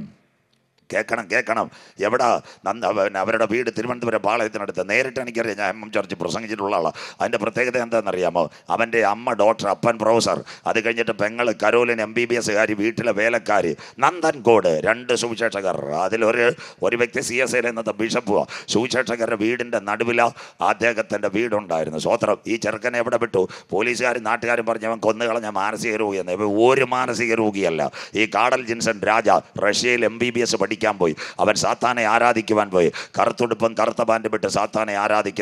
കേൾക്കണം കേൾക്കണം എവിടെ നന്ന അവരുടെ വീട് തിരുവനന്തപുരം പാളയത്തിനടുത്ത് നേരിട്ട് എനിക്കറിയാം ഞാൻ എം എം ചർച്ച് പ്രസംഗിച്ചിട്ടുള്ള ആളാണ് അതിൻ്റെ പ്രത്യേകത എന്താണെന്നറിയാമോ അവൻ്റെ അമ്മ ഡോക്ടർ അപ്പൻ പ്രൊഫസർ അത് കഴിഞ്ഞിട്ട് പെങ്ങൾ കരോലിൻ എം ബി ബി എസ്സുകാരി വീട്ടിലെ വേലക്കാരി നന്ദൻകോട് രണ്ട് സുവിശേഷകർ അതിലൊരു ഒരു വ്യക്തി സി എസ് എയിൽ ഇന്നത്തെ ബിഷപ്പുവാണ് സുവിശേഷകരുടെ വീടിൻ്റെ നടുവില അദ്ദേഹത്തിൻ്റെ വീടുണ്ടായിരുന്നു സ്വോത്രം ഈ ചെറുക്കനെ എവിടെ വിട്ടു പോലീസുകാരും നാട്ടുകാരും പറഞ്ഞു അവൻ കൊന്നുകളഞ്ഞ മാനസിക രോഗിയെന്ന് ഇവ ഒരു മാനസിക രോഗിയല്ല ഈ കാടൽ ജിൻസൺ രാജ റഷ്യയിൽ എം ബി ബി എസ് പഠിക്കും ആരാധിക്കാൻ പോയി അവൻ സാത്താനെ ആരാധിക്കുവാൻ പോയി കറുത്തുടുപ്പും കറുത്ത പാൻഡ് വിട്ട് സാത്താനെ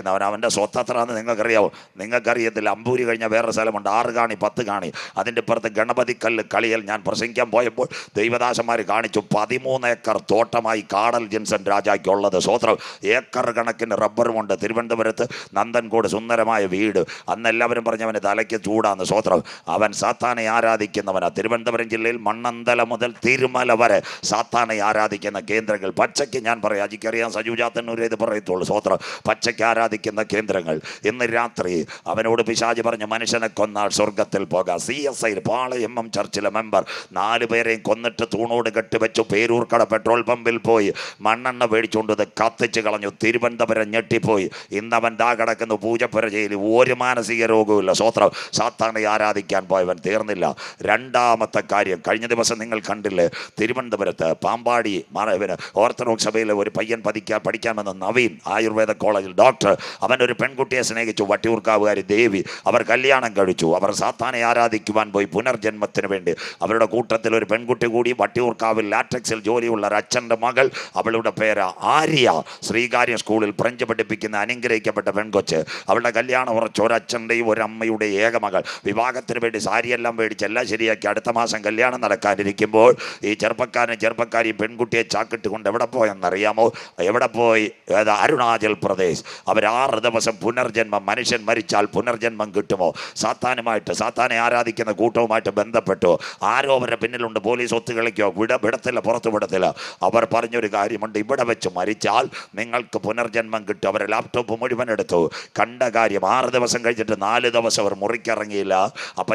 അവൻ അവൻ്റെ സ്വത്തത്രാന്ന് നിങ്ങൾക്കറിയാവോ നിങ്ങൾക്കറിയത്തില്ല അമ്പൂരി കഴിഞ്ഞ വേറെ സ്ഥലമുണ്ട് ആറ് കാണി പത്ത് കാണി അതിൻ്റെ പുറത്ത് ഗണപതി കല്ല് കളിയൽ ഞാൻ പ്രസംഗിക്കാൻ പോയപ്പോൾ ദൈവദാസന്മാർ കാണിച്ചു പതിമൂന്ന് ഏക്കർ തോട്ടമായി കാടൽ ജിൻസൺ രാജാക്കുള്ളത് സ്വത്രം ഏക്കർ കണക്കിന് റബ്ബറുമുണ്ട് തിരുവനന്തപുരത്ത് നന്ദൻകോട് സുന്ദരമായ വീട് അന്ന് എല്ലാവരും പറഞ്ഞവന് തലയ്ക്ക് ചൂടാന്ന് സ്വത്രം അവൻ സാത്താനെ ആരാധിക്കുന്നവനാ തിരുവനന്തപുരം ജില്ലയിൽ മണ്ണന്തല മുതൽ തിരുമല വരെ സാത്താനെ ആരാധിക്കും ആരാധിക്കുന്ന കേന്ദ്രങ്ങൾ പച്ചയ്ക്ക് ഞാൻ പറയാം അജിക്കറിയാം സജുജാത്തന്നൂരെ ഇത് പറയത്തുള്ളൂ സ്വോത്രം പച്ചയ്ക്ക് ആരാധിക്കുന്ന കേന്ദ്രങ്ങൾ ഇന്ന് രാത്രി അവനോട് പിശാജി പറഞ്ഞു മനുഷ്യനെ കൊന്നാൽ സ്വർഗത്തിൽ പോകാം C S I Palayam M ചർച്ചിലെ മെമ്പർ നാല് പേരെയും കൊന്നിട്ട് തൂണോട് കെട്ടിവെച്ചു പേരൂർക്കട പെട്രോൾ പമ്പിൽ പോയി മണ്ണെണ്ണ മേടിച്ചുകൊണ്ട് കത്തിച്ച് കളഞ്ഞു തിരുവനന്തപുരം ഞെട്ടിപ്പോയി ഇന്നവൻ ദാ കിടക്കുന്നു പൂജപ്പുര ജയിലിൽ ഒരു മാനസിക രോഗവുമില്ല സ്വോത്രം സാത്താനെ ആരാധിക്കാൻ പോയവൻ തീർന്നില്ല രണ്ടാമത്തെ കാര്യം കഴിഞ്ഞ ദിവസം നിങ്ങൾ കണ്ടില്ലേ തിരുവനന്തപുരത്ത് പാമ്പാടി പിന്നെ ഓർത്തഡോക്സ് സഭയിൽ ഒരു പയ്യൻ പതിക്കാൻ പഠിക്കാമെന്ന നവീൻ ആയുർവേദ കോളേജിൽ ഡോക്ടർ അവൻ ഒരു പെൺകുട്ടിയെ സ്നേഹിച്ചു വട്ടിയൂർക്കാവുകാരി ദേവി അവർ കല്യാണം കഴിച്ചു അവർ സാത്താനെ ആരാധിക്കുവാൻ പോയി പുനർജന്മത്തിന് വേണ്ടി അവരുടെ കൂട്ടത്തിൽ ഒരു പെൺകുട്ടി കൂടി വട്ടിയൂർക്കാവിൽ ലാട്രിക്സിൽ ജോലിയുള്ള ഒരു അച്ഛൻ്റെ മകൾ അവളുടെ പേര് ആര്യ ശ്രീകാര്യ സ്കൂളിൽ ഫ്രഞ്ച് പഠിപ്പിക്കുന്ന അനുഗ്രഹിക്കപ്പെട്ട പെൺകൊച്ച് അവളുടെ കല്യാണം ഉറച്ച ഒരച്ഛൻ്റെയും ഒരമ്മയുടെയും ഏകമകൾ വിവാഹത്തിന് വേണ്ടി സാരിയെല്ലാം മേടിച്ച് എല്ലാം ശരിയാക്കി അടുത്ത മാസം കല്യാണം നടക്കാനിരിക്കുമ്പോൾ ഈ ചെറുപ്പക്കാരൻ ചെറുപ്പക്കാരി പെൺകുട്ടിയെ ചാക്കിട്ട് കൊണ്ട് എവിടെ പോയെന്നറിയാമോ എവിടെ പോയി ഏതാ അരുണാചൽ പ്രദേശ് അവരാറ് ദിവസം പുനർജന്മം മനുഷ്യൻ മരിച്ചാൽ പുനർജന്മം കിട്ടുമോ സാത്താനുമായിട്ട് സാത്താനെ ആരാധിക്കുന്ന കൂട്ടവുമായിട്ട് ബന്ധപ്പെട്ടു ആരോ അവരുടെ പിന്നിലുണ്ട് പോലീസ് ഒത്തുകളിക്കോ വിട വിടത്തില്ല പുറത്തു വിടത്തില്ല അവർ പറഞ്ഞൊരു കാര്യമുണ്ട് ഇവിടെ വെച്ച് മരിച്ചാൽ നിങ്ങൾക്ക് പുനർജന്മം കിട്ടും അവരെ ലാപ്ടോപ്പ് മുഴുവൻ എടുത്തു കണ്ട കാര്യം ആറ് ദിവസം കഴിച്ചിട്ട് നാല് ദിവസം അവർ മുറിക്കിറങ്ങിയില്ല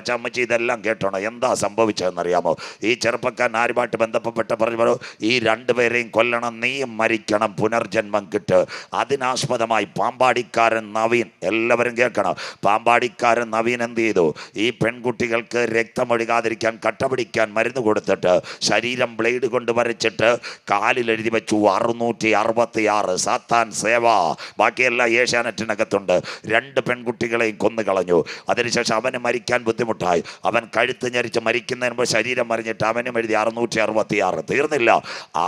ചമ്മച്ചി ഇതെല്ലാം കേട്ടോണോ എന്താ സംഭവിച്ചതെന്നറിയാമോ ഈ ചെറുപ്പക്കാരൻ ആരുമായിട്ട് ബന്ധപ്പെട്ട പറഞ്ഞു ഈ രണ്ട് രണ്ടുപേരെയും കൊല്ലണം നീയും മരിക്കണം പുനർജന്മം കിട്ട് അതിനാസ്പദമായി പാമ്പാടിക്കാരൻ നവീൻ എല്ലാവരും കേൾക്കണം പാമ്പാടിക്കാരൻ നവീൻ എന്ത് ചെയ്തു ഈ പെൺകുട്ടികൾക്ക് രക്തമൊഴുകാതിരിക്കാൻ കട്ട പിടിക്കാൻ മരുന്ന് കൊടുത്തിട്ട് ശരീരം ബ്ലേഡ് കൊണ്ട് വരച്ചിട്ട് കാലിൽ എഴുതി വെച്ചു അറുന്നൂറ്റി അറുപത്തി ആറ് സാത്താൻ സേവ ബാക്കിയെല്ലാം ഏഷ്യാനെറ്റിനകത്തുണ്ട് രണ്ട് പെൺകുട്ടികളെയും കൊന്നു കളഞ്ഞു അതിനുശേഷം അവന് മരിക്കാൻ ബുദ്ധിമുട്ടായി അവൻ കഴുത്ത് ഞരിച്ച് മരിക്കുന്നതിന് മുമ്പ് ശരീരം മറിഞ്ഞിട്ട് അവനും എഴുതി അറുന്നൂറ്റി അറുപത്തി ആറ് തീർന്നില്ല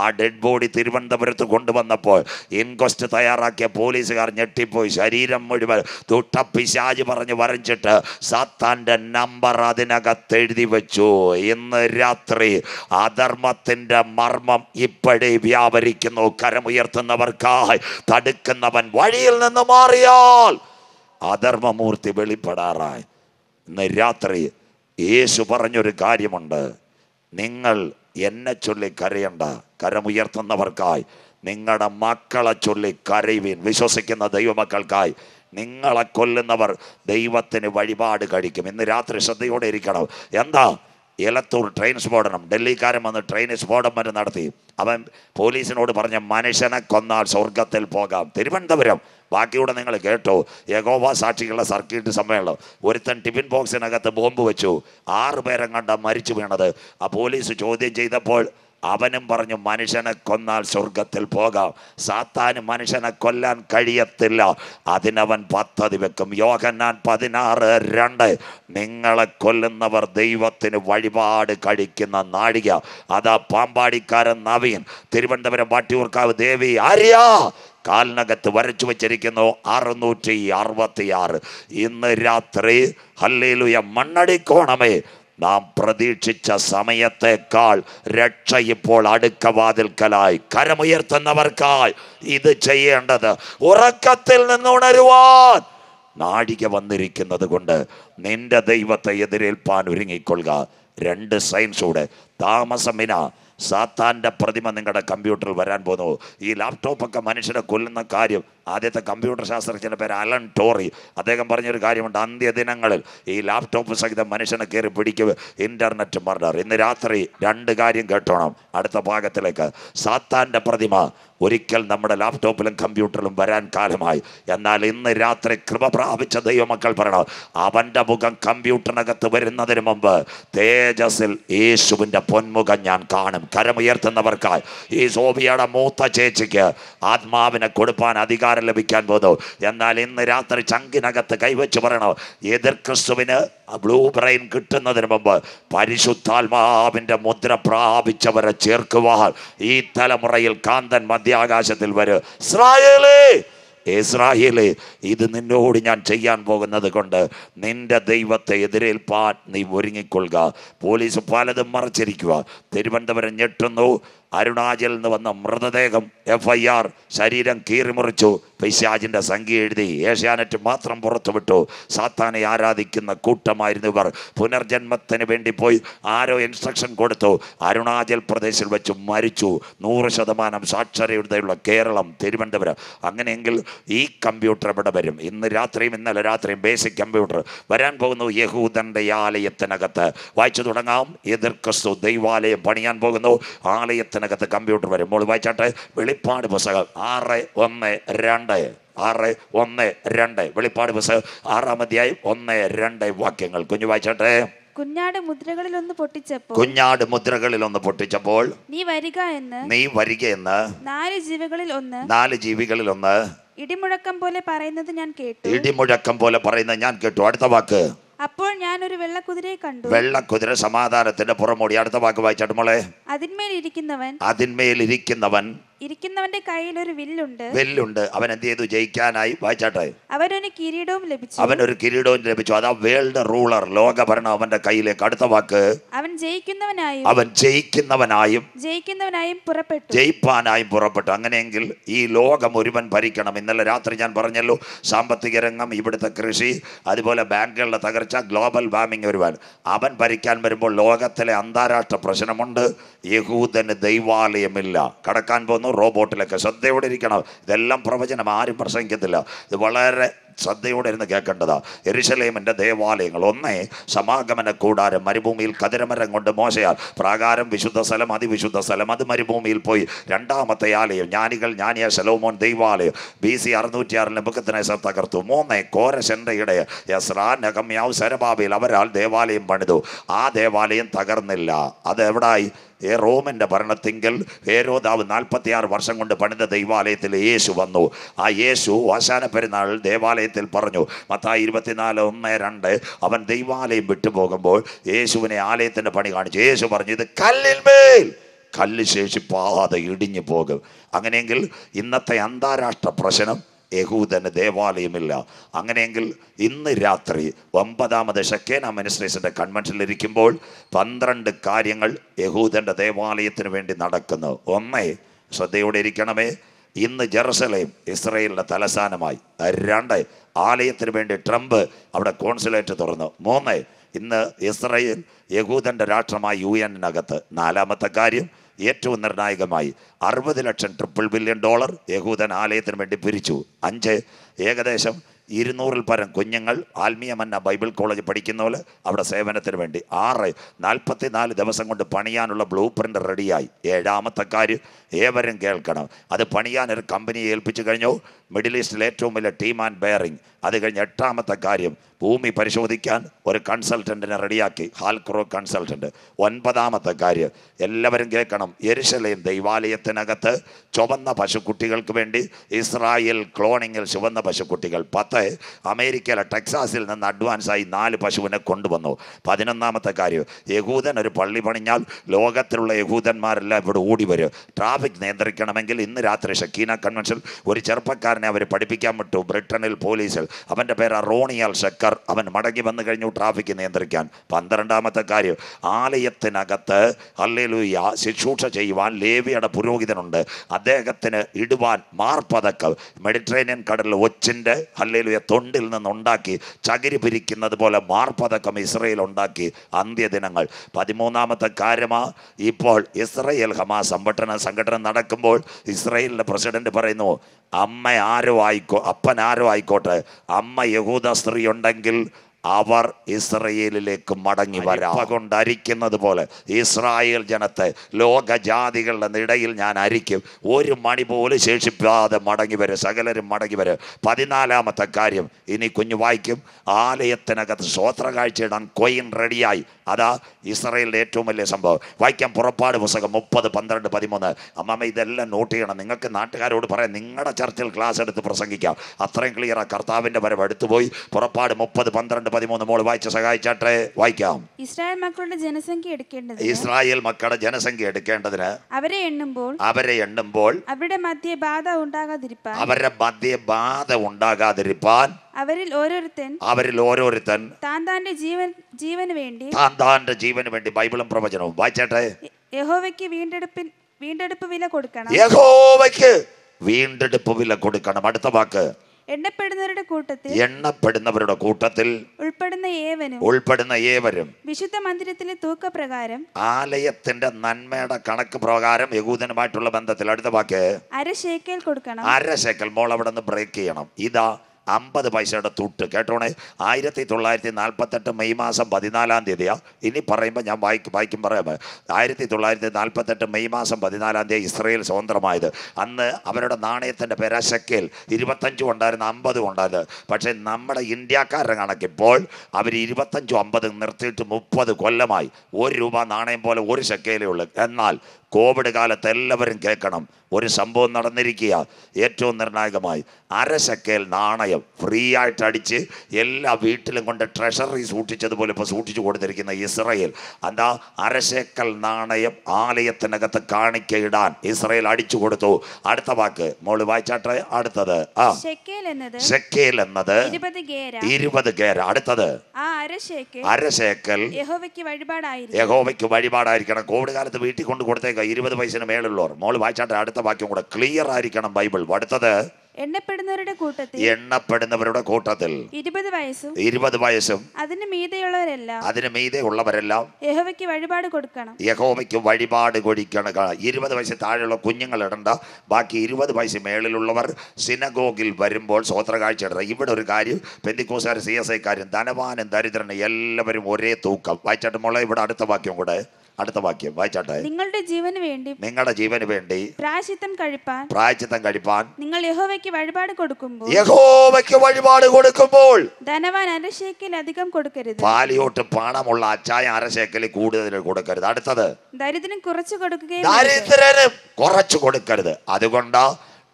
ആ ആ ഡെഡ് ബോഡി തിരുവനന്തപുരത്ത് കൊണ്ടുവന്നപ്പോൾ ഇൻക്വസ്റ്റ് തയ്യാറാക്കിയ പോലീസുകാർ ഞെട്ടിപ്പോയി ശരീരം മുഴുവൻ തുട്ടപ്പിശാജ് പറഞ്ഞ് വരഞ്ഞിട്ട് സാത്താൻ്റെ നമ്പർ അതിനകത്ത് എഴുതി വെച്ചു ഇന്ന് രാത്രി അധർമ്മത്തിൻ്റെ മർമ്മം ഇപ്പോഴേ വ്യാപരിക്കുന്നു കരമുയർത്തുന്നവർക്കായി തടുക്കുന്നവൻ വഴിയിൽ നിന്ന് മാറിയാൽ അധർമ്മമൂർത്തി വെളിപ്പെടാറായി ഇന്ന് രാത്രി യേശു പറഞ്ഞൊരു കാര്യമുണ്ട് നിങ്ങൾ എന്നെ ചൊല്ലി കരയണ്ട കരമുയർത്തുന്നവർക്കായി നിങ്ങളുടെ മക്കളെ ചൊല്ലി കരയുവീൻ വിശ്വസിക്കുന്ന ദൈവമക്കൾക്കായി നിങ്ങളെ കൊല്ലുന്നവർ ദൈവത്തിന് വഴിപാട് കഴിക്കും ഇന്ന് രാത്രി ശ്രദ്ധയോടെ ഇരിക്കണം എന്താ എലത്തൂർ ട്രെയിൻ സ്ഫോടനം ഡൽഹിക്കാരൻ വന്ന് ട്രെയിൻ സ്ഫോടനം വരെ നടത്തി അവൻ പോലീസിനോട് പറഞ്ഞ മനുഷ്യനെ കൊന്നാൽ സ്വർഗത്തിൽ പോകാം തിരുവനന്തപുരം ബാക്കിയൂടെ നിങ്ങൾ കേട്ടോ യഗോവ സാക്ഷികളുടെ സർക്കിട്ട് സമ്മേളനം ഒരുത്തൻ ടിഫിൻ ബോക്സിനകത്ത് ബോംബ് വെച്ചു ആറ് പേരെ കണ്ട മരിച്ചു വീണത് ആ പോലീസ് ചോദ്യം ചെയ്തപ്പോൾ അവനും പറഞ്ഞു മനുഷ്യനെ കൊന്നാൽ സ്വർഗത്തിൽ പോകാം സാത്താന് മനുഷ്യനെ കൊല്ലാൻ കഴിയത്തില്ല അതിനവൻ പദ്ധതി വെക്കും യോഹന്നാൻ പതിനാറ് രണ്ട് നിങ്ങളെ കൊല്ലുന്നവർ ദൈവത്തിന് വഴിപാട് കഴിക്കുന്ന നാഴിക അതാ പാമ്പാടിക്കാരൻ നവീൻ തിരുവനന്തപുരം വാട്ടിയൂർക്കാവ് ദേവി ആര്യ കാൽനകത്ത് വരച്ചു വച്ചിരിക്കുന്നു അറുന്നൂറ്റി ആറ് ഇന്ന് രാത്രി ഹല്ലയിലുയ മണ്ണടിക്കോണമേ നാം പ്രതീക്ഷിച്ച സമയത്തേക്കാൾ രക്ഷ ഇപ്പോൾ അടുക്കവാതിൽക്കലായി കരമുയർത്തുന്നവർക്കായി ഇത് ചെയ്യേണ്ടത് ഉറക്കത്തിൽ നിന്ന് ഉണരുവാൻ നാടിക വന്നിരിക്കുന്നത് കൊണ്ട് നിന്റെ ദൈവത്തെ എതിരേൽപ്പാൻ ഒരുങ്ങിക്കൊള്ളുക രണ്ട് സയൻസൂടെ വിന സാത്താൻ്റെ പ്രതിമ നിങ്ങളുടെ കമ്പ്യൂട്ടറിൽ വരാൻ പോകുന്നു ഈ ലാപ്ടോപ്പൊക്കെ മനുഷ്യരെ കൊല്ലുന്ന കാര്യം ആദ്യത്തെ കമ്പ്യൂട്ടർ ശാസ്ത്രജ്ഞൻ്റെ പേര് അലൻ ടോറി അദ്ദേഹം പറഞ്ഞൊരു കാര്യമുണ്ട് അന്ത്യദിനങ്ങളിൽ ഈ ലാപ്ടോപ്പ് സഹിതം മനുഷ്യനെ കയറി പിടിക്കുക ഇൻ്റർനെറ്റ് മർഡർ ഇന്ന് രാത്രി രണ്ട് കാര്യം കേട്ടോണം അടുത്ത ഭാഗത്തിലേക്ക് സാത്താൻ്റെ പ്രതിമ ഒരിക്കൽ നമ്മുടെ ലാപ്ടോപ്പിലും കമ്പ്യൂട്ടറിലും വരാൻ കാലമായി എന്നാൽ ഇന്ന് രാത്രി കൃപ പ്രാപിച്ച ദൈവമക്കൾ പറയണം അവൻ്റെ മുഖം കമ്പ്യൂട്ടറിനകത്ത് വരുന്നതിന് മുമ്പ് തേജസ്സിൽ യേശുവിൻ്റെ പൊന്മുഖം ഞാൻ കാണും കരമുയർത്തുന്നവർക്കായി ഈ സോഫിയയുടെ മൂത്ത ചേച്ചിക്ക് ആത്മാവിനെ കൊടുപ്പാൻ അധികാരം പരിഹാരം ലഭിക്കാൻ പോകുന്നു എന്നാൽ ഇന്ന് രാത്രി ചങ്കിനകത്ത് കൈവച്ച് പറയണോ എതിർ ക്രിസ്തുവിന് ബ്ലൂ ബ്രെയിൻ കിട്ടുന്നതിന് മുമ്പ് പരിശുദ്ധാത്മാവിൻ്റെ മുദ്ര പ്രാപിച്ചവരെ ചേർക്കുവാൻ ഈ തലമുറയിൽ കാന്തൻ മധ്യാകാശത്തിൽ വരും ഇസ്രായേലേ ഇത് നിന്നോട് ഞാൻ ചെയ്യാൻ പോകുന്നത് കൊണ്ട് നിന്റെ ദൈവത്തെ എതിരേൽപ്പാൻ നീ ഒരുങ്ങിക്കൊള്ളുക പോലീസ് പലതും മറച്ചിരിക്കുക തിരുവനന്തപുരം ഞെട്ടുന്നു അരുണാചലിൽ നിന്ന് വന്ന മൃതദേഹം എഫ് ഐ ആർ ശരീരം കീറിമുറിച്ചു പൈശാജിൻ്റെ സംഖ്യ എഴുതി ഏഷ്യാനെറ്റ് മാത്രം പുറത്തുവിട്ടു സാത്താനെ ആരാധിക്കുന്ന കൂട്ടമായിരുന്നു ഇവർ പുനർജന്മത്തിന് വേണ്ടി പോയി ആരോ ഇൻസ്ട്രക്ഷൻ കൊടുത്തു അരുണാചൽ പ്രദേശിൽ വെച്ച് മരിച്ചു നൂറ് ശതമാനം സാക്ഷരതയുള്ള കേരളം തിരുവനന്തപുരം അങ്ങനെയെങ്കിൽ ഈ കമ്പ്യൂട്ടർ ഇവിടെ വരും ഇന്ന് രാത്രിയും ഇന്നലെ രാത്രിയും ബേസിക് കമ്പ്യൂട്ടർ വരാൻ പോകുന്നു യഹൂദൻ്റെ ആലയത്തിനകത്ത് വായിച്ചു തുടങ്ങാം ക്രിസ്തു ദൈവാലയം പണിയാൻ പോകുന്നു ആലയത്തിന് ഇതിനകത്ത് കമ്പ്യൂട്ടർ വരും മോൾ വായിച്ചാട്ടെ വെളിപ്പാട് പുസ്തകം ആറ് ഒന്ന് രണ്ട് ആറ് ഒന്ന് രണ്ട് വെളിപ്പാട് പുസ്തകം ആറാം അധ്യായം ഒന്ന് രണ്ട് വാക്യങ്ങൾ കുഞ്ഞു വായിച്ചാട്ടെ കുഞ്ഞാട് മുദ്രകളിൽ ഒന്ന് പൊട്ടിച്ചപ്പോൾ കുഞ്ഞാട് മുദ്രകളിൽ ഒന്ന് പൊട്ടിച്ചപ്പോൾ നീ വരിക എന്ന് നീ വരിക എന്ന് നാല് ജീവികളിൽ ഒന്ന് നാല് ജീവികളിൽ ഒന്ന് ഇടിമുഴക്കം പോലെ പറയുന്നത് ഞാൻ കേട്ടു ഇടിമുഴക്കം പോലെ പറയുന്നത് ഞാൻ കേട്ടു അടുത്ത വാക്ക് അപ്പോൾ ഞാൻ ഒരു വെള്ളക്കുതിരയെ കണ്ടു വെള്ളക്കുതിര സമാധാനത്തിന്റെ പുറമോടി അടുത്ത വാക്ക് വായിച്ചാട്ട് മോളെ അതിന്മേലിരിക്കുന്നവൻ ഇരിക്കുന്നവൻ ഇരിക്കുന്നവൻ ഇരിക്കുന്നവന്റെ കയ്യിൽ ഒരു വില്ലുണ്ട് വില്ലുണ്ട് അവൻ എന്ത് ചെയ്തു ജയിക്കാനായി വായിച്ചാട്ടെ അവനൊരു കിരീടവും ലഭിച്ചു അവനൊരു കിരീടവും ലഭിച്ചു അതാ വേൾഡ് റൂളർ ലോക അവന്റെ കയ്യിലേക്ക് അടുത്ത വാക്ക് അവൻ ജയിക്കുന്നവനായും അവൻ ജയിക്കുന്നവനായും ജയിക്കുന്നവനായും പുറപ്പെട്ടു ജയിപ്പാനായും പുറപ്പെട്ടു അങ്ങനെയെങ്കിൽ ഈ ലോകം ഒരുവൻ ഭരിക്കണം ഇന്നലെ രാത്രി ഞാൻ പറഞ്ഞല്ലോ സാമ്പത്തിക രംഗം ഇവിടുത്തെ കൃഷി അതുപോലെ ബാങ്കുകളുടെ തകർച്ച ഗ്ലോബൽ വാർമിംഗ് ഒരുവാൻ അവൻ ഭരിക്കാൻ വരുമ്പോൾ ലോകത്തിലെ അന്താരാഷ്ട്ര പ്രശ്നമുണ്ട് യഹൂദന് ദൈവാലയമില്ല കടക്കാൻ പോകുന്നു റോബോട്ടിലൊക്കെ ശ്രദ്ധയോടെ ഇരിക്കണം ഇതെല്ലാം പ്രവചനം ആരും പ്രസംഗിക്കത്തില്ല ഇത് വളരെ ശ്രദ്ധയോടെ ഇരുന്ന് കേൾക്കേണ്ടതാ എരിശലേമിൻ്റെ ദേവാലയങ്ങൾ ഒന്നേ സമാഗമന കൂടാരം മരുഭൂമിയിൽ കതിരമരം കൊണ്ട് മോശയാൽ പ്രാകാരം വിശുദ്ധ സ്ഥലം അതിവിശുദ്ധ സ്ഥലം അത് മരുഭൂമിയിൽ പോയി രണ്ടാമത്തെ ആലയം ജ്ഞാനികൾ ജ്ഞാനിയ ശലോമോൻ ദൈവാലയം ബി സി അറുന്നൂറ്റി ആറിന് ബുക്കത്തിനെ തകർത്തു മൂന്നേ കോരശന്തയുടെ നഗമ്യാവ് സരബാബയിൽ അവരാൾ ദേവാലയം പണിതു ആ ദേവാലയം തകർന്നില്ല അത് എവിടായി ഏ റോമൻ്റെ ഭരണത്തിങ്കിൽ ഏരോദാവ് നാൽപ്പത്തിയാറ് വർഷം കൊണ്ട് പണിത ദൈവാലയത്തിൽ യേശു വന്നു ആ യേശു അവസാന പെരുന്നാൾ ദേവാലയത്തിൽ പറഞ്ഞു മത്തായി ഇരുപത്തിനാല് ഒന്ന് രണ്ട് അവൻ ദൈവാലയം വിട്ടുപോകുമ്പോൾ യേശുവിനെ ആലയത്തിൻ്റെ പണി കാണിച്ചു യേശു പറഞ്ഞു ഇത് മേൽ കല്ല് ശേഷിപ്പാതെ ഇടിഞ്ഞു പോകും അങ്ങനെയെങ്കിൽ ഇന്നത്തെ അന്താരാഷ്ട്ര പ്രശ്നം യഹൂദന് ദേവാലയമില്ല അങ്ങനെയെങ്കിൽ ഇന്ന് രാത്രി ഒമ്പതാമത് ഷക്കേന മിനിസ്ട്രേഷൻ്റെ കൺവെൻഷനിലിരിക്കുമ്പോൾ പന്ത്രണ്ട് കാര്യങ്ങൾ യഹൂദൻ്റെ ദേവാലയത്തിന് വേണ്ടി നടക്കുന്നു ഒന്നേ ശ്രദ്ധയോടെ ഇരിക്കണമേ ഇന്ന് ജെറുസലേം ഇസ്രയേലിൻ്റെ തലസ്ഥാനമായി രണ്ട് ആലയത്തിന് വേണ്ടി ട്രംപ് അവിടെ കോൺസുലേറ്റ് തുറന്നു മൂന്ന് ഇന്ന് ഇസ്രയേൽ യഹൂദൻ്റെ രാഷ്ട്രമായി യു അകത്ത് നാലാമത്തെ കാര്യം ഏറ്റവും നിർണായകമായി അറുപത് ലക്ഷം ട്രിപ്പിൾ ബില്യൺ ഡോളർ യഹൂദൻ ആലയത്തിന് വേണ്ടി പിരിച്ചു അഞ്ച് ഏകദേശം ഇരുന്നൂറിൽ പരം കുഞ്ഞുങ്ങൾ ആത്മീയമന്ന ബൈബിൾ കോളേജ് പഠിക്കുന്ന പോലെ അവിടെ സേവനത്തിന് വേണ്ടി ആറ് നാൽപ്പത്തി നാല് ദിവസം കൊണ്ട് പണിയാനുള്ള ബ്ലൂ പ്രിൻ്റ് റെഡിയായി ഏഴാമത്തെ കാര്യം ഏവരും കേൾക്കണം അത് പണിയാൻ ഒരു കമ്പനിയെ ഏൽപ്പിച്ചു കഴിഞ്ഞോ മിഡിൽ ഈസ്റ്റിലെ ഏറ്റവും വലിയ ടീം ആൻഡ് ബെയറിംഗ് അത് കഴിഞ്ഞ് എട്ടാമത്തെ കാര്യം ഭൂമി പരിശോധിക്കാൻ ഒരു കൺസൾട്ടൻറ്റിനെ റെഡിയാക്കി ഹാൽക്രോ കൺസൾട്ടൻറ്റ് ഒൻപതാമത്തെ കാര്യം എല്ലാവരും കേൾക്കണം എരിശലയും ദൈവാലയത്തിനകത്ത് ചുവന്ന പശുക്കുട്ടികൾക്ക് വേണ്ടി ഇസ്രായേൽ ക്ലോണിങ്ങിൽ ചുവന്ന പശുക്കുട്ടികൾ പത്ത് അമേരിക്കയിലെ ടെക്സാസിൽ നിന്ന് അഡ്വാൻസായി നാല് പശുവിനെ കൊണ്ടുവന്നു പതിനൊന്നാമത്തെ കാര്യം യഹൂദൻ ഒരു പള്ളി പണിഞ്ഞാൽ ലോകത്തിലുള്ള യഹൂദന്മാരെല്ലാം ഇവിടെ ഓടി വരും ട്രാഫിക് നിയന്ത്രിക്കണമെങ്കിൽ ഇന്ന് രാത്രി ഷക്കീന കൺവെൻഷൻ ഒരു ചെറുപ്പക്കാരൻ അവനെ അവർ പഠിപ്പിക്കാൻ വിട്ടു ബ്രിട്ടനിൽ പോലീസിൽ അവൻ്റെ പേരാ റോണിയാൽ ഷക്കർ അവൻ മടങ്ങി വന്നു കഴിഞ്ഞു ട്രാഫിക് നിയന്ത്രിക്കാൻ പന്ത്രണ്ടാമത്തെ കാര്യം ആലയത്തിനകത്ത് അല്ലേലൂയ ശുശ്രൂഷ ചെയ്യുവാൻ ലേവിയുടെ പുരോഹിതനുണ്ട് അദ്ദേഹത്തിന് ഇടുവാൻ മാർപ്പതക്കം മെഡിറ്ററേനിയൻ കടലിൽ ഒച്ചിൻ്റെ അല്ലേലൂയ തൊണ്ടിൽ നിന്നുണ്ടാക്കി ചകിരി പിരിക്കുന്നത് പോലെ മാർപ്പതക്കം ഇസ്രയേൽ ഉണ്ടാക്കി അന്ത്യദിനങ്ങൾ പതിമൂന്നാമത്തെ കാര്യമാ ഇപ്പോൾ ഇസ്രയേൽ ഹമാ സംഘടന സംഘടന നടക്കുമ്പോൾ ഇസ്രയേലിൻ്റെ പ്രസിഡന്റ് പറയുന്നു അമ്മ ആരോ ആയിക്കോ അപ്പൻ ആരോ ആയിക്കോട്ടെ അമ്മ യഹൂദ സ്ത്രീ ഉണ്ടെങ്കിൽ അവർ ഇസ്രയേലിലേക്ക് മടങ്ങി വരാം അതുകൊണ്ട് അരിക്കുന്നത് പോലെ ഇസ്രായേൽ ജനത്തെ ലോകജാതികളുടെ നിടയിൽ ഞാൻ അരിക്കും ഒരു മണി പോലും ശേഷിപ്പാതെ മടങ്ങി വരും സകലരും മടങ്ങി വരും പതിനാലാമത്തെ കാര്യം ഇനി കുഞ്ഞു വായിക്കും ആലയത്തിനകത്ത് സ്വോത്ര കാഴ്ചയിടാൻ കൊയിൻ റെഡിയായി അതാ ഇസ്രയേലിൻ്റെ ഏറ്റവും വലിയ സംഭവം വായിക്കാം പുറപ്പാട് പുസ്തകം മുപ്പത് പന്ത്രണ്ട് പതിമൂന്ന് അമ്മമ്മ ഇതെല്ലാം നോട്ട് ചെയ്യണം നിങ്ങൾക്ക് നാട്ടുകാരോട് പറയാം നിങ്ങളുടെ ചർച്ചിൽ ക്ലാസ് എടുത്ത് പ്രസംഗിക്കാം അത്രയും ക്ലിയറാ കർത്താവിൻ്റെ വരവ് എടുത്തുപോയി പുറപ്പാട് മുപ്പത് പന്ത്രണ്ട് പതിമൂന്ന് മോൾ വായിച്ച് സഹായിച്ചാട്ടെ വായിക്കാം ഇസ്രായേൽ മക്കളുടെ ജനസംഖ്യ എടുക്കേണ്ടത് ഇസ്രായേൽ മക്കളുടെ ജനസംഖ്യ എടുക്കേണ്ടതിന് അവരെ എണ്ണുമ്പോൾ അവരെ എണ്ണുമ്പോൾ അവരുടെ മധ്യ ബാധ ഉണ്ടാകാതിരിപ്പാൻ അവരുടെ മധ്യ ബാധ ഉണ്ടാകാതിരിപ്പാൻ അവരിൽ ഓരോരുത്തൻ അവരിൽ ഓരോരുത്തൻ താൻ താന്റെ ജീവൻ ജീവന് വേണ്ടി താൻ താന്റെ ജീവന് വേണ്ടി ബൈബിളും പ്രവചനവും വായിച്ചേട്ടെ യഹോവയ്ക്ക് വീണ്ടെടുപ്പിൻ വീണ്ടെടുപ്പ് വില കൊടുക്കണം യഹോവയ്ക്ക് വീണ്ടെടുപ്പ് വില കൊടുക്കണം അടുത്ത വാക്ക് എണ്ണപ്പെടുന്നവരുടെ കൂട്ടത്തിൽ എണ്ണപ്പെടുന്നവരുടെ കൂട്ടത്തിൽ ഉൾപ്പെടുന്ന ഏവനും ഉൾപ്പെടുന്ന ഏവരും വിശുദ്ധ മന്ദിരത്തിലെ തൂക്കപ്രകാരം ആലയത്തിന്റെ നന്മയുടെ കണക്ക് പ്രകാരം യഹൂദനുമായിട്ടുള്ള ബന്ധത്തിൽ അടുത്ത വാക്ക് അര ശേക്കൽ കൊടുക്കണം അര ശേക്കൽ മോൾ അവിടെ നിന്ന് ബ്രേക്ക് ചെയ്യണം ഇതാ അമ്പത് പൈസയുടെ തൂട്ട് കേട്ടോണേ ആയിരത്തി തൊള്ളായിരത്തി നാൽപ്പത്തെട്ട് മെയ് മാസം പതിനാലാം തീയതിയാണ് ഇനി പറയുമ്പോൾ ഞാൻ വായിക്കും വായിക്കും പറയാം ആയിരത്തി തൊള്ളായിരത്തി നാൽപ്പത്തെട്ട് മെയ് മാസം പതിനാലാം തീയതി ഇസ്രയേൽ സ്വതന്ത്രമായത് അന്ന് അവരുടെ നാണയത്തിൻ്റെ പെരശക്കയിൽ ഇരുപത്തഞ്ചും ഉണ്ടായിരുന്നു അമ്പതും ഉണ്ടായിരുന്നു പക്ഷേ നമ്മുടെ ഇന്ത്യക്കാരുടെ കണക്കിപ്പോൾ അവർ ഇരുപത്തഞ്ചും അമ്പതും നിർത്തിയിട്ട് മുപ്പത് കൊല്ലമായി ഒരു രൂപ നാണയം പോലെ ഒരു ശക്കയിലേ ഉള്ളൂ എന്നാൽ കോവിഡ് കാലത്ത് എല്ലാവരും കേൾക്കണം ഒരു സംഭവം നടന്നിരിക്കുക ഏറ്റവും നിർണായകമായി അരശക്കേൽ നാണയം ഫ്രീ ആയിട്ട് അടിച്ച് എല്ലാ വീട്ടിലും കൊണ്ട് ട്രഷറി സൂക്ഷിച്ചതുപോലെ ഇപ്പോൾ സൂക്ഷിച്ചു കൊടുത്തിരിക്കുന്ന ഇസ്രയേൽ എന്താ അരശേക്കൽ നാണയം ആലയത്തിനകത്ത് കാണിക്കയിടാൻ ഇസ്രയേൽ അടിച്ചു കൊടുത്തു അടുത്ത വാക്ക് മോള് വായിച്ചാട്ടെ അടുത്തത് ആ ഷെക്കേൽ എന്നത് ഇരുപത് കേര അടുത്തത് അരശേക്കൽ യഹോവയ്ക്ക് വഴിപാടായിരിക്കണം കോവിഡ് കാലത്ത് വീട്ടിൽ കൊണ്ട് കൊടുത്തേക്ക് വായിക്കുക ഇരുപത് വയസ്സിന് മേളുള്ളവർ മോള് വായിച്ചാട്ട് അടുത്ത വാക്യം കൂടെ ക്ലിയർ ആയിരിക്കണം ബൈബിൾ അടുത്തത് എണ്ണപ്പെടുന്നവരുടെ കൂട്ടത്തിൽ എണ്ണപ്പെടുന്നവരുടെ കൂട്ടത്തിൽ ഇരുപത് വയസ്സും ഇരുപത് വയസ്സും അതിന് മീതെയുള്ളവരെല്ലാം അതിന് മീതെ ഉള്ളവരെല്ലാം യഹോവയ്ക്ക് വഴിപാട് കൊടുക്കണം യഹോവയ്ക്ക് വഴിപാട് കൊടുക്കണം ഇരുപത് വയസ്സ് താഴെയുള്ള കുഞ്ഞുങ്ങൾ ഇടണ്ട ബാക്കി ഇരുപത് വയസ്സ് മേളിലുള്ളവർ സിനഗോഗിൽ വരുമ്പോൾ സ്വോത്ര കാഴ്ച ഇടണം ഇവിടെ ഒരു കാര്യം പെന്തിക്കോസാർ സി എസ് ഐക്കാരും ധനവാനും ദരിദ്രനും എല്ലാവരും ഒരേ തൂക്കം വായിച്ചാട്ട് മോളെ ഇവിടെ അടുത്ത വാക്യം കൂടെ അടുത്ത വാക്യം വായിച്ചാട്ടെ നിങ്ങളുടെ ജീവന് വേണ്ടി നിങ്ങളുടെ ജീവന് വേണ്ടി പ്രായശിത്തം കഴിപ്പാൻ പ്രായശിത്തം കഴിപ്പാൻ നിങ്ങൾ യഹോവയ്ക്ക് വഴിപാട് കൊടുക്കുമ്പോൾ യഹോവയ്ക്ക് വഴിപാട് കൊടുക്കുമ്പോൾ ധനവാൻ അരശേക്കിൽ അധികം കൊടുക്കരുത് പാലിയോട്ട് പണമുള്ള അച്ചായ അരശേക്കിൽ കൂടുതൽ കൊടുക്കരുത് അടുത്തത് ദരിദ്രനും കുറച്ച് കൊടുക്കുകയും ദരിദ്രനും കുറച്ച് കൊടുക്കരുത് അതുകൊണ്ട്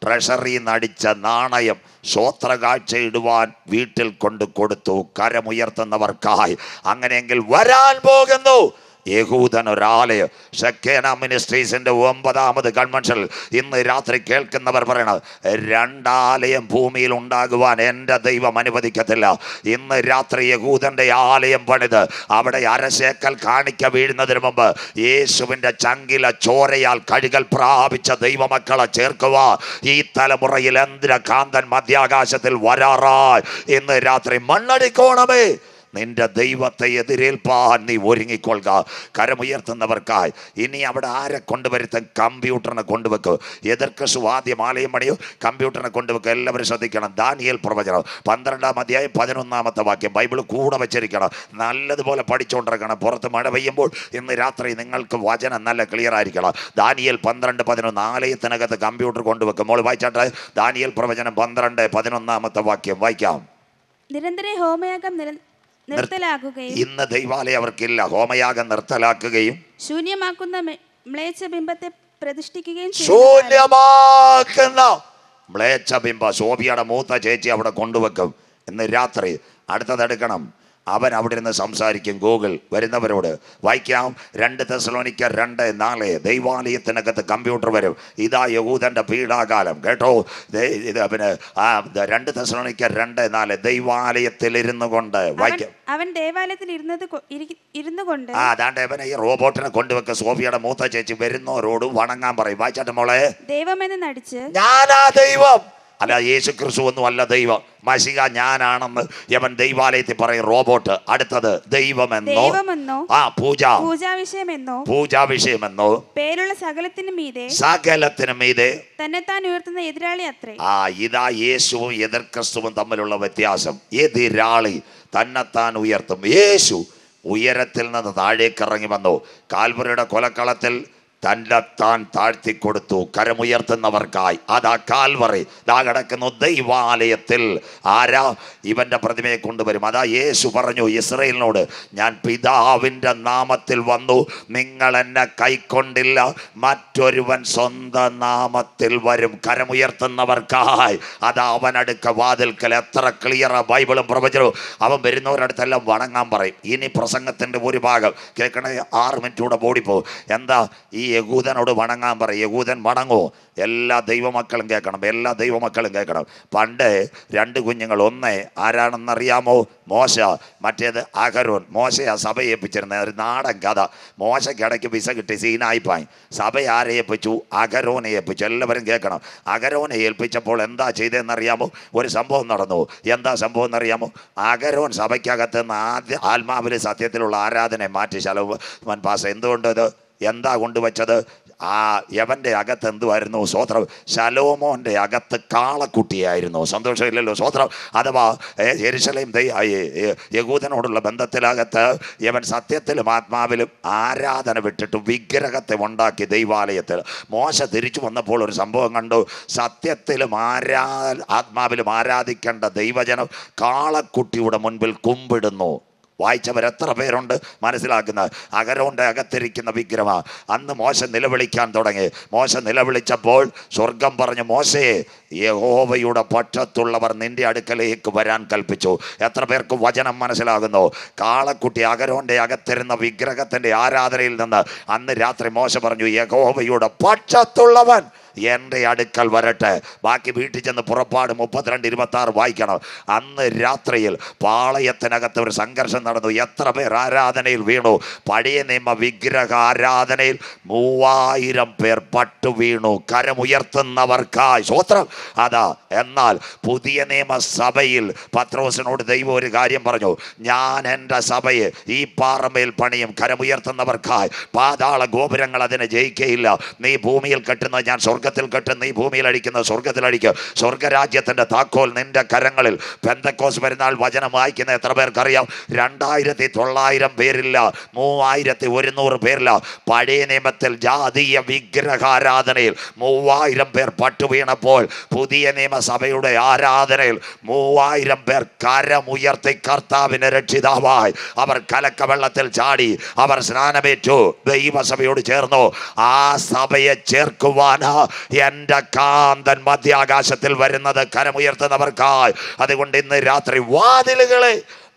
ട്രഷറി നടിച്ച നാണയം സ്വോത്രകാഴ്ച ഇടുവാൻ വീട്ടിൽ കൊണ്ട് കൊടുത്തു കരമുയർത്തുന്നവർക്കായി അങ്ങനെയെങ്കിൽ വരാൻ പോകുന്നു യഹൂദൻ ഒരാളെ ഷക്കേന മിനിസ്ട്രീസിൻ്റെ ഒമ്പതാമത് കൺവെൻഷൻ ഇന്ന് രാത്രി കേൾക്കുന്നവർ പറയണത് രണ്ടാലയം ഭൂമിയിൽ ഉണ്ടാകുവാൻ എൻ്റെ ദൈവം അനുവദിക്കത്തില്ല ഇന്ന് രാത്രി യഹൂദൻ്റെ ആലയം പണിത് അവിടെ അരശേക്കൽ കാണിക്ക വീഴുന്നതിന് മുമ്പ് യേശുവിൻ്റെ ചങ്കില ചോരയാൽ കഴുകൽ പ്രാപിച്ച ദൈവമക്കളെ ചേർക്കുക ഈ തലമുറയിൽ എന്തിന കാന്തൻ മധ്യാകാശത്തിൽ വരാറായി ഇന്ന് രാത്രി മണ്ണടിക്കോണമേ നിന്റെ ദൈവത്തെ എതിരേൽപ്പാൻ നീ ഒരുങ്ങിക്കൊള്ളുക കരമുയർത്തുന്നവർക്കായി ഇനി അവിടെ ആരെ കൊണ്ടുവരുത്തും കമ്പ്യൂട്ടറിനെ കൊണ്ടുവെക്കും എതിർക്ക് ആദ്യം ആലയം പണിയോ കമ്പ്യൂട്ടറിനെ കൊണ്ടുവെക്കുക എല്ലാവരും ശ്രദ്ധിക്കണം ദാനിയൽ പ്രവചനം പന്ത്രണ്ടാം അധ്യായം പതിനൊന്നാമത്തെ വാക്യം ബൈബിൾ കൂടെ വെച്ചിരിക്കണം നല്ലതുപോലെ പഠിച്ചുകൊണ്ടിരിക്കണം പുറത്ത് മഴ പെയ്യുമ്പോൾ ഇന്ന് രാത്രി നിങ്ങൾക്ക് വചനം നല്ല ക്ലിയർ ആയിരിക്കണം ദാനിയൽ പന്ത്രണ്ട് പതിനൊന്ന് ആലയത്തിനകത്ത് കമ്പ്യൂട്ടർ കൊണ്ടുവെക്കും മോൾ വായിച്ചാട്ടെ ദാനിയൽ പ്രവചനം പന്ത്രണ്ട് പതിനൊന്നാമത്തെ വാക്യം വായിക്കാം നിരന്തര ഹോമയാഗം ഇന്ന് ദൈവാലയം അവർക്കില്ല ഹോമയാഗം നിർത്തലാക്കുകയും ശൂന്യമാക്കുന്ന മ്ലേച്ഛബിംബത്തെ പ്രതിഷ്ഠിക്കുകയും ശൂന്യമാക്കുന്ന മ്ലേച്ഛബിംബ ശോഭിയുടെ മൂത്ത ചേച്ചി അവിടെ കൊണ്ടുവെക്കും ഇന്ന് രാത്രി അടുത്തതെടുക്കണം അവൻ അവിടെ നിന്ന് സംസാരിക്കും ഗൂഗിൾ വരുന്നവരോട് വായിക്കാം രണ്ട് തെസലോണിക്ക രണ്ട് നാല് ദൈവാലയത്തിനകത്ത് കമ്പ്യൂട്ടർ വരും ഇതാ യഹൂദൻ്റെ പീഡാകാലം കേട്ടോ ഇത് പിന്നെ ആ രണ്ട് തെസലോണിക്ക രണ്ട് നാല് ഇരുന്നു കൊണ്ട് വായിക്കാം അവൻ ദേവാലയത്തിൽ ഇരുന്നത് ഇരുന്നു കൊണ്ട് ആ അതാണ്ട് അവനെ ഈ റോബോട്ടിനെ കൊണ്ടുവെക്ക സോഫിയുടെ മൂത്ത ചേച്ചി വരുന്നവരോട് വണങ്ങാൻ പറയും വായിച്ചാട്ടെ മോളെ എന്ന് നടിച്ച് ഞാനാ ദൈവം അല്ല യേശു ക്രിസ്തു ഒന്നും അല്ല ദൈവം മഷിക ഞാനാണെന്ന് യവൻ ദൈവാലയത്തിൽ പറയും റോബോട്ട് അടുത്തത് ദൈവമെന്നോ ആ പൂജ പൂജാ വിഷയമെന്നോ പൂജാ വിഷയമെന്നോ പേരുള്ള സകലത്തിനും മീതെ സകലത്തിനും മീതെ തന്നെത്താൻ ഉയർത്തുന്ന എതിരാളി അത്ര ആ ഇതാ യേശുവും എതിർ ക്രിസ്തുവും തമ്മിലുള്ള വ്യത്യാസം എതിരാളി തന്നെത്താൻ ഉയർത്തും യേശു ഉയരത്തിൽ നിന്ന് താഴേക്ക് ഇറങ്ങി വന്നു കാൽപുരയുടെ കൊലക്കളത്തിൽ തന്നെത്താൻ താഴ്ത്തി കൊടുത്തു കരമുയർത്തുന്നവർക്കായി അതാ കാൽവറി ദാ കിടക്കുന്നു ദൈവാലയത്തിൽ ആരാ ഇവൻ്റെ പ്രതിമയെ കൊണ്ടുവരും അതാ യേശു പറഞ്ഞു ഇസ്രയേലിനോട് ഞാൻ പിതാവിൻ്റെ നാമത്തിൽ വന്നു നിങ്ങൾ എന്നെ കൈക്കൊണ്ടില്ല മറ്റൊരുവൻ സ്വന്തം നാമത്തിൽ വരും കരമുയർത്തുന്നവർക്കായി അതാ അവനടുക്ക വാതിൽക്കൽ എത്ര ക്ലിയറാ ബൈബിളും പ്രവചനവും അവൻ വരുന്നവരടുത്തെല്ലാം വണങ്ങാൻ പറയും ഇനി പ്രസംഗത്തിൻ്റെ ഒരു ഭാഗം കേൾക്കണേ ആറ് മിനിറ്റ് കൂടെ ഓടിപ്പോകും എന്താ ഈ യകൂദനോട് വണങ്ങാൻ പറയും യകൂദൻ വണങ്ങോ എല്ലാ ദൈവമക്കളും കേൾക്കണം എല്ലാ ദൈവമക്കളും കേൾക്കണം പണ്ട് രണ്ട് കുഞ്ഞുങ്ങൾ ഒന്ന് ആരാണെന്നറിയാമോ മോശ മറ്റേത് അഹരോൻ മോശയെ സഭ ഏൽപ്പിച്ചിരുന്ന ഒരു നാടൻ കഥ മോശയ്ക്ക് ഇടയ്ക്ക് വിസ കിട്ടി സീനായിപ്പായി സഭ ആരെ ഏൽപ്പിച്ചു അഗരോനെ ഏൽപ്പിച്ചു എല്ലാവരും കേൾക്കണം അഗരോനെ ഏൽപ്പിച്ചപ്പോൾ എന്താ ചെയ്തതെന്നറിയാമോ ഒരു സംഭവം നടന്നു എന്താ സംഭവം എന്നറിയാമോ അഗരോൻ സഭയ്ക്കകത്ത് നിന്ന് ആദ്യ ആത്മാവിൽ സത്യത്തിലുള്ള ആരാധനയെ മാറ്റി ശലവൻ പാസ എന്തുകൊണ്ടത് എന്താ കൊണ്ടുവച്ചത് ആ യവൻ്റെ അകത്ത് എന്തുമായിരുന്നു സ്വോത്രം ശലോമോൻ്റെ അകത്ത് കാളക്കുട്ടിയായിരുന്നു സന്തോഷമില്ലല്ലോ സ്വോത്രം അഥവാ എരിശലയും യകൂദനോടുള്ള ബന്ധത്തിലകത്ത് യവൻ സത്യത്തിലും ആത്മാവിലും ആരാധന വിട്ടിട്ട് വിഗ്രഹത്തെ ഉണ്ടാക്കി ദൈവാലയത്തിൽ മോശ തിരിച്ചു വന്നപ്പോൾ ഒരു സംഭവം കണ്ടു സത്യത്തിലും ആരാ ആത്മാവിലും ആരാധിക്കേണ്ട ദൈവജനം കാളക്കുട്ടിയുടെ മുൻപിൽ കുമ്പിടുന്നു വായിച്ചവരെത്ര പേരുണ്ട് മനസ്സിലാക്കുന്ന അകരോണ്ട് അകത്തിരിക്കുന്ന വിഗ്രഹ അന്ന് മോശം നിലവിളിക്കാൻ തുടങ്ങി മോശം നിലവിളിച്ചപ്പോൾ സ്വർഗം പറഞ്ഞു മോശയെ യഹോവയുടെ പക്ഷത്തുള്ളവർ നിന്റെ അടുക്കലേക്ക് വരാൻ കൽപ്പിച്ചു എത്ര പേർക്ക് വചനം മനസ്സിലാകുന്നു കാളക്കുട്ടി അകരോൻ്റെ അകത്തിരുന്ന വിഗ്രഹത്തിൻ്റെ ആരാധനയിൽ നിന്ന് അന്ന് രാത്രി മോശ പറഞ്ഞു യഹോവയുടെ പക്ഷത്തുള്ളവൻ എൻ്റെ അടുക്കൽ വരട്ടെ ബാക്കി വീട്ടിൽ ചെന്ന് പുറപ്പാട് മുപ്പത്തിരണ്ട് ആറ് വായിക്കണം അന്ന് രാത്രിയിൽ പാളയത്തിനകത്ത് ഒരു സംഘർഷം നടന്നു എത്ര പേർ ആരാധനയിൽ വീണു പഴയ നിയമ വിഗ്രഹ ആരാധനയിൽ മൂവായിരം പേർ പട്ടു വീണു കരമുയർത്തുന്നവർക്കായി സ്വത്രം അതാ എന്നാൽ പുതിയ സഭയിൽ പത്രോസിനോട് ദൈവം ഒരു കാര്യം പറഞ്ഞു ഞാൻ എൻ്റെ സഭയെ ഈ പാറമേൽ പണിയും കരമുയർത്തുന്നവർക്കായി പാതാള ഗോപുരങ്ങൾ അതിനെ ജയിക്കയില്ല നീ ഭൂമിയിൽ കെട്ടുന്ന ഞാൻ സ്വർഗ സ്വർഗത്തിൽ കിട്ടും നീ ഭൂമിയിൽ അടിക്കുന്ന അടിക്കുക സ്വർഗരാജ്യത്തിൻ്റെ താക്കോൽ നിന്റെ കരങ്ങളിൽ പെന്തക്കോസ് പെരുന്നാൾ വചനം വായിക്കുന്ന എത്ര പേർക്കറിയാം രണ്ടായിരത്തി തൊള്ളായിരം പേരില്ല മൂവായിരത്തി ഒരുന്നൂറ് പേരില്ല പഴയ നിയമത്തിൽ ജാതീയ വിഗ്രഹാരാധനയിൽ മൂവായിരം പേർ പട്ടുവീണപ്പോൾ പുതിയ നിയമസഭയുടെ ആരാധനയിൽ മൂവായിരം പേർ കരമുയർത്തി കർത്താവിനെ രക്ഷിതാവായി അവർ കലക്കവെള്ളത്തിൽ ചാടി അവർ സ്നാനമേറ്റു ദൈവസഭയോട് ചേർന്നു ആ സഭയെ ചേർക്കുവാനാ എൻ്റെ കാന്തൻ മധ്യാകാശത്തിൽ വരുന്നത് കരമുയർത്തുന്നവർക്കായി അതുകൊണ്ട് ഇന്ന് രാത്രി വാതിലുകളെ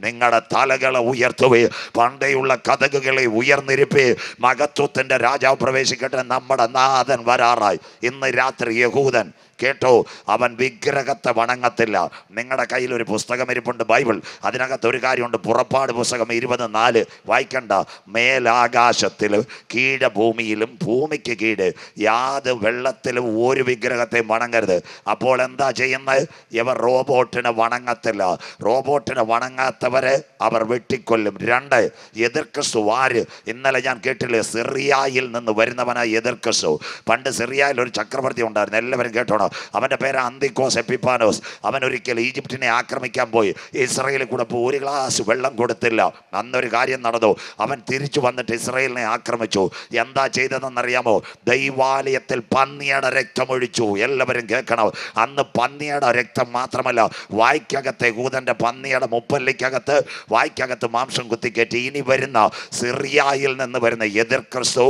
നിങ്ങളുടെ തലകളെ ഉയർത്തുവേ പണ്ടയുള്ള കഥകുകളെ ഉയർന്നിരിപ്പേ മകത്വത്തിൻ്റെ രാജാവ് പ്രവേശിക്കട്ടെ നമ്മുടെ നാഥൻ വരാറായി ഇന്ന് രാത്രി യഹൂദൻ കേട്ടോ അവൻ വിഗ്രഹത്തെ വണങ്ങത്തില്ല നിങ്ങളുടെ കയ്യിൽ ഒരു പുസ്തകം ഇരിപ്പുണ്ട് ബൈബിൾ അതിനകത്ത് ഒരു കാര്യമുണ്ട് പുറപ്പാട് പുസ്തകം ഇരുപത് നാല് വായിക്കണ്ട മേലാകാശത്തിൽ കീഴഭൂമിയിലും ഭൂമിക്ക് കീഴ് യാത് വെള്ളത്തിലും ഒരു വിഗ്രഹത്തെ വണങ്ങരുത് അപ്പോൾ എന്താ ചെയ്യുന്നത് ഇവർ റോബോട്ടിനെ വണങ്ങത്തില്ല റോബോട്ടിനെ വണങ്ങാത്തവരെ അവർ വെട്ടിക്കൊല്ലും രണ്ട് എതിർക്രിസ്തു ആര് ഇന്നലെ ഞാൻ കേട്ടില്ലേ സിറിയയിൽ നിന്ന് വരുന്നവനായ എതിർക്രിസ്തു പണ്ട് സിറിയയിൽ ഒരു ചക്രവർത്തി ഉണ്ടായിരുന്നു എല്ലാവരും കേട്ടോ അവൻ്റെ പേര് അന്തിക്കോസ് എപ്പിപ്പാനോസ് അവൻ ഒരിക്കൽ ഈജിപ്തിനെ ആക്രമിക്കാൻ പോയി ഇസ്രയേലിൽ കൂടെ ഇപ്പോൾ ഒരു ഗ്ലാസ് വെള്ളം കൊടുത്തില്ല അന്നൊരു കാര്യം നടന്നു അവൻ തിരിച്ചു വന്നിട്ട് ഇസ്രയേലിനെ ആക്രമിച്ചു എന്താ ചെയ്തതെന്നറിയാമോ ദൈവാലയത്തിൽ പന്നിയുടെ രക്തമൊഴിച്ചു എല്ലാവരും കേൾക്കണം അന്ന് പന്നിയുടെ രക്തം മാത്രമല്ല വായ്ക്കകത്തെ കൂതൻ്റെ പന്നിയുടെ മുപ്പല്ലിക്കകത്ത് വായ്ക്കകത്ത് മാംസം കുത്തിക്കേറ്റി ഇനി വരുന്ന സിറിയായിൽ നിന്ന് വരുന്ന എതിർ ക്രിസ്തു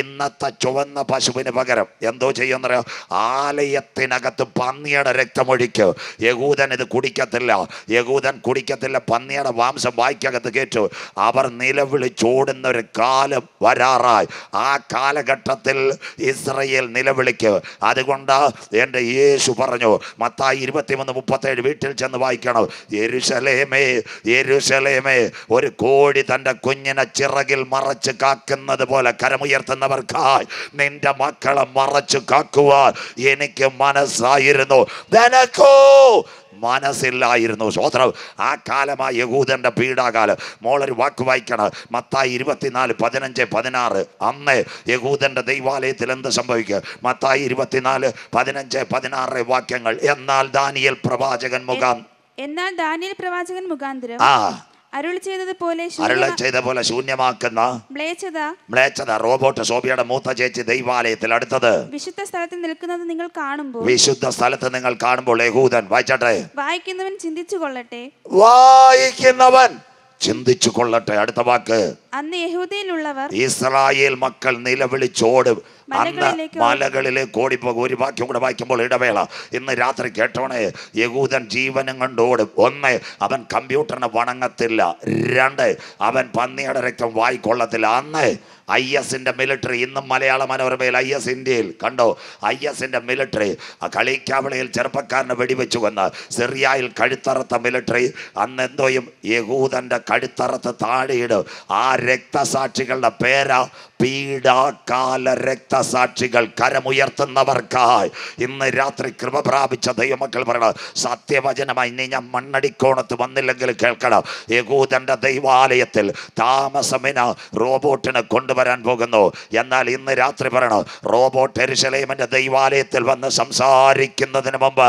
ഇന്നത്തെ ചുവന്ന പശുവിന് പകരം എന്തോ ചെയ്യുമെന്നറിയാം ആലയത്തെ വെള്ളത്തിനകത്ത് പന്നിയുടെ രക്തമൊഴിക്ക് യഹൂദൻ ഇത് കുടിക്കത്തില്ല യഹൂദൻ കുടിക്കത്തില്ല പന്നിയുടെ മാംസം വായിക്കകത്ത് കേറ്റു അവർ നിലവിളിച്ചോടുന്ന ഒരു കാലം വരാറായി ആ കാലഘട്ടത്തിൽ ഇസ്രയേൽ നിലവിളിക്ക് അതുകൊണ്ട് എൻ്റെ യേശു പറഞ്ഞു മത്തായി ഇരുപത്തിമൂന്ന് മുപ്പത്തേഴ് വീട്ടിൽ ചെന്ന് വായിക്കണം എരുശലേമേ എരുശലേമേ ഒരു കോഴി തൻ്റെ കുഞ്ഞിനെ ചിറകിൽ മറച്ച് കാക്കുന്നത് പോലെ കരമുയർത്തുന്നവർക്കായി നിന്റെ മക്കളെ മറച്ചു കാക്കുവാൻ എനിക്ക് മന മനസ്സായിരുന്നു നിനക്കോ മനസ്സില്ലായിരുന്നു ശ്രോത്രം ആ കാലമായ യഹൂദന്റെ പീഡാകാലം മോളൊരു വാക്ക് വായിക്കണം മത്തായി ഇരുപത്തിനാല് പതിനഞ്ച് പതിനാറ് അന്ന് യഹൂദന്റെ ദൈവാലയത്തിൽ എന്ത് സംഭവിക്കുക മത്തായി ഇരുപത്തിനാല് പതിനഞ്ച് പതിനാറ് വാക്യങ്ങൾ എന്നാൽ ദാനിയൽ പ്രവാചകൻ മുഖാന് എന്നാൽ ദാനിയൽ പ്രവാചകൻ മുഖാന്തരം ആ അരുൾ ചെയ്തതുപോലെ അരുള ചെയ്ത പോലെ ശൂന്യമാക്കുന്ന റോബോട്ട് ശോഭയുടെ മൂത്ത ചേച്ചി ദൈവാലയത്തിൽ അടുത്തത് വിശുദ്ധ സ്ഥലത്ത് നിൽക്കുന്നത് നിങ്ങൾ കാണുമ്പോൾ വിശുദ്ധ സ്ഥലത്ത് നിങ്ങൾ കാണുമ്പോൾ യഹൂദൻ വായിച്ചട്ടെ വായിക്കുന്നവൻ ചിന്തിച്ചു കൊള്ളട്ടെ വായിക്കുന്നവൻ ചിന്തിച്ചു കൊള്ളട്ടെ അടുത്ത വാക്ക് അന്ന് യഹൂദയിലുള്ളവർ ഇസ്രായേൽ മക്കൾ നിലവിളിച്ചോടും അന്ന് മലകളിലേക്ക് ഓടിപ്പോകും ഒരു വാക്യം കൂടെ വായിക്കുമ്പോൾ ഇടവേള ഇന്ന് രാത്രി കേട്ടോണേ യഹൂദൻ ജീവനും കണ്ടോടും ഒന്ന് അവൻ കമ്പ്യൂട്ടറിനെ വണങ്ങത്തില്ല രണ്ട് അവൻ പന്നിയുടെ രക്തം വായിക്കൊള്ളത്തില്ല അന്ന് ഐ എസിന്റെ മിലിറ്ററി ഇന്നും മലയാള മനോരമയിൽ ഐ എസ് ഇന്ത്യയിൽ കണ്ടോ ഐ എസിന്റെ മിലിറ്ററി കളിക്കാവളയിൽ ചെറുപ്പക്കാരനെ വെടിവെച്ചു കൊന്ന് സിറിയയിൽ കഴുത്തറത്ത മിലിറ്ററി അന്ന് എന്തോയും യഹൂദൻ്റെ കഴുത്തറത്ത് താഴെയിടും ആ രക്തസാക്ഷികളുടെ പേരാ പീഡാകാല രക്തസാക്ഷികൾ കരമുയർത്തുന്നവർക്കായി ഇന്ന് രാത്രി കൃപ പ്രാപിച്ച ദൈവമക്കൾ പറയണം സത്യവചനമായി ഇനി ഞാൻ മണ്ണടിക്കോണത്ത് വന്നില്ലെങ്കിൽ കേൾക്കണം യകൂദന്റെ ദൈവാലയത്തിൽ താമസമിന റോബോട്ടിനെ കൊണ്ടുവരാൻ പോകുന്നു എന്നാൽ ഇന്ന് രാത്രി പറയണം റോബോട്ട് എരിശലേമിന്റെ ദൈവാലയത്തിൽ വന്ന് സംസാരിക്കുന്നതിന് മുമ്പ്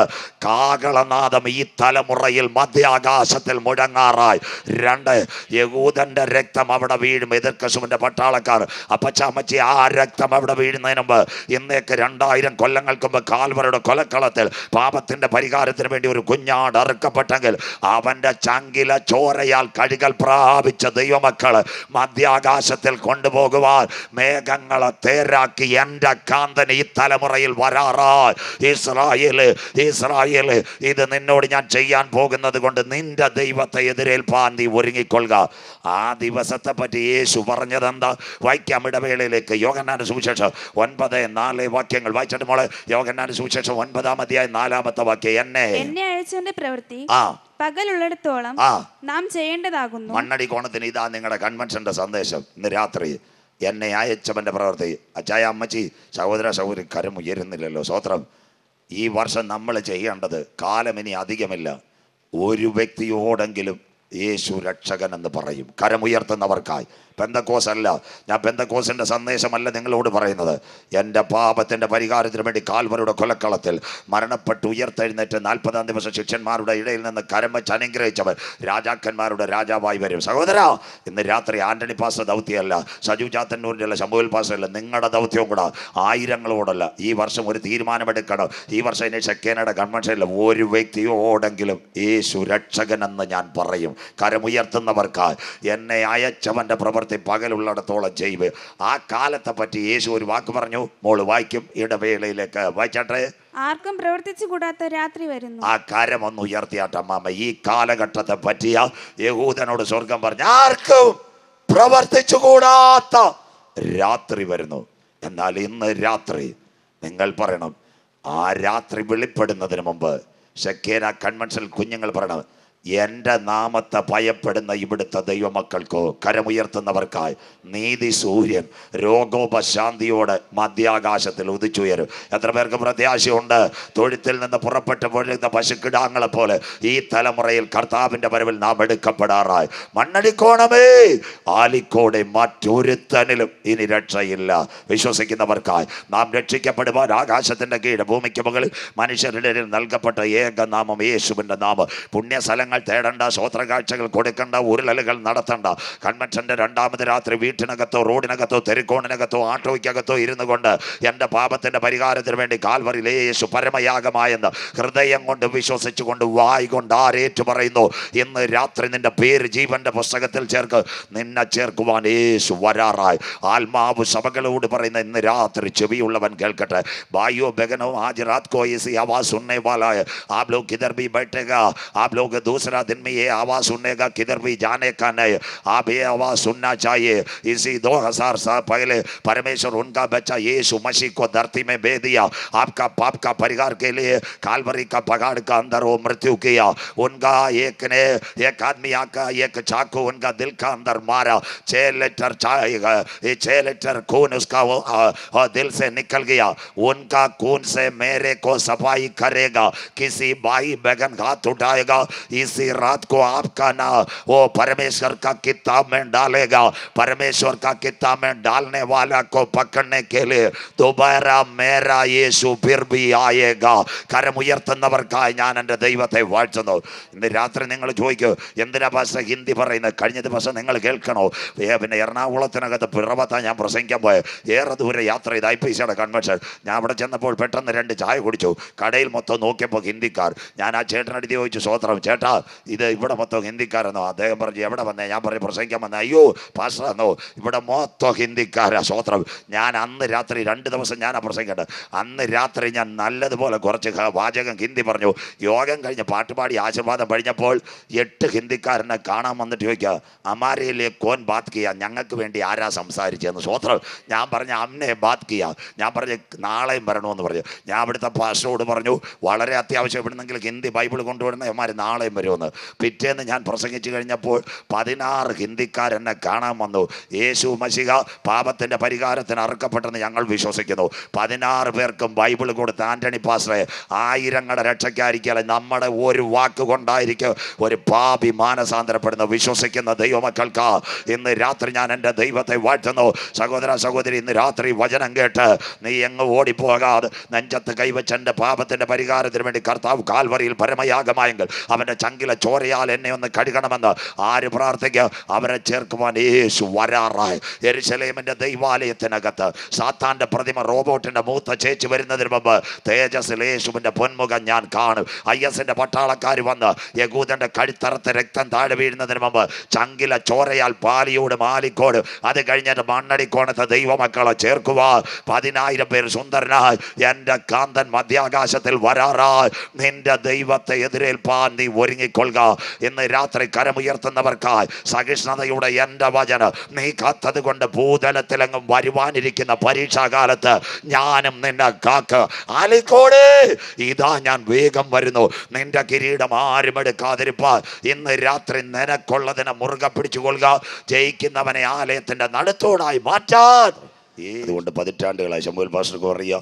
കാകളനാഥം ഈ തലമുറയിൽ മധ്യാകാശത്തിൽ മുഴങ്ങാറായി രണ്ട് യകൂദന്റെ രക്തം അവിടെ വീഴും എതിർക്കശുവിന്റെ പട്ടാളക്കാർ അപ്പം പച്ചാമച്ചി ആ രക്തം അവിടെ വീഴുന്നതിന് മുമ്പ് ഇന്നേക്ക് രണ്ടായിരം കൊല്ലങ്ങൾക്ക് മുമ്പ് കാൽവറയുടെ കൊലക്കളത്തിൽ പാപത്തിൻ്റെ പരിഹാരത്തിന് വേണ്ടി ഒരു കുഞ്ഞാട് അറുക്കപ്പെട്ടെങ്കിൽ അവൻ്റെ ചങ്കില ചോരയാൽ കഴുകൽ പ്രാപിച്ച ദൈവമക്കൾ മധ്യാകാശത്തിൽ കൊണ്ടുപോകുവാൻ മേഘങ്ങളെ തേരാക്കി എൻ്റെ കാന്തൻ ഈ തലമുറയിൽ വരാറാ ഇസ്രായേൽ ഇസ്രായേൽ ഇത് നിന്നോട് ഞാൻ ചെയ്യാൻ പോകുന്നത് കൊണ്ട് നിന്റെ ദൈവത്തെ എതിരേൽപ്പാൻ നീ ഒരുങ്ങിക്കൊള്ളുക ആ ദിവസത്തെ പറ്റി യേശു പറഞ്ഞതെന്താ വൈക്കമിട ഇടവേളയിലേക്ക് യോഗനാന സുവിശേഷം ഒൻപത് നാല് വാക്യങ്ങൾ വായിച്ചിട്ട് മോളെ യോഗനാന സുവിശേഷം ഒൻപതാം അധ്യായം നാലാമത്തെ വാക്യം എന്നെ എന്നെ അയച്ചതിന്റെ പ്രവൃത്തി ആ പകലുള്ളിടത്തോളം നാം ചെയ്യേണ്ടതാകുന്നു മണ്ണടി കോണത്തിന് ഇതാ നിങ്ങളുടെ കൺവെൻഷന്റെ സന്ദേശം ഇന്ന് രാത്രി എന്നെ അയച്ചവന്റെ പ്രവർത്തി അച്ചായ അമ്മച്ചി സഹോദര സഹോദരി കരം ഉയരുന്നില്ലല്ലോ സ്വത്രം ഈ വർഷം നമ്മൾ ചെയ്യേണ്ടത് കാലം ഇനി അധികമില്ല ഒരു വ്യക്തിയോടെങ്കിലും യേശു രക്ഷകൻ എന്ന് പറയും കരമുയർത്തുന്നവർക്കായി പെന്തക്കോസ് അല്ല ഞാൻ പെന്തക്കോസിൻ്റെ സന്ദേശമല്ല നിങ്ങളോട് പറയുന്നത് എൻ്റെ പാപത്തിൻ്റെ പരിഹാരത്തിന് വേണ്ടി കാൽവരുടെ കൊലക്കളത്തിൽ മരണപ്പെട്ട് ഉയർത്തെഴുന്നേറ്റ് നാൽപ്പതാം ദിവസം ശിഷ്യന്മാരുടെ ഇടയിൽ നിന്ന് കരം വെച്ച് അനുഗ്രഹിച്ചവർ രാജാക്കന്മാരുടെ രാജാവായി വരും സഹോദര ഇന്ന് രാത്രി ആന്റണി പാസ്റ്റർ ദൗത്യമല്ല സജു ചാത്തന്നൂരിൻ്റെ അല്ല ശംഭുവിൽ അല്ല നിങ്ങളുടെ ദൗത്യവും കൂടെ ആയിരങ്ങളോടല്ല ഈ വർഷം ഒരു തീരുമാനമെടുക്കണം ഈ വർഷം എന്നെ ശക്കേനയുടെ കൺവെൻഷനിൽ ഒരു വ്യക്തിയോടെങ്കിലും ഈ രക്ഷകൻ എന്ന് ഞാൻ പറയും കരമുയർത്തുന്നവർക്ക് എന്നെ അയച്ചവൻ്റെ പ്രവൃത്തി പകലുള്ളിടത്തോളം ചെയ്വ് ആ കാലത്തെ പറ്റി യേശു ഒരു വാക്ക് പറഞ്ഞു മോള് വായിക്കും ഇടവേളയിലേക്ക് വായിച്ചാട്ടെ ആർക്കും പ്രവർത്തിച്ചു കൂടാത്ത രാത്രി വരുന്നു ആ കരം ഒന്ന് ഉയർത്തിയാട്ട മാമ ഈ കാലഘട്ടത്തെ പറ്റിയ യഹൂദനോട് സ്വർഗം പറഞ്ഞു ആർക്കും പ്രവർത്തിച്ചു കൂടാത്ത രാത്രി വരുന്നു എന്നാൽ ഇന്ന് രാത്രി നിങ്ങൾ പറയണം ആ രാത്രി വെളിപ്പെടുന്നതിന് മുമ്പ് ഷക്കേന കൺവെൻഷൻ കുഞ്ഞുങ്ങൾ പറയണം എൻ്റെ നാമത്തെ ഭയപ്പെടുന്ന ഇവിടുത്തെ ദൈവമക്കൾക്കോ കരമുയർത്തുന്നവർക്കായി നീതി സൂര്യൻ രോഗോപശാന്തിയോടെ മധ്യാകാശത്തിൽ ഉദിച്ചുയരും എത്ര പേർക്ക് പ്രത്യാശയുണ്ട് തൊഴുത്തിൽ നിന്ന് പുറപ്പെട്ട് പൊഴുന്ന പശുക്കിടാങ്ങളെ പോലെ ഈ തലമുറയിൽ കർത്താവിൻ്റെ വരവിൽ നാം എടുക്കപ്പെടാറായി മണ്ണടിക്കോണമേ ആലിക്കോടെ മറ്റൊരുത്തനിലും ഇനി രക്ഷയില്ല വിശ്വസിക്കുന്നവർക്കായി നാം രക്ഷിക്കപ്പെടുവാൻ ആകാശത്തിൻ്റെ കീഴ് ഭൂമിക്ക് മുകളിൽ മനുഷ്യരുടെ നൽകപ്പെട്ട ഏകനാമം യേശുവിൻ്റെ നാമം പുണ്യസ്ഥലങ്ങൾ തേടണ്ട സ്വോത്ര കാഴ്ചകൾ കൊടുക്കണ്ട ഉരുളലുകൾ നടത്തണ്ട കൺവെൻഷന്റെ രണ്ടാമത് രാത്രി വീട്ടിനകത്തോ റോഡിനകത്തോ തെരുക്കോണിനകത്തോ ആട്ടോയ്ക്കകത്തോ ഇരുന്നു കൊണ്ട് എൻ്റെ പാപത്തിൻ്റെ പരിഹാരത്തിന് വേണ്ടി കാൽവറിലെ യേശു പരമയാഗമായെന്ന് ഹൃദയം കൊണ്ട് വിശ്വസിച്ചുകൊണ്ട് വായി കൊണ്ട് ആരേറ്റു പറയുന്നു ഇന്ന് രാത്രി നിൻ്റെ പേര് ജീവന്റെ പുസ്തകത്തിൽ ചേർക്ക് നിന്നെ ചേർക്കുവാൻ യേശു വരാറായി ആത്മാവ് സഭകളോട് പറയുന്ന ഇന്ന് രാത്രി ചെവിയുള്ളവൻ കേൾക്കട്ടെ ബായോ ബഗനോ ആജ് രാത് കോ ആവാസ് ഉണ്ണേ വാലായ ആപ് ലോഗ് ഇതർ ബി ബൈട്ടേക ആപ് ലോഗ് ദൂസ दूसरा दिन में ये आवाज़ सुनने का किधर भी जाने का नहीं आप ये आवाज़ सुनना चाहिए इसी दो हजार साल पहले परमेश्वर उनका बच्चा ये मसीह को धरती में भेज दिया आपका पाप का परिवार के लिए कालवरी का पगाड़ का अंदर वो मृत्यु किया उनका एक ने एक आदमी आका एक चाकू उनका दिल का अंदर मारा छः लीटर चाय छः लीटर खून उसका वो आ, आ, दिल से निकल गया उनका खून से मेरे को सफाई करेगा किसी भाई बैगन घात उठाएगा इस उसी रात को आपका ना वो परमेश्वर का किताब में डालेगा परमेश्वर का किताब में डालने वाला को പക്കണ്ണെ കേല് ദുബാര മേര യേശു ബിർബി ആയേക കരം ഉയർത്തുന്നവർക്കായി ഞാൻ എൻ്റെ ദൈവത്തെ വാഴ്ത്തുന്നു ഇന്ന് രാത്രി നിങ്ങൾ ചോദിക്കൂ എന്തിനാ ഭാഷ ഹിന്ദി പറയുന്നത് കഴിഞ്ഞ ദിവസം നിങ്ങൾ കേൾക്കണോ പിന്നെ എറണാകുളത്തിനകത്ത് പിറവത്താ ഞാൻ പ്രസംഗിക്കാൻ പോയത് ഏറെ ദൂരെ യാത്ര ചെയ്ത് ഐ പി സിയുടെ കൺവെൻഷൻ ഞാൻ അവിടെ ചെന്നപ്പോൾ പെട്ടെന്ന് രണ്ട് ചായ കുടിച്ചു കടയിൽ മൊത്തം നോക്കിയപ്പോൾ ഹിന്ദിക്കാർ ഞാൻ ആ ചേട്ടനടുത്ത് ചോദിച്ചു സ്വോത്രം ചേട്ടാ ഇത് ഇവിടെ മൊത്തം ഹിന്ദിക്കാരെന്നോ അദ്ദേഹം പറഞ്ഞു എവിടെ വന്നേ ഞാൻ പറഞ്ഞു പ്രസംഗിക്കാൻ വന്നേ അയ്യോ പാസ്റ്ററെന്നോ ഇവിടെ മൊത്തം ഹിന്ദിക്കാരാ സ്വോത്രം ഞാൻ അന്ന് രാത്രി രണ്ട് ദിവസം ഞാൻ പ്രസംഗിക്കട്ടെ അന്ന് രാത്രി ഞാൻ നല്ലതുപോലെ കുറച്ച് വാചകം ഹിന്ദി പറഞ്ഞു യോഗം കഴിഞ്ഞ് പാട്ടുപാടി ആശീർവാദം കഴിഞ്ഞപ്പോൾ എട്ട് ഹിന്ദിക്കാരനെ കാണാൻ വന്നിട്ട് ചോദിക്കുക അമാരയിലെ കോൻ ബാത് കിയ ഞങ്ങൾക്ക് വേണ്ടി ആരാ സംസാരിച്ചതെന്ന് സ്വോത്രം ഞാൻ പറഞ്ഞ അമ്മയെ ബാത് കിയ ഞാൻ പറഞ്ഞ് നാളെയും വരണമെന്ന് പറഞ്ഞു ഞാൻ അവിടുത്തെ പാസ്റ്ററോട് പറഞ്ഞു വളരെ അത്യാവശ്യം ഇവിടുന്നെങ്കിലും ഹിന്ദി ബൈബിൾ കൊണ്ടുവരണേ അമ്മമാർ നാളെയും വരും വരുമെന്ന് പിറ്റേന്ന് ഞാൻ പ്രസംഗിച്ചു കഴിഞ്ഞപ്പോൾ പതിനാറ് ഹിന്ദിക്കാരെന്നെ കാണാൻ വന്നു യേശു മഷിക പാപത്തിൻ്റെ പരിഹാരത്തിന് അറുക്കപ്പെട്ടെന്ന് ഞങ്ങൾ വിശ്വസിക്കുന്നു പതിനാറ് പേർക്കും ബൈബിൾ കൊടുത്ത ആൻ്റണി പാസ്റ്ററെ ആയിരങ്ങളുടെ രക്ഷയ്ക്കായിരിക്കും നമ്മുടെ ഒരു കൊണ്ടായിരിക്കും ഒരു പാപി മാനസാന്തരപ്പെടുന്ന വിശ്വസിക്കുന്ന ദൈവമക്കൾക്ക് ഇന്ന് രാത്രി ഞാൻ എൻ്റെ ദൈവത്തെ വാഴ്ത്തുന്നു സഹോദര സഹോദരി ഇന്ന് രാത്രി വചനം കേട്ട് നീ എങ്ങ് ഓടിപ്പോകാതെ നെഞ്ചത്ത് കൈവച്ചെൻ്റെ പാപത്തിൻ്റെ പരിഹാരത്തിന് വേണ്ടി കർത്താവ് കാൽവറിയിൽ പരമയാഗമായെങ്കിൽ അവൻ്റെ ചങ്ങ ആരെങ്കിലും ചോരയാൽ എന്നെ ഒന്ന് കഴുകണമെന്ന് ആര് പ്രാർത്ഥിക്കുക അവരെ ചേർക്കുവാൻ യേശു വരാറായി എരിശലേമിൻ്റെ ദൈവാലയത്തിനകത്ത് സാത്താൻ്റെ പ്രതിമ റോബോട്ടിൻ്റെ മൂത്ത ചേച്ചി വരുന്നതിന് മുമ്പ് തേജസ് യേശുവിൻ്റെ പൊന്മുഖം ഞാൻ കാണും ഐ എസിൻ്റെ പട്ടാളക്കാർ വന്ന് യകൂദൻ്റെ കഴുത്തറത്ത് രക്തം താഴെ വീഴുന്നതിന് മുമ്പ് ചങ്കില ചോരയാൽ പാലിയോടും മാലിക്കോട് അത് കഴിഞ്ഞിട്ട് മണ്ണടിക്കോണത്തെ ദൈവമക്കളെ ചേർക്കുവാ പതിനായിരം പേർ സുന്ദരനായി എൻ്റെ കാന്തൻ മധ്യാകാശത്തിൽ വരാറായി നിന്റെ ദൈവത്തെ എതിരേൽപ്പാൻ നീ ഒരുങ്ങി വാങ്ങിക്കൊള്ളുക ഇന്ന് രാത്രി കരമുയർത്തുന്നവർക്കായി സഹിഷ്ണുതയുടെ എൻ്റെ വചന നീ കാത്തത് കൊണ്ട് ഭൂതലത്തിലെങ്ങും വരുവാനിരിക്കുന്ന പരീക്ഷാകാലത്ത് ഞാനും നിന്നെ കാക്ക് ആലിക്കോട് ഇതാ ഞാൻ വേഗം വരുന്നു നിന്റെ കിരീടം ആരും എടുക്കാതിരിപ്പാ ഇന്ന് രാത്രി നിനക്കുള്ളതിനെ മുറുകെ കൊള്ളുക ജയിക്കുന്നവനെ ആലയത്തിൻ്റെ നടുത്തോടായി മാറ്റാൻ ഏതുകൊണ്ട് പതിറ്റാണ്ടുകളായി ശമ്പൂൽ പാസ്റ്റർക്ക് പറയുക